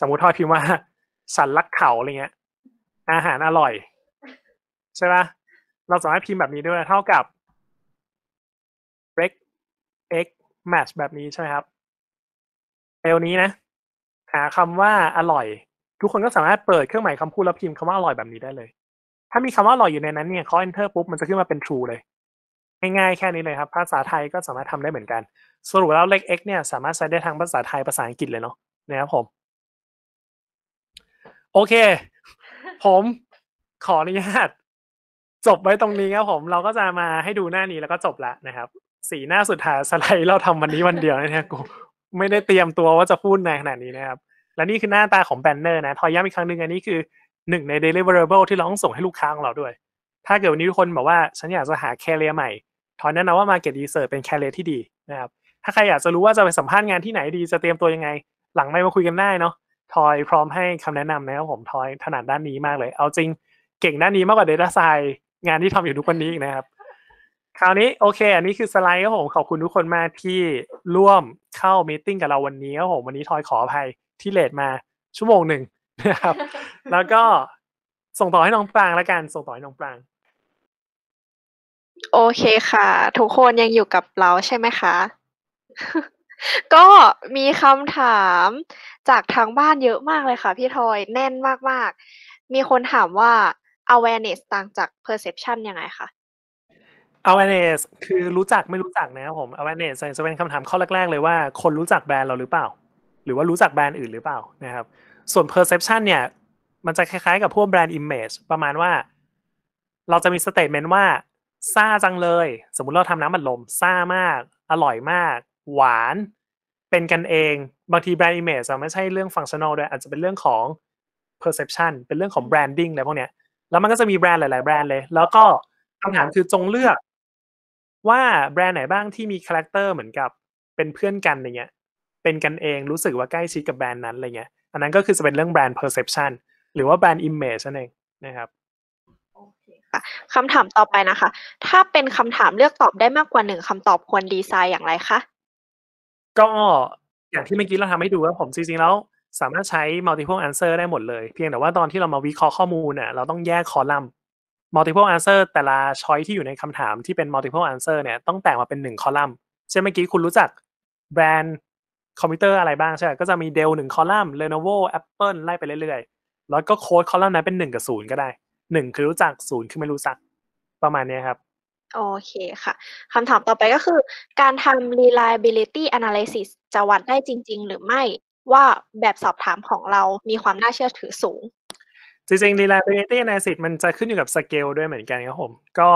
สมมุติทอดพิมพ์ว่า สันรักเขาอะไรเงี้ยอาหารอร่อย ใช่ไหมเราสามารถพิมพ์แบบนี้ด้วย เท่ากับเล็กเอ็กแมชแบบนี้ใช่ไหมครับเอลนี้นะ หาคำว่าอร่อย ทุกคนก็สามารถเปิดเครื่องหมายคำพูดแล้วพิมพ์คำว่าอร่อยแบบนี้ได้เลย ถ้ามีคำว่าอร่อยอยู่ในนั้นเนี่ยเขาเอนเตอร์ปุ๊บมันจะขึ้นมาเป็น true เลยง่ายๆแค่นี้เลยครับภาษาไทยก็สามารถทำได้เหมือนกันสรุปแล้วเลข x เนี่ยสามารถใช้ได้ทั้งภาษาไทยภาษาอังกฤษเลยเนาะนะครับผม โอเค ผม ขออนุญาตจบไว้ตรงนี้ครับผม เราก็จะมาให้ดูหน้านี้แล้วก็จบละนะครับสีหน้าสุดท้ายสไลด์เราทำวันนี้วันเดียวนะกูไม่ได้เตรียมตัวว่าจะพูดในขนาดนี้นะครับและนี่คือหน้าตาของแบนเนอร์ นะทอยย้ำอีกครั้งหนึ่งอันนี้คือหนึ่งใน deliverable ที่เราต้องส่งให้ลูกค้าของเราด้วย ถ้าเกิดวันนี้ทุกคนบอกว่าฉันอยากจะหาแคเรียใหม่ขอแนะนำว่า Market Research เป็นแคเรที่ดีนะครับ ถ้าใครอยากจะรู้ว่าจะไปสัมภาษณ์งานที่ไหนดี จะเตรียมตัวยังไง หลังไม่มาคุยกันได้เนาะ ทอยพร้อมให้คำแนะนำนะครับผมทอยถนัดด้านนี้มากเลย เอาจริงเก่งด้านนี้มากกว่าเดต้าไซ e งานที่ทำอยู่ทุกวันนี้นะครับ คราวนี้โอเค อันนี้คือสไลด์ครับผม ขอบคุณทุกคนมากที่ร่วมเข้ามีติ้งกับเราวันนี้ครับผมวันนี้ทอยขออภัยที่เลทมาชั่วโมงหนึ่งนะครับ แล้วก็ส่งต่อให้น้องปรางละกัน ส่งต่อให้น้องปรางโอเคค่ะ ทุกคนยังอยู่กับเราใช่ไหมคะ ก็มีคำถามจากทางบ้านเยอะมากเลยค่ะพี่ทอยแน่นมากๆ มีคนถามว่า awareness ต่างจาก perception ยังไงคะ awareness คือรู้จัก ไม่รู้จักนะครับผม awareness จะเป็นคำถามข้อแรก ๆ เลยว่าคนรู้จักแบรนด์เราหรือเปล่า หรือว่ารู้จักแบรนด์อื่นหรือเปล่านะครับ ส่วน perception เนี่ยมันจะคล้าย ๆกับพวกแบรนด์ image ประมาณว่า เราจะมีสเตทเมนต์ว่าซาจังเลย สมมุติเราทำน้ำอัดลมซามาก อร่อยมาก หวาน เป็นกันเอง บางทีแบรนด์อิมเมจไม่ใช่เรื่องฟังชั่นอลด้วยอาจจะเป็นเรื่องของเพอร์เซพชันเป็นเรื่องของแบรนดิ้งอะไรพวกเนี้ยแล้วมันก็จะมีแบรนด์หลาย ๆแบรนด์เลยแล้วก็คำถามคือจงเลือก ว่าแบรนด์ไหนบ้างที่มีคาแรคเตอร์เหมือนกับเป็นเพื่อนกันอะไรเงี้ย เป็นกันเองรู้สึกว่าใกล้ชิดกับแบรนด์นั้นอะไรเงี้ยอันนั้นก็คือจะเป็นเรื่องแบรนด์เพอร์เซพชันหรือว่าแบรนด์อิมเมจนั่นเองนะครับค่ะคำถามต่อไปนะคะ ถ้าเป็นคำถามเลือกตอบได้มากกว่าหนึ่งคำตอบควรดีไซน์อย่างไรคะ ก็ อย่างที่เมื่อกี้เราทำให้ดูว่าผมจริงๆแล้ว สามารถใช้ multiple answer ได้หมดเลย เพียงแต่ว่าตอนที่เรามาวิเคราะห์ข้อมูลน่ะเราต้องแยกคอลัมน์ multiple answer แต่ละช้อยที่อยู่ในคำถามที่เป็น multiple answer เนี่ย ต้องแตกมาเป็นหนึ่งคอลัมน์ เช่นเมื่อกี้คุณรู้จักแบรนด์คอมพิวเตอร์ อะไรบ้างใช่ไหมก็จะมีเดลหนึ่งคอลัมน์ Lenovo Apple ไล่ไปเรื่อยๆ แล้วก็โค้ดคอลัมน์นั้นเป็นหนึ่งกับศูนย์ก็ได้หนึ่งคือรู้จักศูนย์คือไม่รู้จัก ประมาณนี้ครับ โอเคค่ะคำถามต่อไปก็คือ การทำ reliability analysis จะวัดได้จริง ๆ หรือไม่ว่าแบบสอบถามของเรามีความน่าเชื่อถือสูง จริงๆ reliability analysis มันจะขึ้นอยู่กับสเกลด้วยเหมือนกันครับผม ก็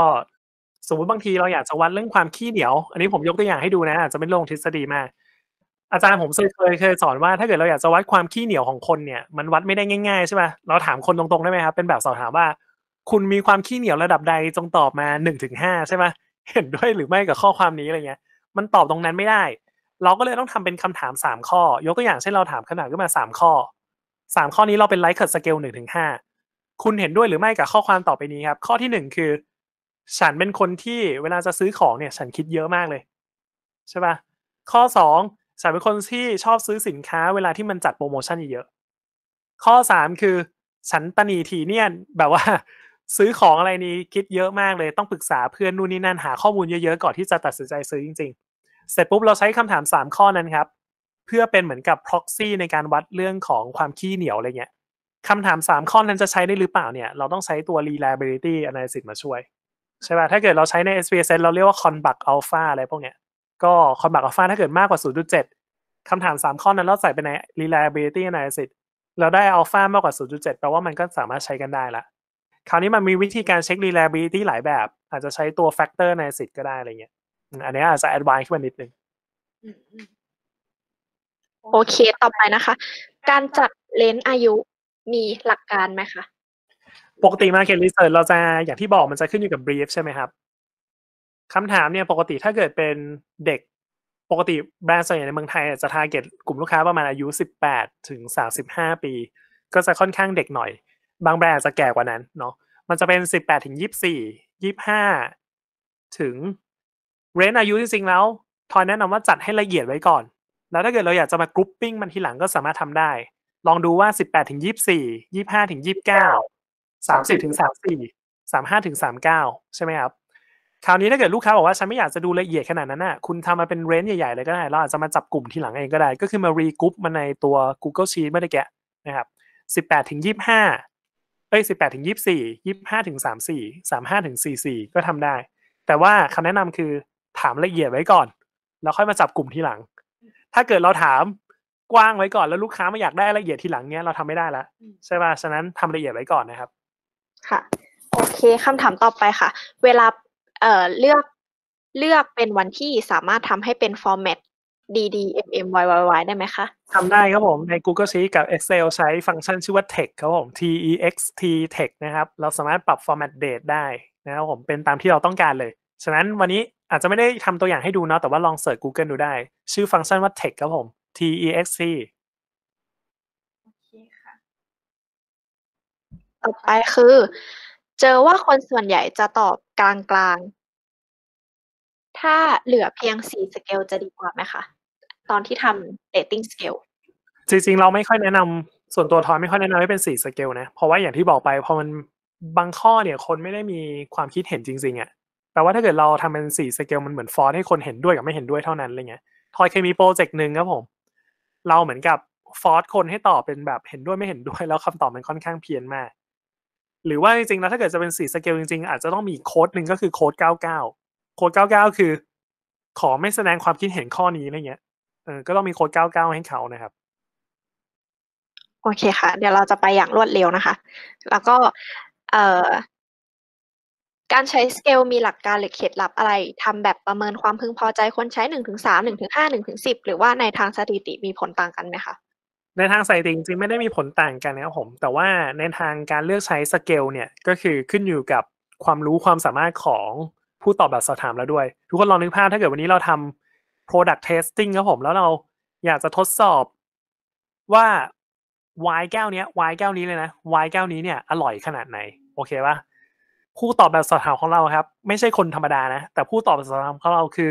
สมมติบางทีเราอยากจะวัดเรื่องความขี้เหนียว อันนี้ผมยกตัวอย่างให้ดูนะอาจจะไม่ลงทฤษฎีมากอาจารย์ผมเคยเคยสอนว่า ถ้าเกิดเราอยากจะวัดความขี้เหนียวของคนเนี่ยมันวัดไม่ได้ง่ายๆใช่ไหมเราถามคนตรงๆได้ไหมครับเป็นแบบสอบถามว่าคุณมีความขี้เหนียวระดับใดจงตอบมาหนึ่งถึงห้าใช่ไหมเห็นด้วยหรือไม่กับข้อความนี้อะไรเงี้ย มันตอบตรงนั้นไม่ได้ เราก็เลยต้องทำเป็นคำถามสามข้อ ยกตัวอย่างเช่นเราถามขนาดขึ้นมาสามข้อ สามข้อนี้เราเป็นไลค์เคิร์ดสเกลหนึ่งถึงห้าคุณเห็นด้วยหรือไม่กับข้อความต่อไปนี้ครับ ข้อที่หนึ่งคือ ฉันเป็นคนที่เวลาจะซื้อของเนี่ย ฉันคิดเยอะมากเลย ใช่ปะข้อสองฉันเป็นคนที่ชอบซื้อสินค้า เวลาที่มันจัดโปรโมชั่นเยอะข้อสามคือ ฉันตนีทีเนียนแบบว่าซื้อของอะไรนี้คิดเยอะมากเลยต้องปรึกษาเพื่อนนู่นนี่นั่น หาข้อมูลเยอะๆก่อนที่จะตัดสินใจซื้อจริงๆ เสร็จปุ๊บเราใช้คำถาม 3 ข้อนั้นครับ เพื่อเป็นเหมือนกับ proxy ในการวัดเรื่องของความขี้เหนียวอะไรเงี้ยคำถาม 3 ข้อนั้นจะใช้ได้หรือเปล่าเนี่ยเราต้องใช้ตัว reliability analysis มาช่วย ใช่ป่ะถ้าเกิดเราใช้ใน SPSS เราเรียกว่า conduct alpha อะไรพวกเนี้ยก็ conduct alpha ถ้าเกิดมากกว่า0.7คำถาม3ข้อนั้นเราใส่ไปใน reliability analysis เราได้ alpha มากกว่า0.7แปลว่ามันก็สามารถใช้กันได้ละคราวนี้มันมีวิธีการเช็ค reliability หลายแบบ อาจจะใช้ตัว factor ในสิทธิ์ก็ได้อะไรเงี้ยอันนี้อาจจะ advance ขึ้นมานิดนึงโอเคต่อไปนะคะ การจัดเลนส์อายุมีหลักการไหมคะ ปกติมาเก็ตรีเสิร์ชเราจะอย่างที่บอกมันจะขึ้นอยู่กับ brief ใช่ไหมครับคำถามเนี่ยปกติถ้าเกิดเป็นเด็ก ปกติแบรนด์ส่วนใหญ่ในเมืองไทย จะทาร์เก็ตกลุ่มลูกค้าประมาณอายุ18ถึง35ปี ก็จะค่อนข้างเด็กหน่อยบางแบรนด์จะแก่กว่านั้นเนาะ มันจะเป็นสิบแปดถึงยี่สี่ยี่ห้าถึงเรนอายุจริงๆแล้ว ทอยแนะนำว่าจัดให้ละเอียดไว้ก่อน แล้วถ้าเกิดเราอยากจะมากรุ๊ปปิ้งมันทีหลังก็สามารถทำได้ ลองดูว่าสิบแปดถึงยี่สี่ยี่ห้าถึงยี่บเก้าสามสิบถึงสามสี่สามห้าถึงสามเก้าใช่ไหมครับ คราวนี้ถ้าเกิดลูกค้าบอกว่าฉันไม่อยากจะดูละเอียดขนาดนั้นน่ะ คุณทำมาเป็นเรน ใหญ่ๆเลยก็ได้ เราอาจจะมาจับกลุ่มทีหลังเองก็ได้ ก็คือมารีกรุ๊ปมันในตัว Google Sheet ไม่ได้แกะนะครับ 18 ถึง 25เอ้ยสิบแปดถึงยี่สี่ยี่ห้าถึงสามสี่สามห้าถึงสี่สี่ก็ทำได้ แต่ว่าคำแนะนำคือถามละเอียดไว้ก่อน แล้วค่อยมาจับกลุ่มทีหลัง ถ้าเกิดเราถามกว้างไว้ก่อนแล้วลูกค้าไม่อยากได้ละเอียดทีหลังเนี้ยเราทำไม่ได้ละใช่ป่ะฉะนั้นทำละเอียดไว้ก่อนนะครับ ค่ะโอเคคำถามต่อไปค่ะ เวลาเอ่อเลือกเลือกเป็นวันที่สามารถทำให้เป็น ฟอร์แมต DDMMYYY ได้ไหมคะทำได้ครับผมใน Google Sheet กับ Excel ใช้ฟังก์ชันชื่อว่า text ครับผม text text นะครับ เราสามารถปรับ format date ได้นะครับผม เป็นตามที่เราต้องการเลย ฉะนั้นวันนี้อาจจะไม่ได้ทำตัวอย่างให้ดูเนาะ แต่ว่าลองเสิร์ช Google ดูได้ ชื่อฟังก์ชันว่า text ครับผม text ต่อไปคือ เจอว่าคนส่วนใหญ่จะตอบกลางๆถ้าเหลือเพียงสีสเกลจะดีกว่าไหมคะตอนที่ทำเดตติ้งสเกลจริงๆเราไม่ค่อยแนะนำส่วนตัวทอยไม่ค่อยแนะนำให้เป็นสี่สเกลนะเพราะว่าอย่างที่บอกไปพอมันบางข้อเนี่ยคนไม่ได้มีความคิดเห็นจริงๆอะ่ะแปลว่าถ้าเกิดเราทำเป็นสี่สเกลมันเหมือนฟอร์สให้คนเห็นด้วยกับไม่เห็นด้วยเท่านั้นอะไรเงี้ยทอยเคยมีโปรเจกต์หนึ่งครับผม เราเหมือนกับฟอร์สคนให้ตอบเป็นแบบเห็นด้วยไม่เห็นด้วยแล้วคำตอบมันค่อนข้างเพี้ยนมากหรือว่าจริงๆแล้วถ้าเกิดจะเป็นสี่สเกลจริงๆอาจจะต้องมีโค้ดหนึ่งก็คือโค้ดเก้าเก้าโค้ดเก้าเก้าคือ ขอไม่แสดงความคิดเห็นข้อนี้อะไรเงี้ยเออก็ต้องมีโค้ดเก้าเก้าให้เขานะครับ โอเคค่ะ เดี๋ยวเราจะไปอย่างรวดเร็วนะคะ แล้วก็เอ่อ การใช้สเกลมีหลักการหรือเคล็ดลับอะไร ทำแบบประเมินความพึงพอใจคนใช้หนึ่งถึงสามหนึ่งถึงห้าหนึ่งถึงสิบหรือว่าในทางสถิติมีผลต่างกันไหมคะ ในทางสถิติจริงๆไม่ได้มีผลต่างกันนะครับผม แต่ว่าในทางการเลือกใช้สเกลเนี่ยก็คือขึ้นอยู่กับความรู้ความสามารถของผู้ตอบแบบสอบถามแล้วด้วย ทุกคนลองนึกภาพถ้าเกิดวันนี้เราทำ product testing ครับผม แล้วเราอยากจะทดสอบว่าวายแก้วนี้วายแก้วนี้เลยนะวายแก้วนี้เนี่ย อร่อยขนาดไหน โอเคปะผู้ตอบแบบสอบถามของเราครับ ไม่ใช่คนธรรมดานะ แต่ผู้ตอบแบบสอบถามของเราคือ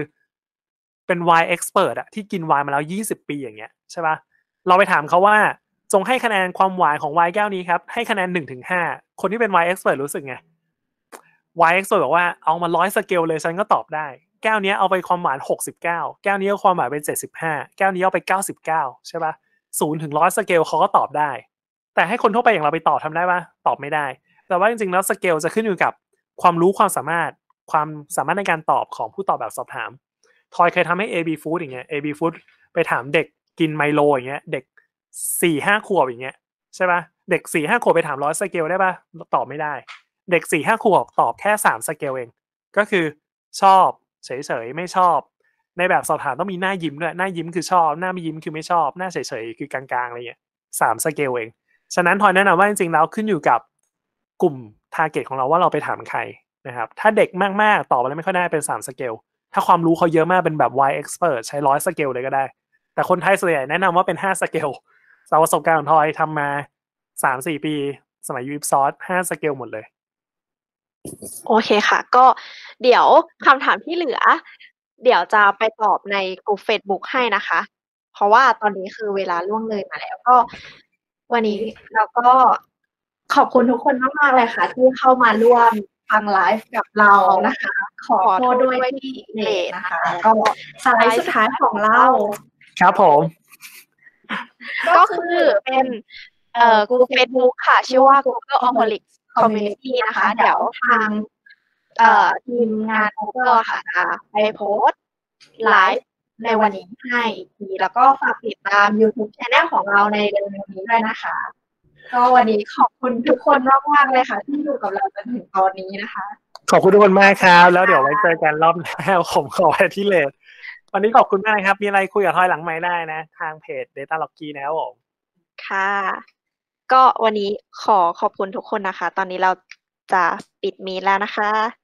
เป็นวายเอ็กซ์เพรสอะที่กินวายมาแล้วยี่สิบปีอย่างเงี้ย ใช่ปะเราไปถามเขาว่า จงให้คะแนนความหวานของวายแก้วนี้ครับให้คะแนนหนึ่งถึงห้าคนที่เป็นวายเอ็กซ์เพรสรู้สึกไงวายเอ็กซ์เพรสบอกว่าเอามาร้อยสเกลเลย ฉันก็ตอบได้แก้วนี้เอาไปความหมาย69 แก้วนี้เอาความหมายเป็น 75 แก้วนี้เอาไป 99 ใช่ปะศูนย์ถึงร้อยสเกลเขาก็ตอบได้ แต่ให้คนทั่วไปอย่างเราไปตอบทำได้ปะตอบไม่ได้ แต่ว่าจริงๆแล้วสเกลจะขึ้นอยู่กับความรู้ความสามารถความสามารถในการตอบของผู้ตอบแบบสอบถาม ทอยเคยทำให้ AB Food อย่างเงี้ย AB Food ไปถามเด็กกินไมโลอย่างเงี้ยเด็กสี่ห้าขวบอย่างเงี้ยใช่ปะเด็กสี่ห้าขวบไปถามร้อยสเกลได้ปะตอบไม่ได้ เด็กสี่ห้าขวบตอบแค่สามสเกลเองก็คือชอบเฉยๆไม่ชอบ ในแบบสอบถามต้องมีหน้ายิ้มด้วย หน้ายิ้มคือชอบหน้าไม่ยิ้มคือไม่ชอบหน้าเฉยๆคือกลาง ๆ อะไรเงี้ยสามสเกลเอง ฉะนั้นทอยแนะนำว่าจริงๆแล้วขึ้นอยู่กับกลุ่มทาร์เก็ตของเราว่าเราไปถามใครนะครับถ้าเด็กมากๆตอบอะไรไม่ค่อยได้เป็นสามสเกลถ้าความรู้เขาเยอะมากเป็นแบบ Y expert ใช้ร้อยสเกลเลยก็ได้ แต่คนไทยส่วนใหญ่แนะนำว่าเป็นห้าสเกลสาประสบการณ์ของทอยทำมาสามสี่ปี สมัยยูอิปซอสห้าสเกลหมดเลยโอเคค่ะ ก็เดี๋ยวคำถามที่เหลือ เดี๋ยวจะไปตอบในกลุ่ม Facebook ให้นะคะ เพราะว่าตอนนี้คือเวลาล่วงเลยมาแล้วก็ วันนี้เราก็ขอบคุณทุกคนมากๆเลยค่ะ ที่เข้ามาร่วมฟังไลฟ์กับเรานะคะ ขอโทษด้วยที่เลทนะคะ ก็สไลด์สุดท้ายของเราครับผม ก็คือเป็นเอ่อกลุ่ม f a c e b ค่ะ ชื่อว่า Google o m o l i c s คอมมูนิตี้นะคะ เดี๋ยวทาง เอ่อทีมงาน Google ค่ะจะไปโพสไลฟ์ในวันนี้ให้ทีแล้วก็ฝากติดตาม YouTube Channel ของเราในเดือนนี้ด้วยนะคะ ก็วันนี้ขอบคุณทุกคนมากกเลยค่ะ ที่อยู่กับเราจนถึงตอนนี้นะคะ ขอบคุณทุกคนมากครับ แล้วเดี๋ยวไว้เจอกันรอบหน้าผมขอไว้ที่เลดวันนี้ขอบคุณมากครับมีอะไรคุยกับทอยหลังไม้ได้นะ ทางเพจ Data l o g g y นะครับผมค่ะก็วันนี้ขอขอบคุณทุกคนนะคะ ตอนนี้เราจะปิดมีแล้วนะคะ